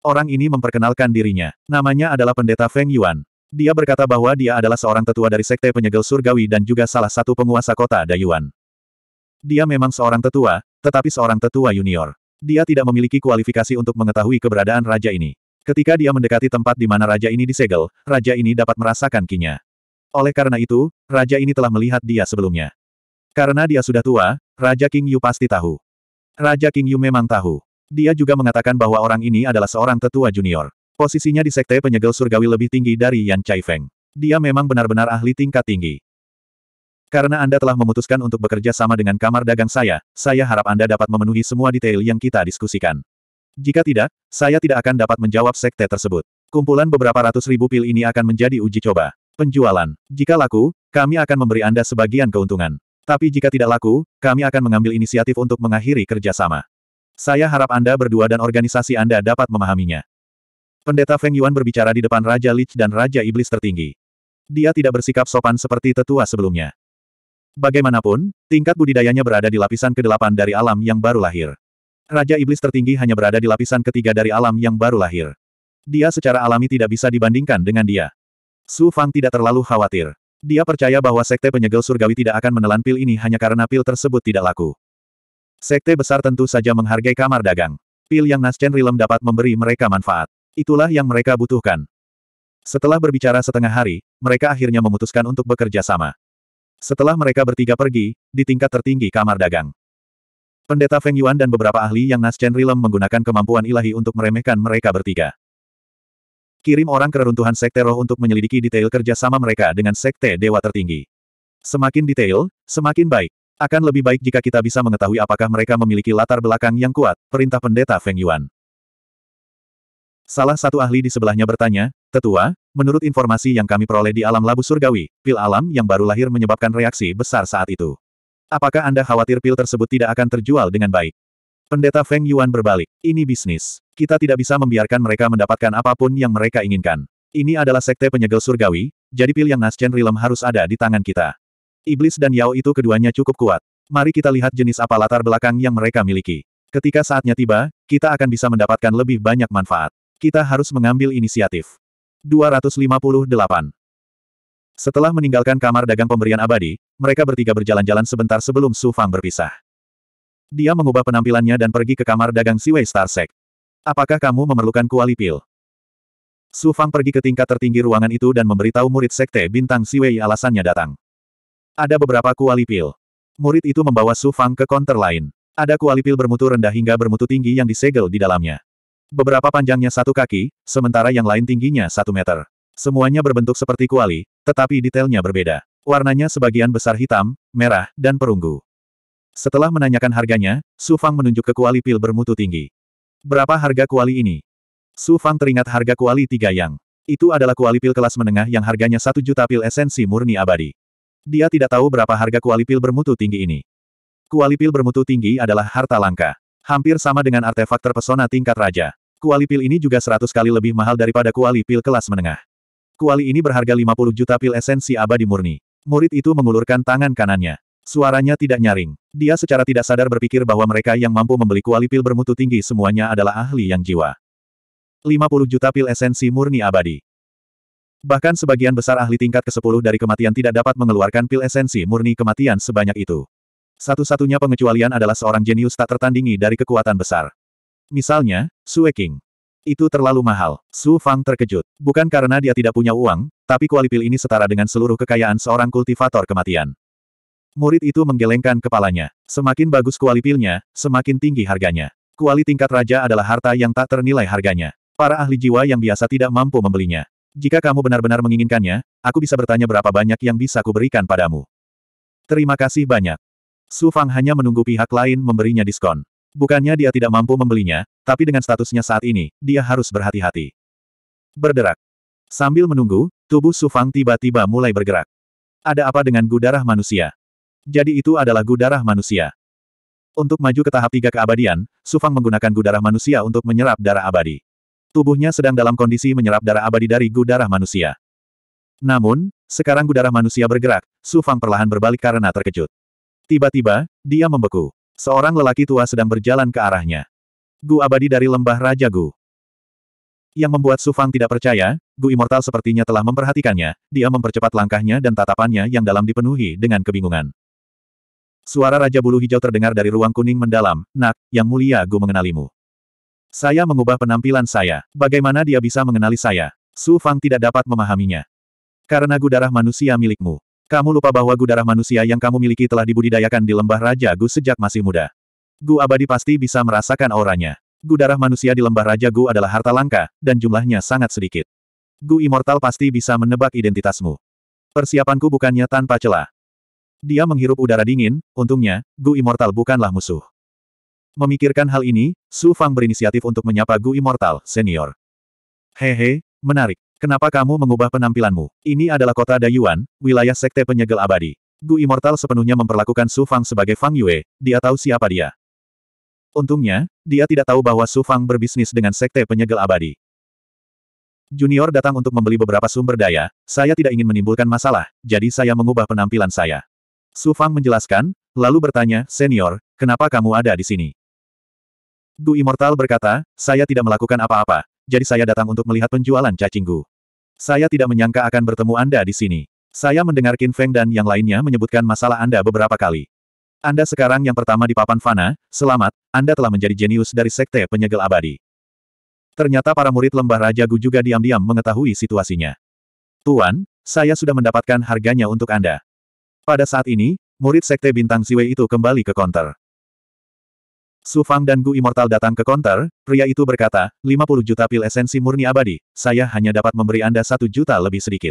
Orang ini memperkenalkan dirinya. Namanya adalah Pendeta Feng Yuan. Dia berkata bahwa dia adalah seorang tetua dari Sekte Penyegel Surgawi dan juga salah satu penguasa kota Dayuan. Dia memang seorang tetua, tetapi seorang tetua junior. Dia tidak memiliki kualifikasi untuk mengetahui keberadaan raja ini. Ketika dia mendekati tempat di mana raja ini disegel, raja ini dapat merasakan kinya. Oleh karena itu, raja ini telah melihat dia sebelumnya. Karena dia sudah tua, Raja King Yu pasti tahu. Raja King Yu memang tahu. Dia juga mengatakan bahwa orang ini adalah seorang tetua junior. Posisinya di Sekte Penyegel Surgawi lebih tinggi dari Yan Feng. Dia memang benar-benar ahli tingkat tinggi. Karena Anda telah memutuskan untuk bekerja sama dengan kamar dagang saya, saya harap Anda dapat memenuhi semua detail yang kita diskusikan. Jika tidak, saya tidak akan dapat menjawab sekte tersebut. Kumpulan beberapa ratus ribu pil ini akan menjadi uji coba. Penjualan. Jika laku, kami akan memberi Anda sebagian keuntungan. Tapi jika tidak laku, kami akan mengambil inisiatif untuk mengakhiri kerjasama. Saya harap Anda berdua dan organisasi Anda dapat memahaminya. Pendeta Feng Yuan berbicara di depan Raja Lich dan Raja Iblis tertinggi. Dia tidak bersikap sopan seperti tetua sebelumnya. Bagaimanapun, tingkat budidayanya berada di lapisan ke-8 dari alam yang baru lahir. Raja Iblis tertinggi hanya berada di lapisan ketiga dari alam yang baru lahir. Dia secara alami tidak bisa dibandingkan dengan dia. Su Fang tidak terlalu khawatir. Dia percaya bahwa Sekte Penyegel Surgawi tidak akan menelan pil ini hanya karena pil tersebut tidak laku. Sekte besar tentu saja menghargai kamar dagang. Pil yang Naschen Rilem dapat memberi mereka manfaat. Itulah yang mereka butuhkan. Setelah berbicara setengah hari, mereka akhirnya memutuskan untuk bekerja sama. Setelah mereka bertiga pergi, di tingkat tertinggi kamar dagang. Pendeta Feng Yuan dan beberapa ahli yang Naschen Rilem menggunakan kemampuan ilahi untuk meremehkan mereka bertiga. Kirim orang ke reruntuhan Sekte Roh untuk menyelidiki detail kerjasama mereka dengan Sekte Dewa Tertinggi. Semakin detail, semakin baik. Akan lebih baik jika kita bisa mengetahui apakah mereka memiliki latar belakang yang kuat, perintah pendeta Feng Yuan. Salah satu ahli di sebelahnya bertanya, Tetua, menurut informasi yang kami peroleh di alam labu surgawi, pil alam yang baru lahir menyebabkan reaksi besar saat itu. Apakah Anda khawatir pil tersebut tidak akan terjual dengan baik? Pendeta Feng Yuan berbalik, ini bisnis. Kita tidak bisa membiarkan mereka mendapatkan apapun yang mereka inginkan. Ini adalah sekte penyegel surgawi, jadi pil yang Naschen Rilem harus ada di tangan kita. Iblis dan Yao itu keduanya cukup kuat. Mari kita lihat jenis apa latar belakang yang mereka miliki. Ketika saatnya tiba, kita akan bisa mendapatkan lebih banyak manfaat. Kita harus mengambil inisiatif. 258. Setelah meninggalkan kamar dagang pemberian abadi, mereka bertiga berjalan-jalan sebentar sebelum Su Fang berpisah. Dia mengubah penampilannya dan pergi ke kamar dagang Siwei Starsek. Apakah kamu memerlukan kuali pil? Su Fang pergi ke tingkat tertinggi ruangan itu dan memberitahu murid sekte bintang Siwei alasannya datang. Ada beberapa kuali pil. Murid itu membawa Su Fang ke konter lain. Ada kuali pil bermutu rendah hingga bermutu tinggi yang disegel di dalamnya. Beberapa panjangnya satu kaki, sementara yang lain tingginya satu meter. Semuanya berbentuk seperti kuali, tetapi detailnya berbeda. Warnanya sebagian besar hitam, merah, dan perunggu. Setelah menanyakan harganya, Su Fang menunjuk ke kuali pil bermutu tinggi. Berapa harga kuali ini? Su Fang teringat harga kuali tiga yang. Itu adalah kuali pil kelas menengah yang harganya satu juta pil esensi murni abadi. Dia tidak tahu berapa harga kuali pil bermutu tinggi ini. Kuali pil bermutu tinggi adalah harta langka. Hampir sama dengan artefak terpesona tingkat raja. Kuali pil ini juga seratus kali lebih mahal daripada kuali pil kelas menengah. Kuali ini berharga 50 juta pil esensi abadi murni. Murid itu mengulurkan tangan kanannya. Suaranya tidak nyaring. Dia secara tidak sadar berpikir bahwa mereka yang mampu membeli kuali pil bermutu tinggi semuanya adalah ahli yang jiwa. 50 juta pil esensi murni abadi. Bahkan sebagian besar ahli tingkat ke-10 dari kematian tidak dapat mengeluarkan pil esensi murni kematian sebanyak itu. Satu-satunya pengecualian adalah seorang jenius tak tertandingi dari kekuatan besar. Misalnya, Sue King. Itu terlalu mahal. Su Fang terkejut. Bukan karena dia tidak punya uang, tapi kuali pil ini setara dengan seluruh kekayaan seorang kultivator kematian. Murid itu menggelengkan kepalanya. Semakin bagus kuali pilnya, semakin tinggi harganya. Kuali tingkat raja adalah harta yang tak ternilai harganya. Para ahli jiwa yang biasa tidak mampu membelinya. Jika kamu benar-benar menginginkannya, aku bisa bertanya berapa banyak yang bisa kuberikan padamu. Terima kasih banyak. Su Fang hanya menunggu pihak lain memberinya diskon. Bukannya dia tidak mampu membelinya, tapi dengan statusnya saat ini, dia harus berhati-hati. Berderak. Sambil menunggu, tubuh Su Fang tiba-tiba mulai bergerak. Ada apa dengan gudarah manusia? Jadi itu adalah gu manusia. Untuk maju ke tahap tiga keabadian, Sufang menggunakan gu manusia untuk menyerap darah abadi. Tubuhnya sedang dalam kondisi menyerap darah abadi dari gu manusia. Namun, sekarang gu manusia bergerak, Sufang perlahan berbalik karena terkejut. Tiba-tiba, dia membeku. Seorang lelaki tua sedang berjalan ke arahnya. Gu abadi dari lembah Raja Gu. Yang membuat Sufang tidak percaya, Gu Immortal sepertinya telah memperhatikannya, dia mempercepat langkahnya dan tatapannya yang dalam dipenuhi dengan kebingungan. Suara Raja Bulu Hijau terdengar dari ruang kuning mendalam, Nak, yang mulia Gu mengenalimu. Saya mengubah penampilan saya. Bagaimana dia bisa mengenali saya? Su Fang tidak dapat memahaminya. Karena Gu darah manusia milikmu. Kamu lupa bahwa Gu darah manusia yang kamu miliki telah dibudidayakan di lembah Raja Gu sejak masih muda. Gu abadi pasti bisa merasakan auranya. Gu darah manusia di lembah Raja Gu adalah harta langka, dan jumlahnya sangat sedikit. Gu Immortal pasti bisa menebak identitasmu. Persiapanku bukannya tanpa celah. Dia menghirup udara dingin, untungnya, Gu Immortal bukanlah musuh. Memikirkan hal ini, Su Fang berinisiatif untuk menyapa Gu Immortal, senior. Hehe, menarik. Kenapa kamu mengubah penampilanmu? Ini adalah kota Dayuan, wilayah sekte penyegel abadi. Gu Immortal sepenuhnya memperlakukan Su Fang sebagai Fang Yue, dia tahu siapa dia. Untungnya, dia tidak tahu bahwa Su Fang berbisnis dengan sekte penyegel abadi. Junior datang untuk membeli beberapa sumber daya, saya tidak ingin menimbulkan masalah, jadi saya mengubah penampilan saya. Su Fang menjelaskan, lalu bertanya, Senior, kenapa kamu ada di sini? Du Immortal berkata, saya tidak melakukan apa-apa, jadi saya datang untuk melihat penjualan cacinggu. Saya tidak menyangka akan bertemu Anda di sini. Saya mendengar Qin Feng dan yang lainnya menyebutkan masalah Anda beberapa kali. Anda sekarang yang pertama di papan fana, selamat, Anda telah menjadi jenius dari Sekte Penyegel Abadi. Ternyata para murid lembah Raja Gu juga diam-diam mengetahui situasinya. Tuan, saya sudah mendapatkan harganya untuk Anda. Pada saat ini, murid sekte bintang Siwe itu kembali ke konter. Su Fang dan Gu Immortal datang ke konter, pria itu berkata, 50 juta pil esensi murni abadi, saya hanya dapat memberi Anda satu juta lebih sedikit.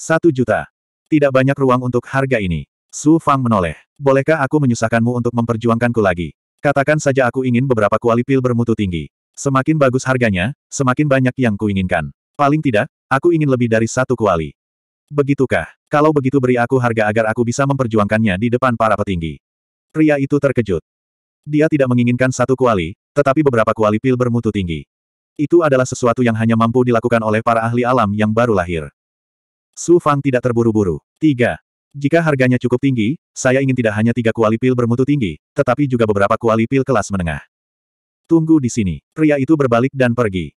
Satu juta. Tidak banyak ruang untuk harga ini. Su Fang menoleh. Bolehkah aku menyusahkanmu untuk memperjuangkanku lagi? Katakan saja aku ingin beberapa kuali pil bermutu tinggi. Semakin bagus harganya, semakin banyak yang kuinginkan. Paling tidak, aku ingin lebih dari satu kuali. Begitukah? Kalau begitu beri aku harga agar aku bisa memperjuangkannya di depan para petinggi. Pria itu terkejut. Dia tidak menginginkan satu kuali, tetapi beberapa kuali pil bermutu tinggi. Itu adalah sesuatu yang hanya mampu dilakukan oleh para ahli alam yang baru lahir. Su Fang tidak terburu-buru. 3. Jika harganya cukup tinggi, saya ingin tidak hanya tiga kuali pil bermutu tinggi, tetapi juga beberapa kuali pil kelas menengah. Tunggu di sini. Pria itu berbalik dan pergi.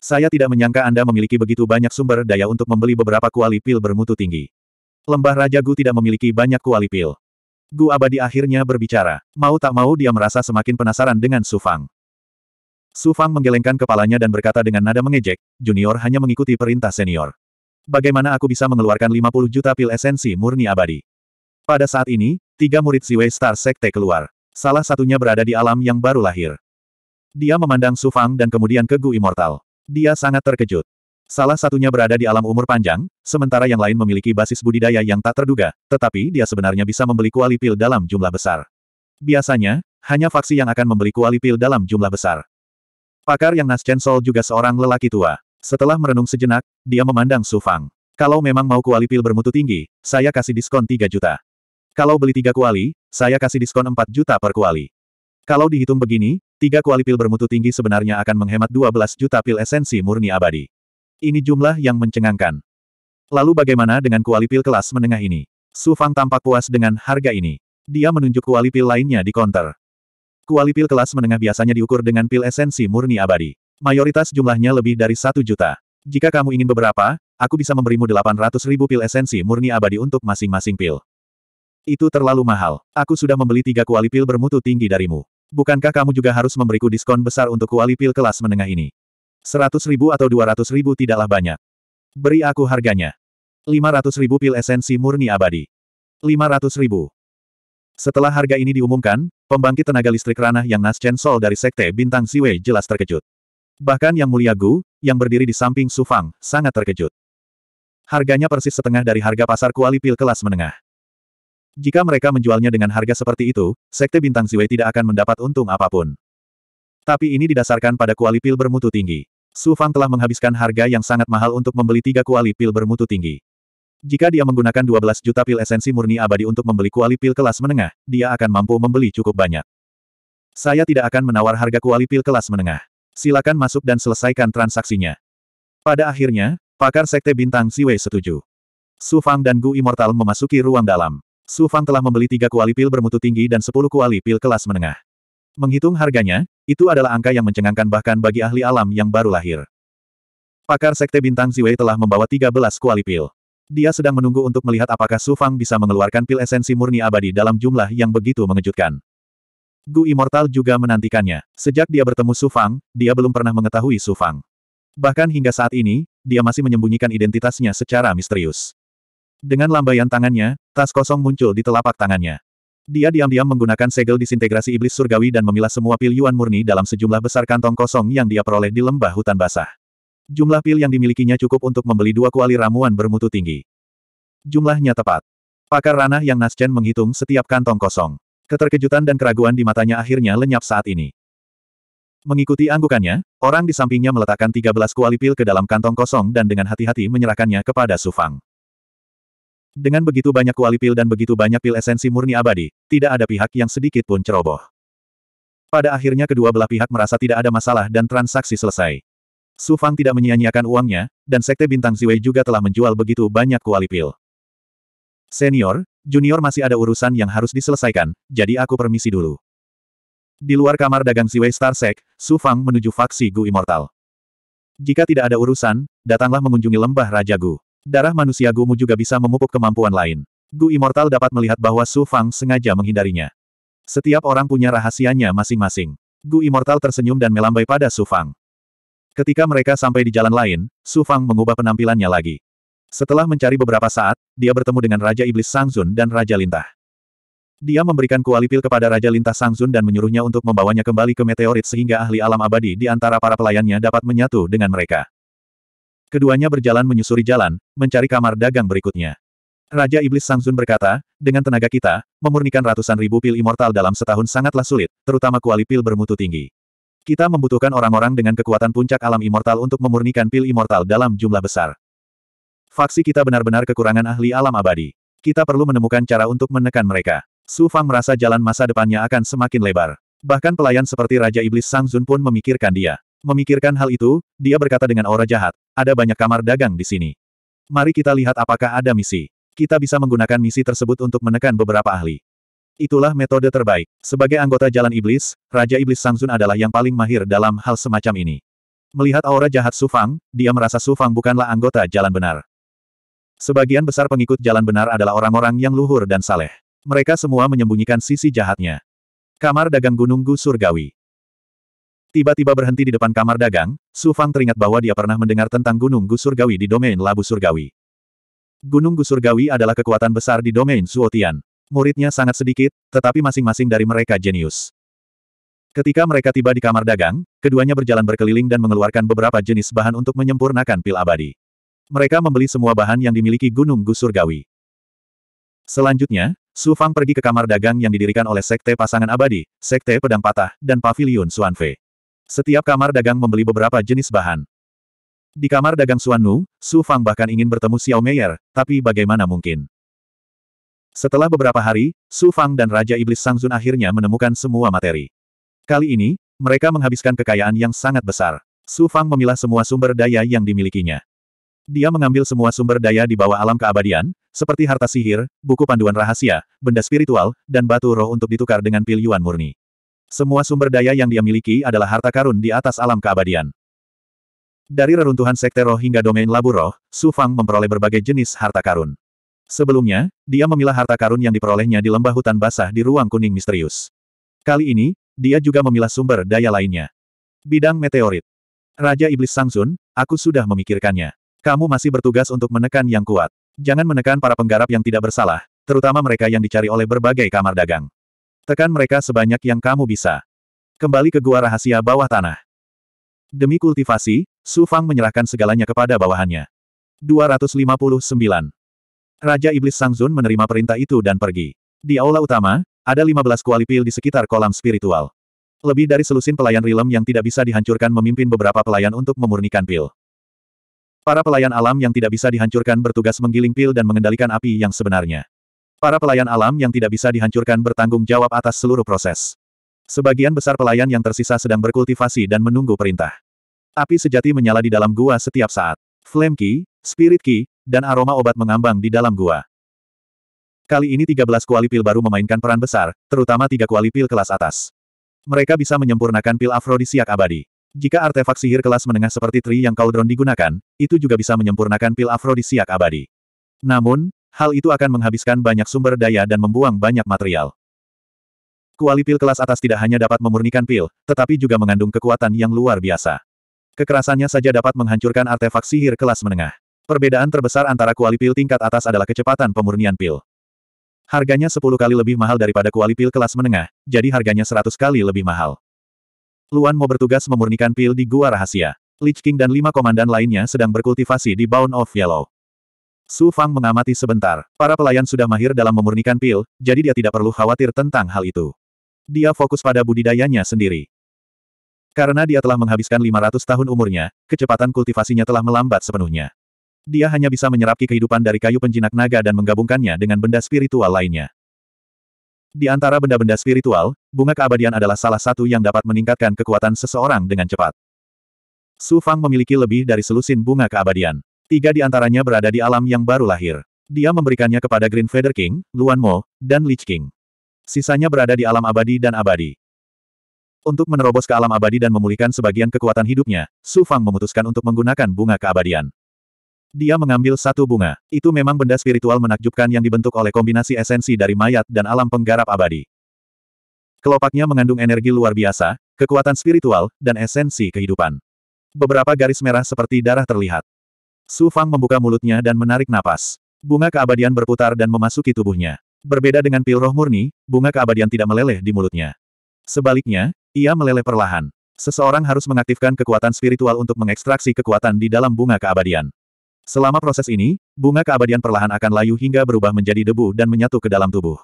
Saya tidak menyangka Anda memiliki begitu banyak sumber daya untuk membeli beberapa kuali pil bermutu tinggi. Lembah Raja Gu tidak memiliki banyak kuali pil. Gu abadi akhirnya berbicara. Mau tak mau dia merasa semakin penasaran dengan Su Fang. Su Fang menggelengkan kepalanya dan berkata dengan nada mengejek, junior hanya mengikuti perintah senior. Bagaimana aku bisa mengeluarkan 50 juta pil esensi murni abadi? Pada saat ini, tiga murid Siwei Star Sekte keluar. Salah satunya berada di alam yang baru lahir. Dia memandang Su Fang dan kemudian ke Gu Immortal. Dia sangat terkejut. Salah satunya berada di alam umur panjang, sementara yang lain memiliki basis budidaya yang tak terduga, tetapi dia sebenarnya bisa membeli kuali pil dalam jumlah besar. Biasanya, hanya faksi yang akan membeli kuali pil dalam jumlah besar. Pakar yang Naschen Sol juga seorang lelaki tua. Setelah merenung sejenak, dia memandang Su Fang. Kalau memang mau kuali pil bermutu tinggi, saya kasih diskon 3 juta. Kalau beli 3 kuali, saya kasih diskon 4 juta per kuali. Kalau dihitung begini, tiga kuali pil bermutu tinggi sebenarnya akan menghemat 12 juta pil esensi murni abadi. Ini jumlah yang mencengangkan. Lalu bagaimana dengan kuali pil kelas menengah ini? Su Fang tampak puas dengan harga ini. Dia menunjuk kuali pil lainnya di konter. Kuali pil kelas menengah biasanya diukur dengan pil esensi murni abadi. Mayoritas jumlahnya lebih dari satu juta. Jika kamu ingin beberapa, aku bisa memberimu 800 ribu pil esensi murni abadi untuk masing-masing pil. Itu terlalu mahal. Aku sudah membeli tiga kuali pil bermutu tinggi darimu. Bukankah kamu juga harus memberiku diskon besar untuk kuali pil kelas menengah ini? Seratus ribu atau dua ratus ribu tidaklah banyak. Beri aku harganya. Lima ratus ribu pil esensi murni abadi. Lima ratus ribu. Setelah harga ini diumumkan, pembangkit tenaga listrik ranah yang Nas Chen Sol dari Sekte Bintang Siwei jelas terkejut. Bahkan Yang Mulia Gu, yang berdiri di samping Sufang, sangat terkejut. Harganya persis setengah dari harga pasar kuali pil kelas menengah. Jika mereka menjualnya dengan harga seperti itu, Sekte Bintang Ziwei tidak akan mendapat untung apapun. Tapi ini didasarkan pada kuali pil bermutu tinggi. Su Fang telah menghabiskan harga yang sangat mahal untuk membeli tiga kuali pil bermutu tinggi. Jika dia menggunakan 12 juta pil esensi murni abadi untuk membeli kuali pil kelas menengah, dia akan mampu membeli cukup banyak. Saya tidak akan menawar harga kuali pil kelas menengah. Silakan masuk dan selesaikan transaksinya. Pada akhirnya, pakar Sekte Bintang Siwei setuju. Su Fang dan Gu Immortal memasuki ruang dalam. Su Fang telah membeli tiga kuali pil bermutu tinggi dan sepuluh kuali pil kelas menengah. Menghitung harganya, itu adalah angka yang mencengangkan bahkan bagi ahli alam yang baru lahir. Pakar Sekte Bintang Ziwei telah membawa tiga belas kuali pil. Dia sedang menunggu untuk melihat apakah Su Fang bisa mengeluarkan pil esensi murni abadi dalam jumlah yang begitu mengejutkan. Gu Immortal juga menantikannya. Sejak dia bertemu Su Fang, dia belum pernah mengetahui Su Fang. Bahkan hingga saat ini, dia masih menyembunyikan identitasnya secara misterius. Dengan lambaian tangannya, tas kosong muncul di telapak tangannya. Dia diam-diam menggunakan segel disintegrasi iblis surgawi dan memilah semua pil yuan murni dalam sejumlah besar kantong kosong yang dia peroleh di lembah hutan basah. Jumlah pil yang dimilikinya cukup untuk membeli dua kuali ramuan bermutu tinggi. Jumlahnya tepat. Pakar ranah yang Naschen menghitung setiap kantong kosong. Keterkejutan dan keraguan di matanya akhirnya lenyap saat ini. Mengikuti anggukannya, orang di sampingnya meletakkan 13 kuali pil ke dalam kantong kosong dan dengan hati-hati menyerahkannya kepada Sufang. Dengan begitu banyak kuali pil dan begitu banyak pil esensi murni abadi, tidak ada pihak yang sedikit pun ceroboh. Pada akhirnya kedua belah pihak merasa tidak ada masalah dan transaksi selesai. Su Fang tidak menyia-nyiakan uangnya, dan Sekte Bintang Ziwei juga telah menjual begitu banyak kuali pil. Senior, junior masih ada urusan yang harus diselesaikan, jadi aku permisi dulu. Di luar kamar dagang Ziwei Star Sek, Su Fang menuju faksi Gu Immortal. Jika tidak ada urusan, datanglah mengunjungi lembah Raja Gu. Darah manusia Gu Mu juga bisa memupuk kemampuan lain. Gu Immortal dapat melihat bahwa Su Fang sengaja menghindarinya. Setiap orang punya rahasianya masing-masing. Gu Immortal tersenyum dan melambai pada Su Fang. Ketika mereka sampai di jalan lain, Su Fang mengubah penampilannya lagi. Setelah mencari beberapa saat, dia bertemu dengan Raja Iblis Sang Zun dan Raja Lintah. Dia memberikan kualipil kepada Raja Lintah Sang Zun dan menyuruhnya untuk membawanya kembali ke meteorit sehingga ahli alam abadi di antara para pelayannya dapat menyatu dengan mereka. Keduanya berjalan menyusuri jalan, mencari kamar dagang berikutnya. Raja Iblis Sangzun berkata, dengan tenaga kita, memurnikan ratusan ribu pil immortal dalam setahun sangatlah sulit, terutama kuali pil bermutu tinggi. Kita membutuhkan orang-orang dengan kekuatan puncak alam immortal untuk memurnikan pil immortal dalam jumlah besar. Faksi kita benar-benar kekurangan ahli alam abadi. Kita perlu menemukan cara untuk menekan mereka. Su Fang merasa jalan masa depannya akan semakin lebar. Bahkan pelayan seperti Raja Iblis Sang pun memikirkan dia. Memikirkan hal itu, dia berkata dengan aura jahat, ada banyak kamar dagang di sini. Mari kita lihat apakah ada misi. Kita bisa menggunakan misi tersebut untuk menekan beberapa ahli. Itulah metode terbaik. Sebagai anggota Jalan Iblis, Raja Iblis Sangsun adalah yang paling mahir dalam hal semacam ini. Melihat aura jahat Sufang, dia merasa Sufang bukanlah anggota Jalan Benar. Sebagian besar pengikut Jalan Benar adalah orang-orang yang luhur dan saleh. Mereka semua menyembunyikan sisi jahatnya. Kamar Dagang Gunung Gu Surgawi Tiba-tiba berhenti di depan kamar dagang, Su Fang teringat bahwa dia pernah mendengar tentang Gunung Gusurgawi di domain Labu Surgawi. Gunung Gusurgawi adalah kekuatan besar di domain Suotian. Muridnya sangat sedikit, tetapi masing-masing dari mereka jenius. Ketika mereka tiba di kamar dagang, keduanya berjalan berkeliling dan mengeluarkan beberapa jenis bahan untuk menyempurnakan pil abadi. Mereka membeli semua bahan yang dimiliki Gunung Gusurgawi. Selanjutnya, Su Fang pergi ke kamar dagang yang didirikan oleh Sekte Pasangan Abadi, Sekte Pedang Patah, dan Paviliun Suanfe. Setiap kamar dagang membeli beberapa jenis bahan. Di kamar dagang Suanu, Su Fang bahkan ingin bertemu Xiao Meier, tapi bagaimana mungkin? Setelah beberapa hari, Su Fang dan Raja Iblis Sang Sangzun akhirnya menemukan semua materi. Kali ini, mereka menghabiskan kekayaan yang sangat besar. Su Fang memilah semua sumber daya yang dimilikinya. Dia mengambil semua sumber daya di bawah alam keabadian, seperti harta sihir, buku panduan rahasia, benda spiritual, dan batu roh untuk ditukar dengan pil yuan murni. Semua sumber daya yang dia miliki adalah harta karun di atas alam keabadian. Dari reruntuhan sekte roh hingga domain labu roh, Su Fang memperoleh berbagai jenis harta karun. Sebelumnya, dia memilah harta karun yang diperolehnya di lembah hutan basah di ruang kuning misterius. Kali ini, dia juga memilah sumber daya lainnya. Bidang meteorit. Raja Iblis Sangsun, aku sudah memikirkannya. Kamu masih bertugas untuk menekan yang kuat. Jangan menekan para penggarap yang tidak bersalah, terutama mereka yang dicari oleh berbagai kamar dagang. Tekan mereka sebanyak yang kamu bisa. Kembali ke gua rahasia bawah tanah. Demi kultivasi, Su Fang menyerahkan segalanya kepada bawahannya. 259. Raja Iblis Sang Zun menerima perintah itu dan pergi. Di aula utama, ada 15 pil di sekitar kolam spiritual. Lebih dari selusin pelayan rilem yang tidak bisa dihancurkan memimpin beberapa pelayan untuk memurnikan pil. Para pelayan alam yang tidak bisa dihancurkan bertugas menggiling pil dan mengendalikan api yang sebenarnya. Para pelayan alam yang tidak bisa dihancurkan bertanggung jawab atas seluruh proses. Sebagian besar pelayan yang tersisa sedang berkultivasi dan menunggu perintah. Api sejati menyala di dalam gua setiap saat. Flame Key, Spirit Key, dan aroma obat mengambang di dalam gua. Kali ini 13 pil baru memainkan peran besar, terutama tiga pil kelas atas. Mereka bisa menyempurnakan pil afrodisiak abadi. Jika artefak sihir kelas menengah seperti Tri yang Cauldron digunakan, itu juga bisa menyempurnakan pil afrodisiak abadi. Namun, Hal itu akan menghabiskan banyak sumber daya dan membuang banyak material. Kuali pil kelas atas tidak hanya dapat memurnikan pil, tetapi juga mengandung kekuatan yang luar biasa. Kekerasannya saja dapat menghancurkan artefak sihir kelas menengah. Perbedaan terbesar antara kuali pil tingkat atas adalah kecepatan pemurnian pil. Harganya 10 kali lebih mahal daripada kuali pil kelas menengah, jadi harganya 100 kali lebih mahal. Luan mau bertugas memurnikan pil di gua rahasia. Lich King dan lima komandan lainnya sedang berkultivasi di Bound of Yellow. Su Fang mengamati sebentar. Para pelayan sudah mahir dalam memurnikan pil, jadi dia tidak perlu khawatir tentang hal itu. Dia fokus pada budidayanya sendiri. Karena dia telah menghabiskan 500 tahun umurnya, kecepatan kultivasinya telah melambat sepenuhnya. Dia hanya bisa menyerapki kehidupan dari kayu penjinak naga dan menggabungkannya dengan benda spiritual lainnya. Di antara benda-benda spiritual, bunga keabadian adalah salah satu yang dapat meningkatkan kekuatan seseorang dengan cepat. Su Fang memiliki lebih dari selusin bunga keabadian. Tiga di antaranya berada di alam yang baru lahir. Dia memberikannya kepada Green Feather King, Luan Mo, dan Lich King. Sisanya berada di alam abadi dan abadi. Untuk menerobos ke alam abadi dan memulihkan sebagian kekuatan hidupnya, Su Fang memutuskan untuk menggunakan bunga keabadian. Dia mengambil satu bunga. Itu memang benda spiritual menakjubkan yang dibentuk oleh kombinasi esensi dari mayat dan alam penggarap abadi. Kelopaknya mengandung energi luar biasa, kekuatan spiritual, dan esensi kehidupan. Beberapa garis merah seperti darah terlihat. Su Fang membuka mulutnya dan menarik napas. Bunga keabadian berputar dan memasuki tubuhnya. Berbeda dengan pil roh murni, bunga keabadian tidak meleleh di mulutnya. Sebaliknya, ia meleleh perlahan. Seseorang harus mengaktifkan kekuatan spiritual untuk mengekstraksi kekuatan di dalam bunga keabadian. Selama proses ini, bunga keabadian perlahan akan layu hingga berubah menjadi debu dan menyatu ke dalam tubuh.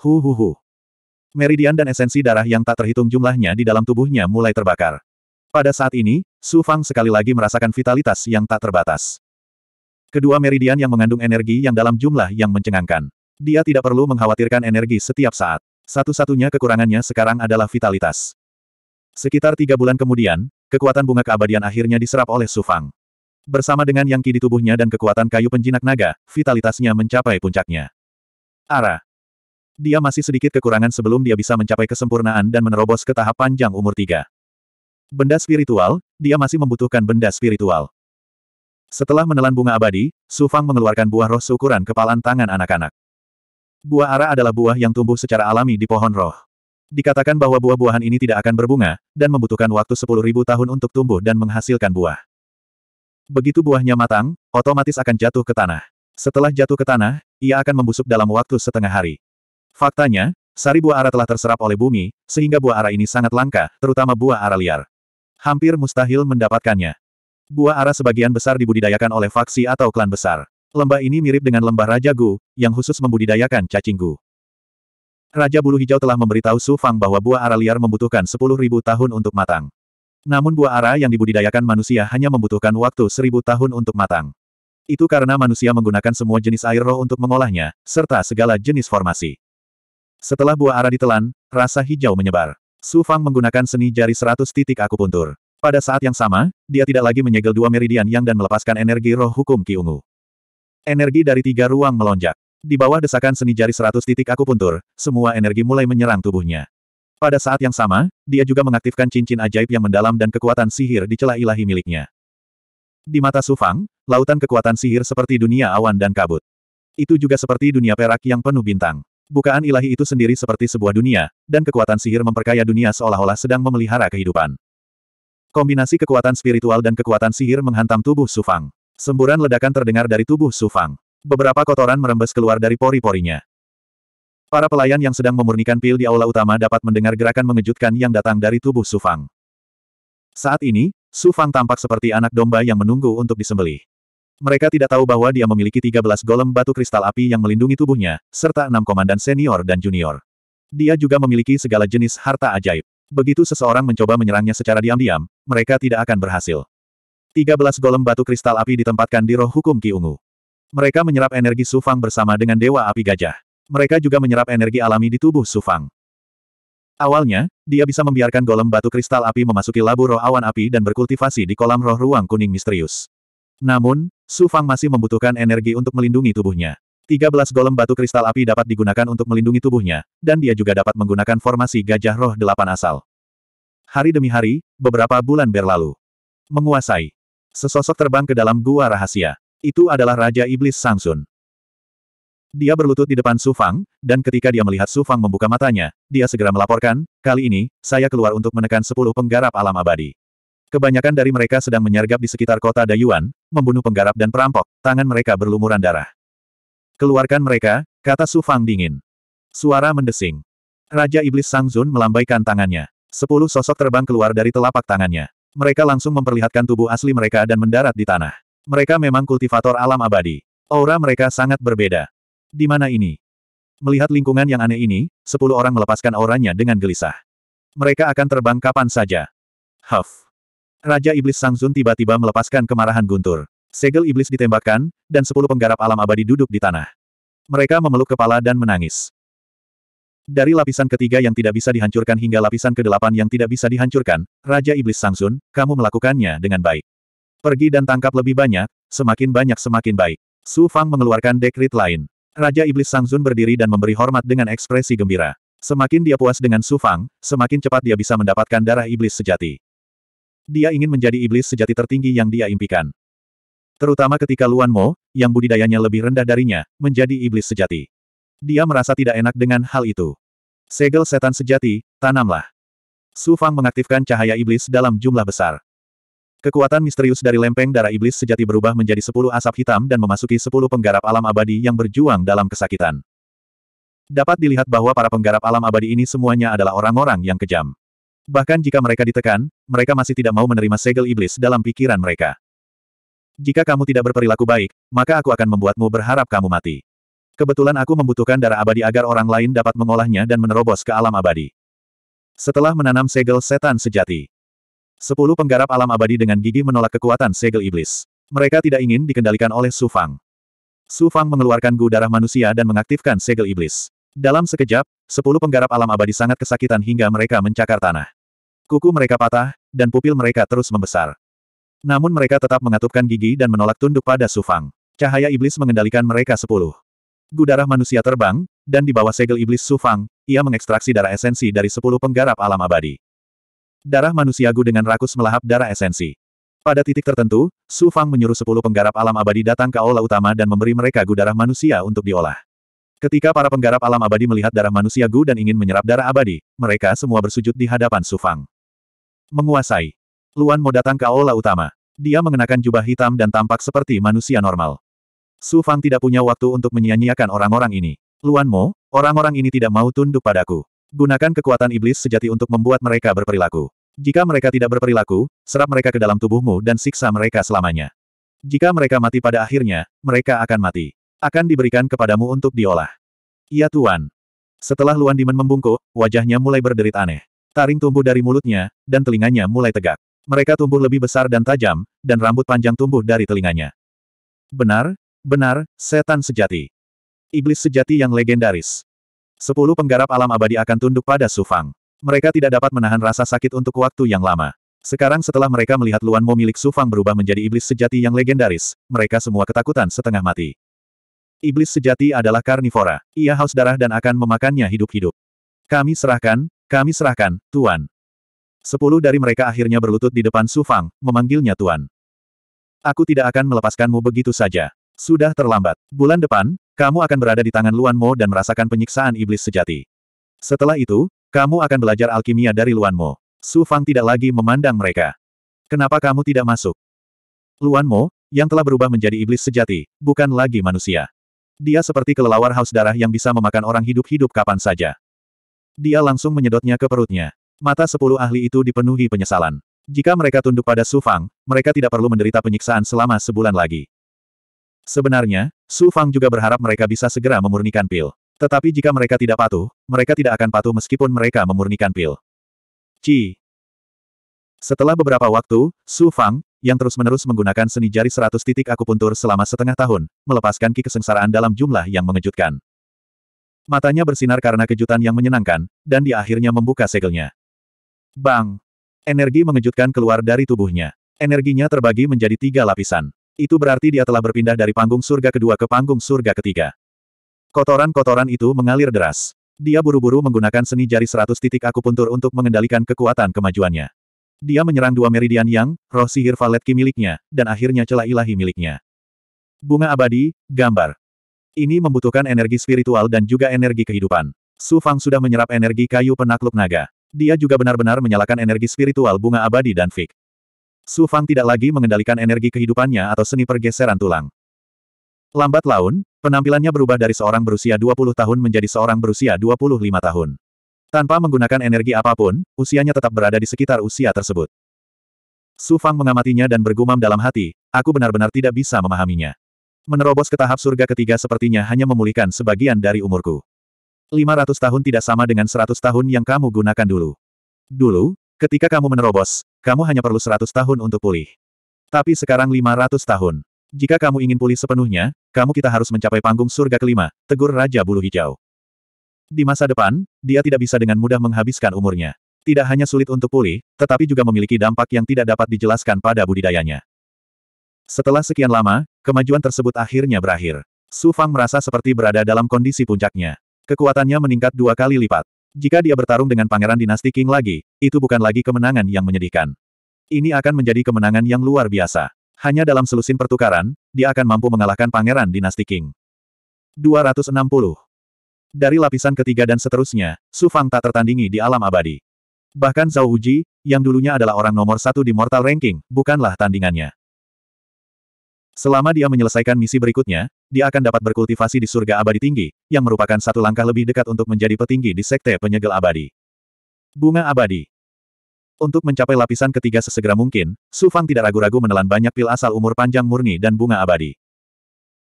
Hu hu hu. Meridian dan esensi darah yang tak terhitung jumlahnya di dalam tubuhnya mulai terbakar. Pada saat ini, Su Fang sekali lagi merasakan vitalitas yang tak terbatas. Kedua meridian yang mengandung energi yang dalam jumlah yang mencengangkan. Dia tidak perlu mengkhawatirkan energi setiap saat. Satu-satunya kekurangannya sekarang adalah vitalitas. Sekitar tiga bulan kemudian, kekuatan bunga keabadian akhirnya diserap oleh Su Fang. Bersama dengan yang ki di tubuhnya dan kekuatan kayu penjinak naga, vitalitasnya mencapai puncaknya. Ara. Dia masih sedikit kekurangan sebelum dia bisa mencapai kesempurnaan dan menerobos ke tahap panjang umur tiga. Benda spiritual, dia masih membutuhkan benda spiritual. Setelah menelan bunga abadi, Su Fang mengeluarkan buah roh seukuran kepalan tangan anak-anak. Buah ara adalah buah yang tumbuh secara alami di pohon roh. Dikatakan bahwa buah-buahan ini tidak akan berbunga, dan membutuhkan waktu 10.000 tahun untuk tumbuh dan menghasilkan buah. Begitu buahnya matang, otomatis akan jatuh ke tanah. Setelah jatuh ke tanah, ia akan membusuk dalam waktu setengah hari. Faktanya, sari buah ara telah terserap oleh bumi, sehingga buah ara ini sangat langka, terutama buah ara liar. Hampir mustahil mendapatkannya. Buah arah sebagian besar dibudidayakan oleh faksi atau klan besar. Lembah ini mirip dengan lembah Raja Gu, yang khusus membudidayakan cacing Gu. Raja Bulu Hijau telah memberitahu Su Fang bahwa buah ara liar membutuhkan 10.000 tahun untuk matang. Namun buah ara yang dibudidayakan manusia hanya membutuhkan waktu 1.000 tahun untuk matang. Itu karena manusia menggunakan semua jenis air roh untuk mengolahnya, serta segala jenis formasi. Setelah buah ara ditelan, rasa hijau menyebar. Su Fang menggunakan seni jari seratus titik akupuntur. Pada saat yang sama, dia tidak lagi menyegel dua meridian yang dan melepaskan energi roh hukum Ki Ungu. Energi dari tiga ruang melonjak. Di bawah desakan seni jari seratus titik akupuntur, semua energi mulai menyerang tubuhnya. Pada saat yang sama, dia juga mengaktifkan cincin ajaib yang mendalam dan kekuatan sihir di celah ilahi miliknya. Di mata Su Fang, lautan kekuatan sihir seperti dunia awan dan kabut. Itu juga seperti dunia perak yang penuh bintang. Bukaan ilahi itu sendiri seperti sebuah dunia, dan kekuatan sihir memperkaya dunia seolah-olah sedang memelihara kehidupan. Kombinasi kekuatan spiritual dan kekuatan sihir menghantam tubuh Sufang. Semburan ledakan terdengar dari tubuh Sufang. Beberapa kotoran merembes keluar dari pori-porinya. Para pelayan yang sedang memurnikan pil di aula utama dapat mendengar gerakan mengejutkan yang datang dari tubuh Sufang. Saat ini, Sufang tampak seperti anak domba yang menunggu untuk disembelih. Mereka tidak tahu bahwa dia memiliki 13 golem batu kristal api yang melindungi tubuhnya, serta enam komandan senior dan junior. Dia juga memiliki segala jenis harta ajaib. Begitu seseorang mencoba menyerangnya secara diam-diam, mereka tidak akan berhasil. 13 golem batu kristal api ditempatkan di roh hukum Ki Ungu. Mereka menyerap energi Sufang bersama dengan Dewa Api Gajah. Mereka juga menyerap energi alami di tubuh Sufang. Awalnya, dia bisa membiarkan golem batu kristal api memasuki labu roh awan api dan berkultivasi di kolam roh ruang kuning misterius. Namun, Su Fang masih membutuhkan energi untuk melindungi tubuhnya. 13 golem batu kristal api dapat digunakan untuk melindungi tubuhnya, dan dia juga dapat menggunakan formasi gajah roh delapan asal. Hari demi hari, beberapa bulan berlalu. Menguasai. Sesosok terbang ke dalam gua rahasia. Itu adalah Raja Iblis Sangsun. Dia berlutut di depan Su Fang, dan ketika dia melihat Su Fang membuka matanya, dia segera melaporkan, kali ini, saya keluar untuk menekan sepuluh penggarap alam abadi. Kebanyakan dari mereka sedang menyergap di sekitar kota Dayuan, membunuh penggarap dan perampok, tangan mereka berlumuran darah. Keluarkan mereka, kata Su Fang dingin. Suara mendesing. Raja Iblis Sang Zun melambaikan tangannya. Sepuluh sosok terbang keluar dari telapak tangannya. Mereka langsung memperlihatkan tubuh asli mereka dan mendarat di tanah. Mereka memang kultivator alam abadi. Aura mereka sangat berbeda. Di mana ini? Melihat lingkungan yang aneh ini, sepuluh orang melepaskan auranya dengan gelisah. Mereka akan terbang kapan saja. Huff. Raja Iblis Sangzun tiba-tiba melepaskan kemarahan guntur. Segel iblis ditembakkan, dan sepuluh penggarap alam abadi duduk di tanah. Mereka memeluk kepala dan menangis. Dari lapisan ketiga yang tidak bisa dihancurkan hingga lapisan kedelapan yang tidak bisa dihancurkan, Raja Iblis Sangsun, kamu melakukannya dengan baik. Pergi dan tangkap lebih banyak, semakin banyak semakin baik. Su Fang mengeluarkan dekrit lain. Raja Iblis Sangsun berdiri dan memberi hormat dengan ekspresi gembira. Semakin dia puas dengan Su Fang, semakin cepat dia bisa mendapatkan darah iblis sejati. Dia ingin menjadi iblis sejati tertinggi yang dia impikan. Terutama ketika Luan Mo, yang budidayanya lebih rendah darinya, menjadi iblis sejati. Dia merasa tidak enak dengan hal itu. Segel setan sejati, tanamlah. Su Fang mengaktifkan cahaya iblis dalam jumlah besar. Kekuatan misterius dari lempeng darah iblis sejati berubah menjadi sepuluh asap hitam dan memasuki sepuluh penggarap alam abadi yang berjuang dalam kesakitan. Dapat dilihat bahwa para penggarap alam abadi ini semuanya adalah orang-orang yang kejam. Bahkan jika mereka ditekan, mereka masih tidak mau menerima segel iblis dalam pikiran mereka. Jika kamu tidak berperilaku baik, maka aku akan membuatmu berharap kamu mati. Kebetulan aku membutuhkan darah abadi agar orang lain dapat mengolahnya dan menerobos ke alam abadi. Setelah menanam segel setan sejati, sepuluh penggarap alam abadi dengan gigi menolak kekuatan segel iblis. Mereka tidak ingin dikendalikan oleh Sufang. Sufang mengeluarkan gu darah manusia dan mengaktifkan segel iblis. Dalam sekejap, sepuluh penggarap alam abadi sangat kesakitan hingga mereka mencakar tanah. Kuku mereka patah, dan pupil mereka terus membesar. Namun mereka tetap mengatupkan gigi dan menolak tunduk pada Sufang. Cahaya iblis mengendalikan mereka sepuluh. Gudarah manusia terbang, dan di bawah segel iblis Sufang, ia mengekstraksi darah esensi dari sepuluh penggarap alam abadi. Darah manusia Gu dengan rakus melahap darah esensi. Pada titik tertentu, Sufang menyuruh sepuluh penggarap alam abadi datang ke aula utama dan memberi mereka gu darah manusia untuk diolah. Ketika para penggarap alam abadi melihat darah manusia gu dan ingin menyerap darah abadi, mereka semua bersujud di hadapan Sufang. Menguasai. Luan Mo datang ke aula utama. Dia mengenakan jubah hitam dan tampak seperti manusia normal. Su Fang tidak punya waktu untuk menyia-nyiakan orang-orang ini. Luan Mo, orang-orang ini tidak mau tunduk padaku. Gunakan kekuatan iblis sejati untuk membuat mereka berperilaku. Jika mereka tidak berperilaku, serap mereka ke dalam tubuhmu dan siksa mereka selamanya. Jika mereka mati pada akhirnya, mereka akan mati. Akan diberikan kepadamu untuk diolah. Iya Tuan. Setelah Luan Dimen membungkuk, wajahnya mulai berderit aneh. Taring tumbuh dari mulutnya, dan telinganya mulai tegak. Mereka tumbuh lebih besar dan tajam, dan rambut panjang tumbuh dari telinganya. Benar, benar, setan sejati. Iblis sejati yang legendaris. Sepuluh penggarap alam abadi akan tunduk pada Sufang. Mereka tidak dapat menahan rasa sakit untuk waktu yang lama. Sekarang setelah mereka melihat Luan Mo milik Sufang berubah menjadi iblis sejati yang legendaris, mereka semua ketakutan setengah mati. Iblis sejati adalah karnivora. Ia haus darah dan akan memakannya hidup-hidup. Kami serahkan, kami serahkan, Tuan. Sepuluh dari mereka akhirnya berlutut di depan Su Fang, memanggilnya Tuan. Aku tidak akan melepaskanmu begitu saja. Sudah terlambat. Bulan depan, kamu akan berada di tangan Luan Mo dan merasakan penyiksaan iblis sejati. Setelah itu, kamu akan belajar alkimia dari Luan Mo. Su Fang tidak lagi memandang mereka. Kenapa kamu tidak masuk? Luan Mo, yang telah berubah menjadi iblis sejati, bukan lagi manusia. Dia seperti kelelawar haus darah yang bisa memakan orang hidup-hidup kapan saja. Dia langsung menyedotnya ke perutnya. Mata sepuluh ahli itu dipenuhi penyesalan. Jika mereka tunduk pada Su Fang, mereka tidak perlu menderita penyiksaan selama sebulan lagi. Sebenarnya, Su Fang juga berharap mereka bisa segera memurnikan pil. Tetapi jika mereka tidak patuh, mereka tidak akan patuh meskipun mereka memurnikan pil. Ci. Setelah beberapa waktu, Su Fang, yang terus-menerus menggunakan seni jari seratus titik akupuntur selama setengah tahun, melepaskan ki kesengsaraan dalam jumlah yang mengejutkan. Matanya bersinar karena kejutan yang menyenangkan, dan dia akhirnya membuka segelnya. Bang! Energi mengejutkan keluar dari tubuhnya. Energinya terbagi menjadi tiga lapisan. Itu berarti dia telah berpindah dari panggung surga kedua ke panggung surga ketiga. Kotoran-kotoran itu mengalir deras. Dia buru-buru menggunakan seni jari seratus titik akupuntur untuk mengendalikan kekuatan kemajuannya. Dia menyerang dua meridian yang, roh sihir valetki miliknya, dan akhirnya celah ilahi miliknya. Bunga abadi, gambar. Ini membutuhkan energi spiritual dan juga energi kehidupan. Su Fang sudah menyerap energi kayu penakluk naga. Dia juga benar-benar menyalakan energi spiritual bunga abadi dan fik. Su Fang tidak lagi mengendalikan energi kehidupannya atau seni pergeseran tulang. Lambat laun, penampilannya berubah dari seorang berusia 20 tahun menjadi seorang berusia 25 tahun. Tanpa menggunakan energi apapun, usianya tetap berada di sekitar usia tersebut. Su Fang mengamatinya dan bergumam dalam hati, aku benar-benar tidak bisa memahaminya. Menerobos ke tahap surga ketiga sepertinya hanya memulihkan sebagian dari umurku. 500 tahun tidak sama dengan 100 tahun yang kamu gunakan dulu. Dulu, ketika kamu menerobos, kamu hanya perlu 100 tahun untuk pulih. Tapi sekarang 500 tahun. Jika kamu ingin pulih sepenuhnya, kamu kita harus mencapai panggung surga kelima, tegur Raja Bulu Hijau. Di masa depan, dia tidak bisa dengan mudah menghabiskan umurnya. Tidak hanya sulit untuk pulih, tetapi juga memiliki dampak yang tidak dapat dijelaskan pada budidayanya. Setelah sekian lama, kemajuan tersebut akhirnya berakhir. Su Fang merasa seperti berada dalam kondisi puncaknya. Kekuatannya meningkat dua kali lipat. Jika dia bertarung dengan pangeran dinasti King lagi, itu bukan lagi kemenangan yang menyedihkan. Ini akan menjadi kemenangan yang luar biasa. Hanya dalam selusin pertukaran, dia akan mampu mengalahkan pangeran dinasti King. 260. Dari lapisan ketiga dan seterusnya, Su Fang tak tertandingi di alam abadi. Bahkan Zhao Uji, yang dulunya adalah orang nomor satu di Mortal Ranking, bukanlah tandingannya. Selama dia menyelesaikan misi berikutnya, dia akan dapat berkultivasi di surga abadi tinggi, yang merupakan satu langkah lebih dekat untuk menjadi petinggi di sekte penyegel abadi. Bunga abadi Untuk mencapai lapisan ketiga sesegera mungkin, Su Fang tidak ragu-ragu menelan banyak pil asal umur panjang murni dan bunga abadi.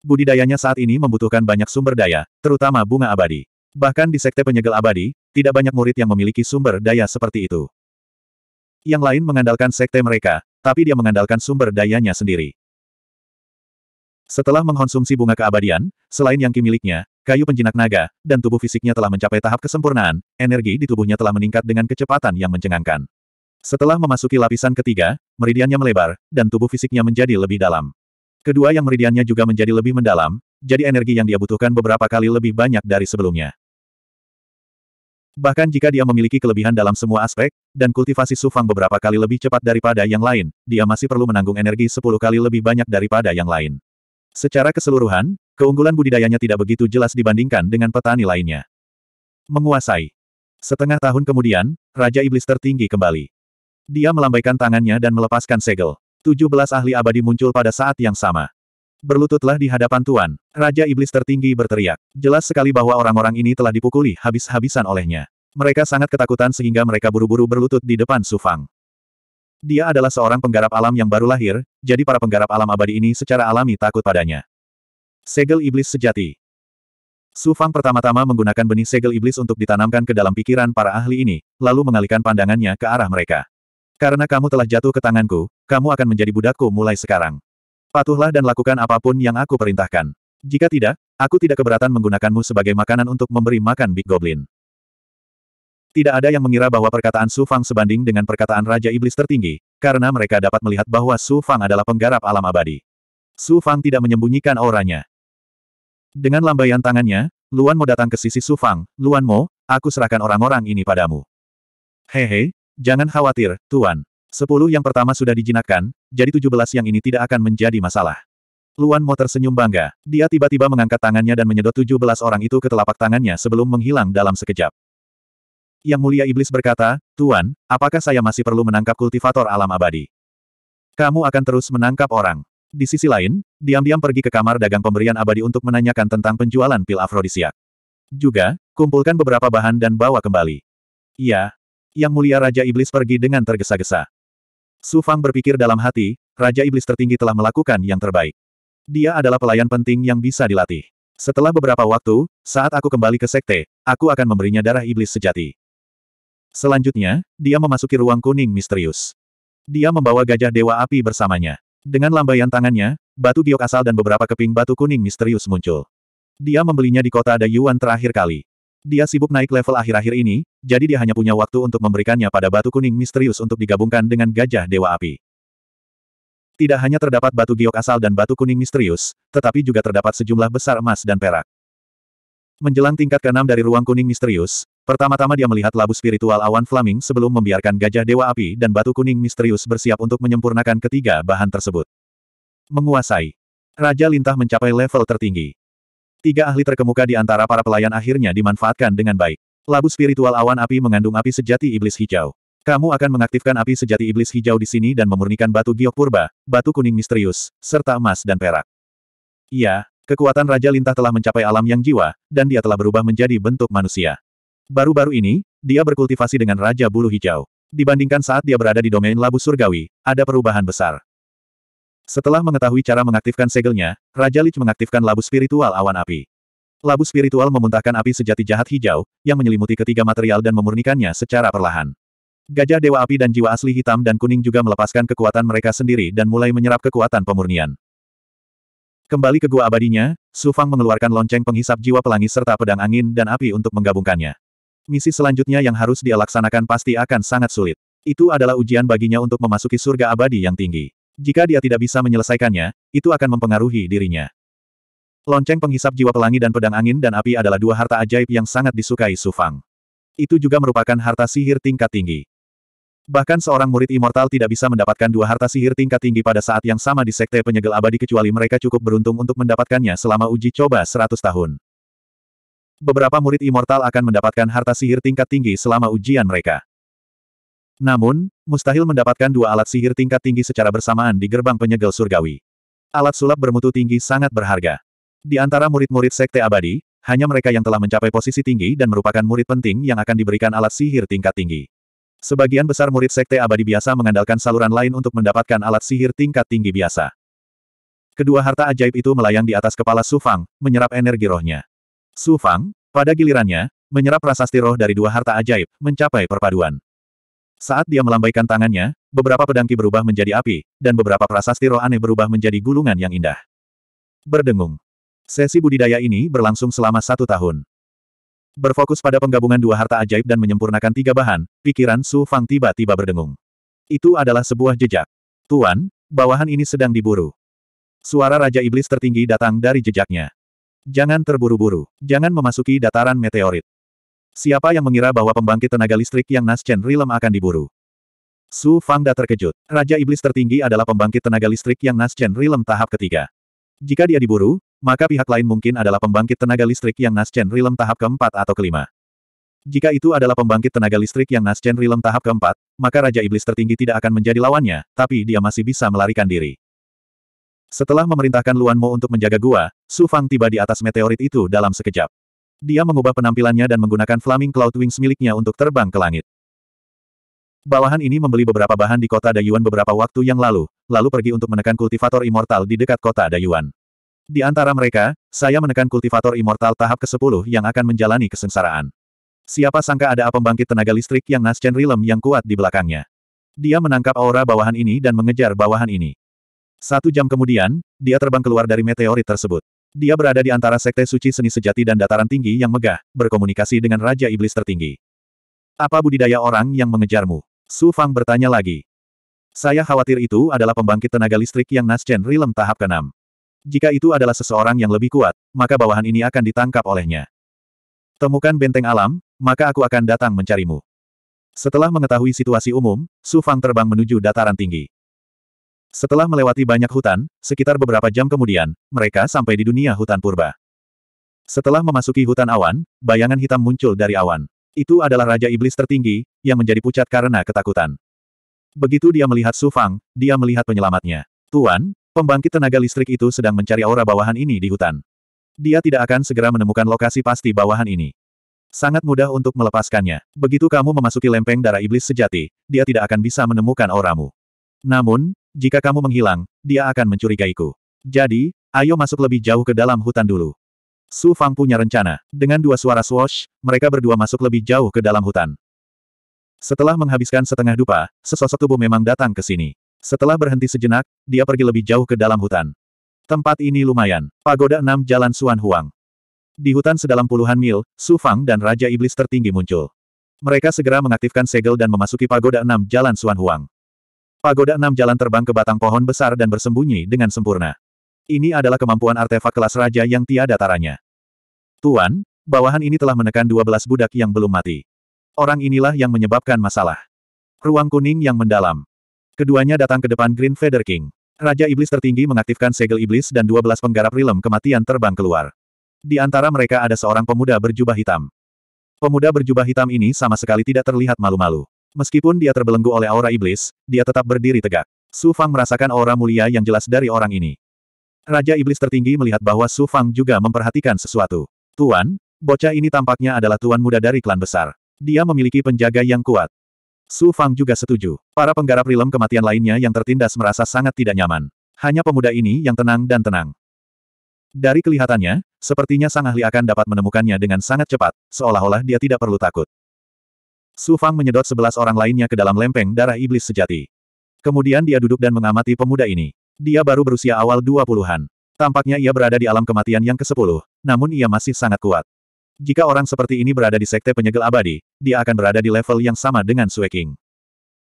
Budidayanya saat ini membutuhkan banyak sumber daya, terutama bunga abadi. Bahkan di sekte penyegel abadi, tidak banyak murid yang memiliki sumber daya seperti itu. Yang lain mengandalkan sekte mereka, tapi dia mengandalkan sumber dayanya sendiri. Setelah mengkonsumsi bunga keabadian, selain yang kimiliknya, kayu penjinak naga, dan tubuh fisiknya telah mencapai tahap kesempurnaan, energi di tubuhnya telah meningkat dengan kecepatan yang mencengangkan. Setelah memasuki lapisan ketiga, meridiannya melebar, dan tubuh fisiknya menjadi lebih dalam. Kedua yang meridiannya juga menjadi lebih mendalam, jadi energi yang dia butuhkan beberapa kali lebih banyak dari sebelumnya. Bahkan jika dia memiliki kelebihan dalam semua aspek, dan kultivasi sufang beberapa kali lebih cepat daripada yang lain, dia masih perlu menanggung energi sepuluh kali lebih banyak daripada yang lain. Secara keseluruhan, keunggulan budidayanya tidak begitu jelas dibandingkan dengan petani lainnya. Menguasai. Setengah tahun kemudian, Raja Iblis tertinggi kembali. Dia melambaikan tangannya dan melepaskan segel. 17 ahli abadi muncul pada saat yang sama. Berlututlah di hadapan Tuan. Raja Iblis tertinggi berteriak. Jelas sekali bahwa orang-orang ini telah dipukuli habis-habisan olehnya. Mereka sangat ketakutan sehingga mereka buru-buru berlutut di depan Sufang. Dia adalah seorang penggarap alam yang baru lahir, jadi para penggarap alam abadi ini secara alami takut padanya. Segel Iblis Sejati Su Fang pertama-tama menggunakan benih segel iblis untuk ditanamkan ke dalam pikiran para ahli ini, lalu mengalihkan pandangannya ke arah mereka. Karena kamu telah jatuh ke tanganku, kamu akan menjadi budakku mulai sekarang. Patuhlah dan lakukan apapun yang aku perintahkan. Jika tidak, aku tidak keberatan menggunakanmu sebagai makanan untuk memberi makan Big Goblin. Tidak ada yang mengira bahwa perkataan Su Fang sebanding dengan perkataan Raja Iblis tertinggi, karena mereka dapat melihat bahwa Su Fang adalah penggarap alam abadi. Su Fang tidak menyembunyikan auranya. Dengan lambaian tangannya, Luan Mo datang ke sisi Su Fang, Luan Mo, aku serahkan orang-orang ini padamu. Hehe, jangan khawatir, Tuan. Sepuluh yang pertama sudah dijinakkan, jadi tujuh belas yang ini tidak akan menjadi masalah. Luan Mo tersenyum bangga. Dia tiba-tiba mengangkat tangannya dan menyedot tujuh belas orang itu ke telapak tangannya sebelum menghilang dalam sekejap. Yang mulia iblis berkata, Tuan, apakah saya masih perlu menangkap kultivator alam abadi? Kamu akan terus menangkap orang. Di sisi lain, diam-diam pergi ke kamar dagang pemberian abadi untuk menanyakan tentang penjualan pil afrodisiak. Juga, kumpulkan beberapa bahan dan bawa kembali. Ya, Yang mulia Raja Iblis pergi dengan tergesa-gesa. Su Fang berpikir dalam hati, Raja Iblis tertinggi telah melakukan yang terbaik. Dia adalah pelayan penting yang bisa dilatih. Setelah beberapa waktu, saat aku kembali ke sekte, aku akan memberinya darah iblis sejati. Selanjutnya, dia memasuki ruang kuning misterius. Dia membawa gajah dewa api bersamanya. Dengan lambaian tangannya, batu giok asal dan beberapa keping batu kuning misterius muncul. Dia membelinya di kota Dayuan terakhir kali. Dia sibuk naik level akhir-akhir ini, jadi dia hanya punya waktu untuk memberikannya pada batu kuning misterius untuk digabungkan dengan gajah dewa api. Tidak hanya terdapat batu giok asal dan batu kuning misterius, tetapi juga terdapat sejumlah besar emas dan perak. Menjelang tingkat keenam dari ruang kuning misterius, Pertama-tama dia melihat labu spiritual awan flaming sebelum membiarkan gajah dewa api dan batu kuning misterius bersiap untuk menyempurnakan ketiga bahan tersebut. Menguasai. Raja Lintah mencapai level tertinggi. Tiga ahli terkemuka di antara para pelayan akhirnya dimanfaatkan dengan baik. Labu spiritual awan api mengandung api sejati iblis hijau. Kamu akan mengaktifkan api sejati iblis hijau di sini dan memurnikan batu giok purba, batu kuning misterius, serta emas dan perak. Iya, kekuatan Raja Lintah telah mencapai alam yang jiwa, dan dia telah berubah menjadi bentuk manusia. Baru-baru ini, dia berkultivasi dengan Raja Bulu Hijau. Dibandingkan saat dia berada di domain labu surgawi, ada perubahan besar. Setelah mengetahui cara mengaktifkan segelnya, Raja Lich mengaktifkan labu spiritual awan api. Labu spiritual memuntahkan api sejati jahat hijau, yang menyelimuti ketiga material dan memurnikannya secara perlahan. Gajah Dewa Api dan jiwa asli hitam dan kuning juga melepaskan kekuatan mereka sendiri dan mulai menyerap kekuatan pemurnian. Kembali ke gua abadinya, Sufang mengeluarkan lonceng penghisap jiwa pelangi serta pedang angin dan api untuk menggabungkannya. Misi selanjutnya yang harus dia laksanakan pasti akan sangat sulit. Itu adalah ujian baginya untuk memasuki surga abadi yang tinggi. Jika dia tidak bisa menyelesaikannya, itu akan mempengaruhi dirinya. Lonceng penghisap jiwa pelangi dan pedang angin dan api adalah dua harta ajaib yang sangat disukai Sufang. Itu juga merupakan harta sihir tingkat tinggi. Bahkan seorang murid immortal tidak bisa mendapatkan dua harta sihir tingkat tinggi pada saat yang sama di Sekte Penyegel Abadi kecuali mereka cukup beruntung untuk mendapatkannya selama uji coba 100 tahun beberapa murid immortal akan mendapatkan harta sihir tingkat tinggi selama ujian mereka. Namun, mustahil mendapatkan dua alat sihir tingkat tinggi secara bersamaan di gerbang penyegel surgawi. Alat sulap bermutu tinggi sangat berharga. Di antara murid-murid sekte abadi, hanya mereka yang telah mencapai posisi tinggi dan merupakan murid penting yang akan diberikan alat sihir tingkat tinggi. Sebagian besar murid sekte abadi biasa mengandalkan saluran lain untuk mendapatkan alat sihir tingkat tinggi biasa. Kedua harta ajaib itu melayang di atas kepala Sufang, menyerap energi rohnya. Su Fang, pada gilirannya, menyerap prasasti roh dari dua harta ajaib, mencapai perpaduan. Saat dia melambaikan tangannya, beberapa pedangki berubah menjadi api, dan beberapa prasasti roh aneh berubah menjadi gulungan yang indah. Berdengung. Sesi budidaya ini berlangsung selama satu tahun. Berfokus pada penggabungan dua harta ajaib dan menyempurnakan tiga bahan, pikiran Su Fang tiba-tiba berdengung. Itu adalah sebuah jejak. Tuan, bawahan ini sedang diburu. Suara Raja Iblis tertinggi datang dari jejaknya. Jangan terburu-buru. Jangan memasuki dataran meteorit. Siapa yang mengira bahwa pembangkit tenaga listrik yang Naschen Rilem akan diburu? Su Fangda terkejut. Raja Iblis tertinggi adalah pembangkit tenaga listrik yang Naschen Rilem tahap ketiga. Jika dia diburu, maka pihak lain mungkin adalah pembangkit tenaga listrik yang Naschen Rilem tahap keempat atau kelima. Jika itu adalah pembangkit tenaga listrik yang Naschen Rilem tahap keempat, maka Raja Iblis tertinggi tidak akan menjadi lawannya, tapi dia masih bisa melarikan diri. Setelah memerintahkan Luan Mo untuk menjaga gua, Su Fang tiba di atas meteorit itu dalam sekejap. Dia mengubah penampilannya dan menggunakan Flaming Cloud Wings miliknya untuk terbang ke langit. Bawahan ini membeli beberapa bahan di kota Dayuan beberapa waktu yang lalu, lalu pergi untuk menekan kultivator immortal di dekat kota Dayuan. Di antara mereka, saya menekan kultivator immortal tahap ke-10 yang akan menjalani kesengsaraan. Siapa sangka ada pembangkit tenaga listrik yang Naschen Rilem yang kuat di belakangnya. Dia menangkap aura bawahan ini dan mengejar bawahan ini. Satu jam kemudian, dia terbang keluar dari meteorit tersebut. Dia berada di antara sekte suci seni sejati dan dataran tinggi yang megah, berkomunikasi dengan Raja Iblis tertinggi. Apa budidaya orang yang mengejarmu? Su Fang bertanya lagi. Saya khawatir itu adalah pembangkit tenaga listrik yang Nasjen Rilem tahap ke-6. Jika itu adalah seseorang yang lebih kuat, maka bawahan ini akan ditangkap olehnya. Temukan benteng alam, maka aku akan datang mencarimu. Setelah mengetahui situasi umum, Su Fang terbang menuju dataran tinggi. Setelah melewati banyak hutan, sekitar beberapa jam kemudian, mereka sampai di dunia hutan purba. Setelah memasuki hutan awan, bayangan hitam muncul dari awan. Itu adalah Raja Iblis tertinggi, yang menjadi pucat karena ketakutan. Begitu dia melihat Su Fang, dia melihat penyelamatnya. Tuan, pembangkit tenaga listrik itu sedang mencari aura bawahan ini di hutan. Dia tidak akan segera menemukan lokasi pasti bawahan ini. Sangat mudah untuk melepaskannya. Begitu kamu memasuki lempeng darah iblis sejati, dia tidak akan bisa menemukan auramu. Namun, jika kamu menghilang, dia akan mencurigaiku. Jadi, ayo masuk lebih jauh ke dalam hutan dulu. Su Fang punya rencana. Dengan dua suara swash, mereka berdua masuk lebih jauh ke dalam hutan. Setelah menghabiskan setengah dupa, sesosok tubuh memang datang ke sini. Setelah berhenti sejenak, dia pergi lebih jauh ke dalam hutan. Tempat ini lumayan. Pagoda enam Jalan Suan Huang. Di hutan sedalam puluhan mil, Su Fang dan Raja Iblis tertinggi muncul. Mereka segera mengaktifkan segel dan memasuki pagoda enam Jalan Suan Huang. Pagoda enam jalan terbang ke batang pohon besar dan bersembunyi dengan sempurna. Ini adalah kemampuan artefak kelas raja yang tiada taranya. Tuan, bawahan ini telah menekan dua belas budak yang belum mati. Orang inilah yang menyebabkan masalah. Ruang kuning yang mendalam. Keduanya datang ke depan Green Feather King. Raja Iblis tertinggi mengaktifkan segel iblis dan dua belas penggarap rilem kematian terbang keluar. Di antara mereka ada seorang pemuda berjubah hitam. Pemuda berjubah hitam ini sama sekali tidak terlihat malu-malu. Meskipun dia terbelenggu oleh aura iblis, dia tetap berdiri tegak. Su Fang merasakan aura mulia yang jelas dari orang ini. Raja Iblis tertinggi melihat bahwa Su Fang juga memperhatikan sesuatu. Tuan, bocah ini tampaknya adalah tuan muda dari klan besar. Dia memiliki penjaga yang kuat. Su Fang juga setuju. Para penggarap rilem kematian lainnya yang tertindas merasa sangat tidak nyaman. Hanya pemuda ini yang tenang dan tenang. Dari kelihatannya, sepertinya Sang Ahli akan dapat menemukannya dengan sangat cepat, seolah-olah dia tidak perlu takut. Su Fang menyedot sebelas orang lainnya ke dalam lempeng darah iblis sejati. Kemudian dia duduk dan mengamati pemuda ini. Dia baru berusia awal dua puluhan. Tampaknya ia berada di alam kematian yang ke-10, namun ia masih sangat kuat. Jika orang seperti ini berada di sekte penyegel abadi, dia akan berada di level yang sama dengan Sue King.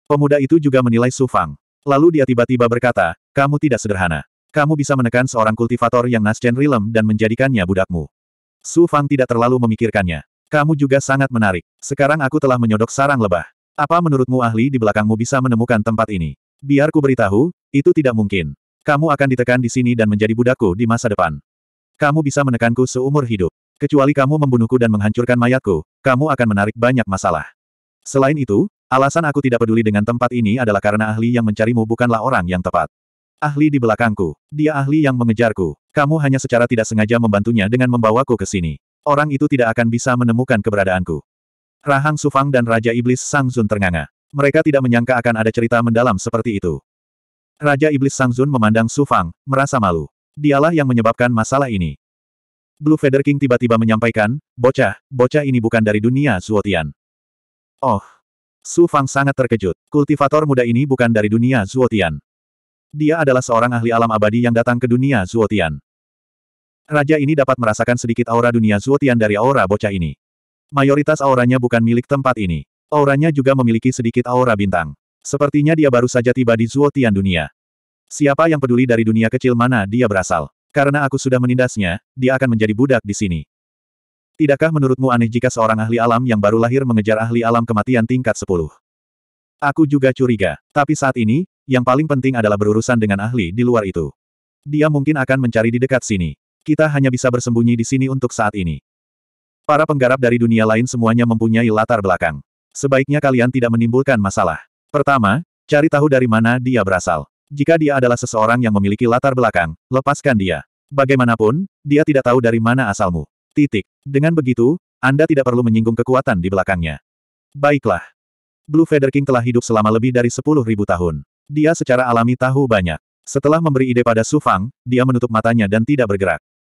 Pemuda itu juga menilai Su Fang. Lalu dia tiba-tiba berkata, kamu tidak sederhana. Kamu bisa menekan seorang kultivator yang Nascen Rilem dan menjadikannya budakmu. Su Fang tidak terlalu memikirkannya. Kamu juga sangat menarik. Sekarang aku telah menyodok sarang lebah. Apa menurutmu ahli di belakangmu bisa menemukan tempat ini? Biar ku beritahu, itu tidak mungkin. Kamu akan ditekan di sini dan menjadi budakku di masa depan. Kamu bisa menekanku seumur hidup. Kecuali kamu membunuhku dan menghancurkan mayatku, kamu akan menarik banyak masalah. Selain itu, alasan aku tidak peduli dengan tempat ini adalah karena ahli yang mencarimu bukanlah orang yang tepat. Ahli di belakangku. Dia ahli yang mengejarku. Kamu hanya secara tidak sengaja membantunya dengan membawaku ke sini. Orang itu tidak akan bisa menemukan keberadaanku. Rahang Sufang dan Raja Iblis Sang Zun ternganga. Mereka tidak menyangka akan ada cerita mendalam seperti itu. Raja Iblis Sang Zun memandang Sufang, merasa malu. Dialah yang menyebabkan masalah ini. Blue Feather King tiba-tiba menyampaikan, bocah, bocah ini bukan dari dunia Zuotian. Oh. Sufang sangat terkejut. Kultivator muda ini bukan dari dunia Zuotian. Dia adalah seorang ahli alam abadi yang datang ke dunia Zuotian. Raja ini dapat merasakan sedikit aura dunia Zuotian dari aura bocah ini. Mayoritas auranya bukan milik tempat ini. Auranya juga memiliki sedikit aura bintang. Sepertinya dia baru saja tiba di Zuotian dunia. Siapa yang peduli dari dunia kecil mana dia berasal? Karena aku sudah menindasnya, dia akan menjadi budak di sini. Tidakkah menurutmu aneh jika seorang ahli alam yang baru lahir mengejar ahli alam kematian tingkat 10? Aku juga curiga, tapi saat ini, yang paling penting adalah berurusan dengan ahli di luar itu. Dia mungkin akan mencari di dekat sini. Kita hanya bisa bersembunyi di sini untuk saat ini. Para penggarap dari dunia lain semuanya mempunyai latar belakang. Sebaiknya kalian tidak menimbulkan masalah. Pertama, cari tahu dari mana dia berasal. Jika dia adalah seseorang yang memiliki latar belakang, lepaskan dia. Bagaimanapun, dia tidak tahu dari mana asalmu. Titik. Dengan begitu, Anda tidak perlu menyinggung kekuatan di belakangnya. Baiklah. Blue Feather King telah hidup selama lebih dari 10.000 tahun. Dia secara alami tahu banyak. Setelah memberi ide pada Su Fang, dia menutup matanya dan tidak bergerak.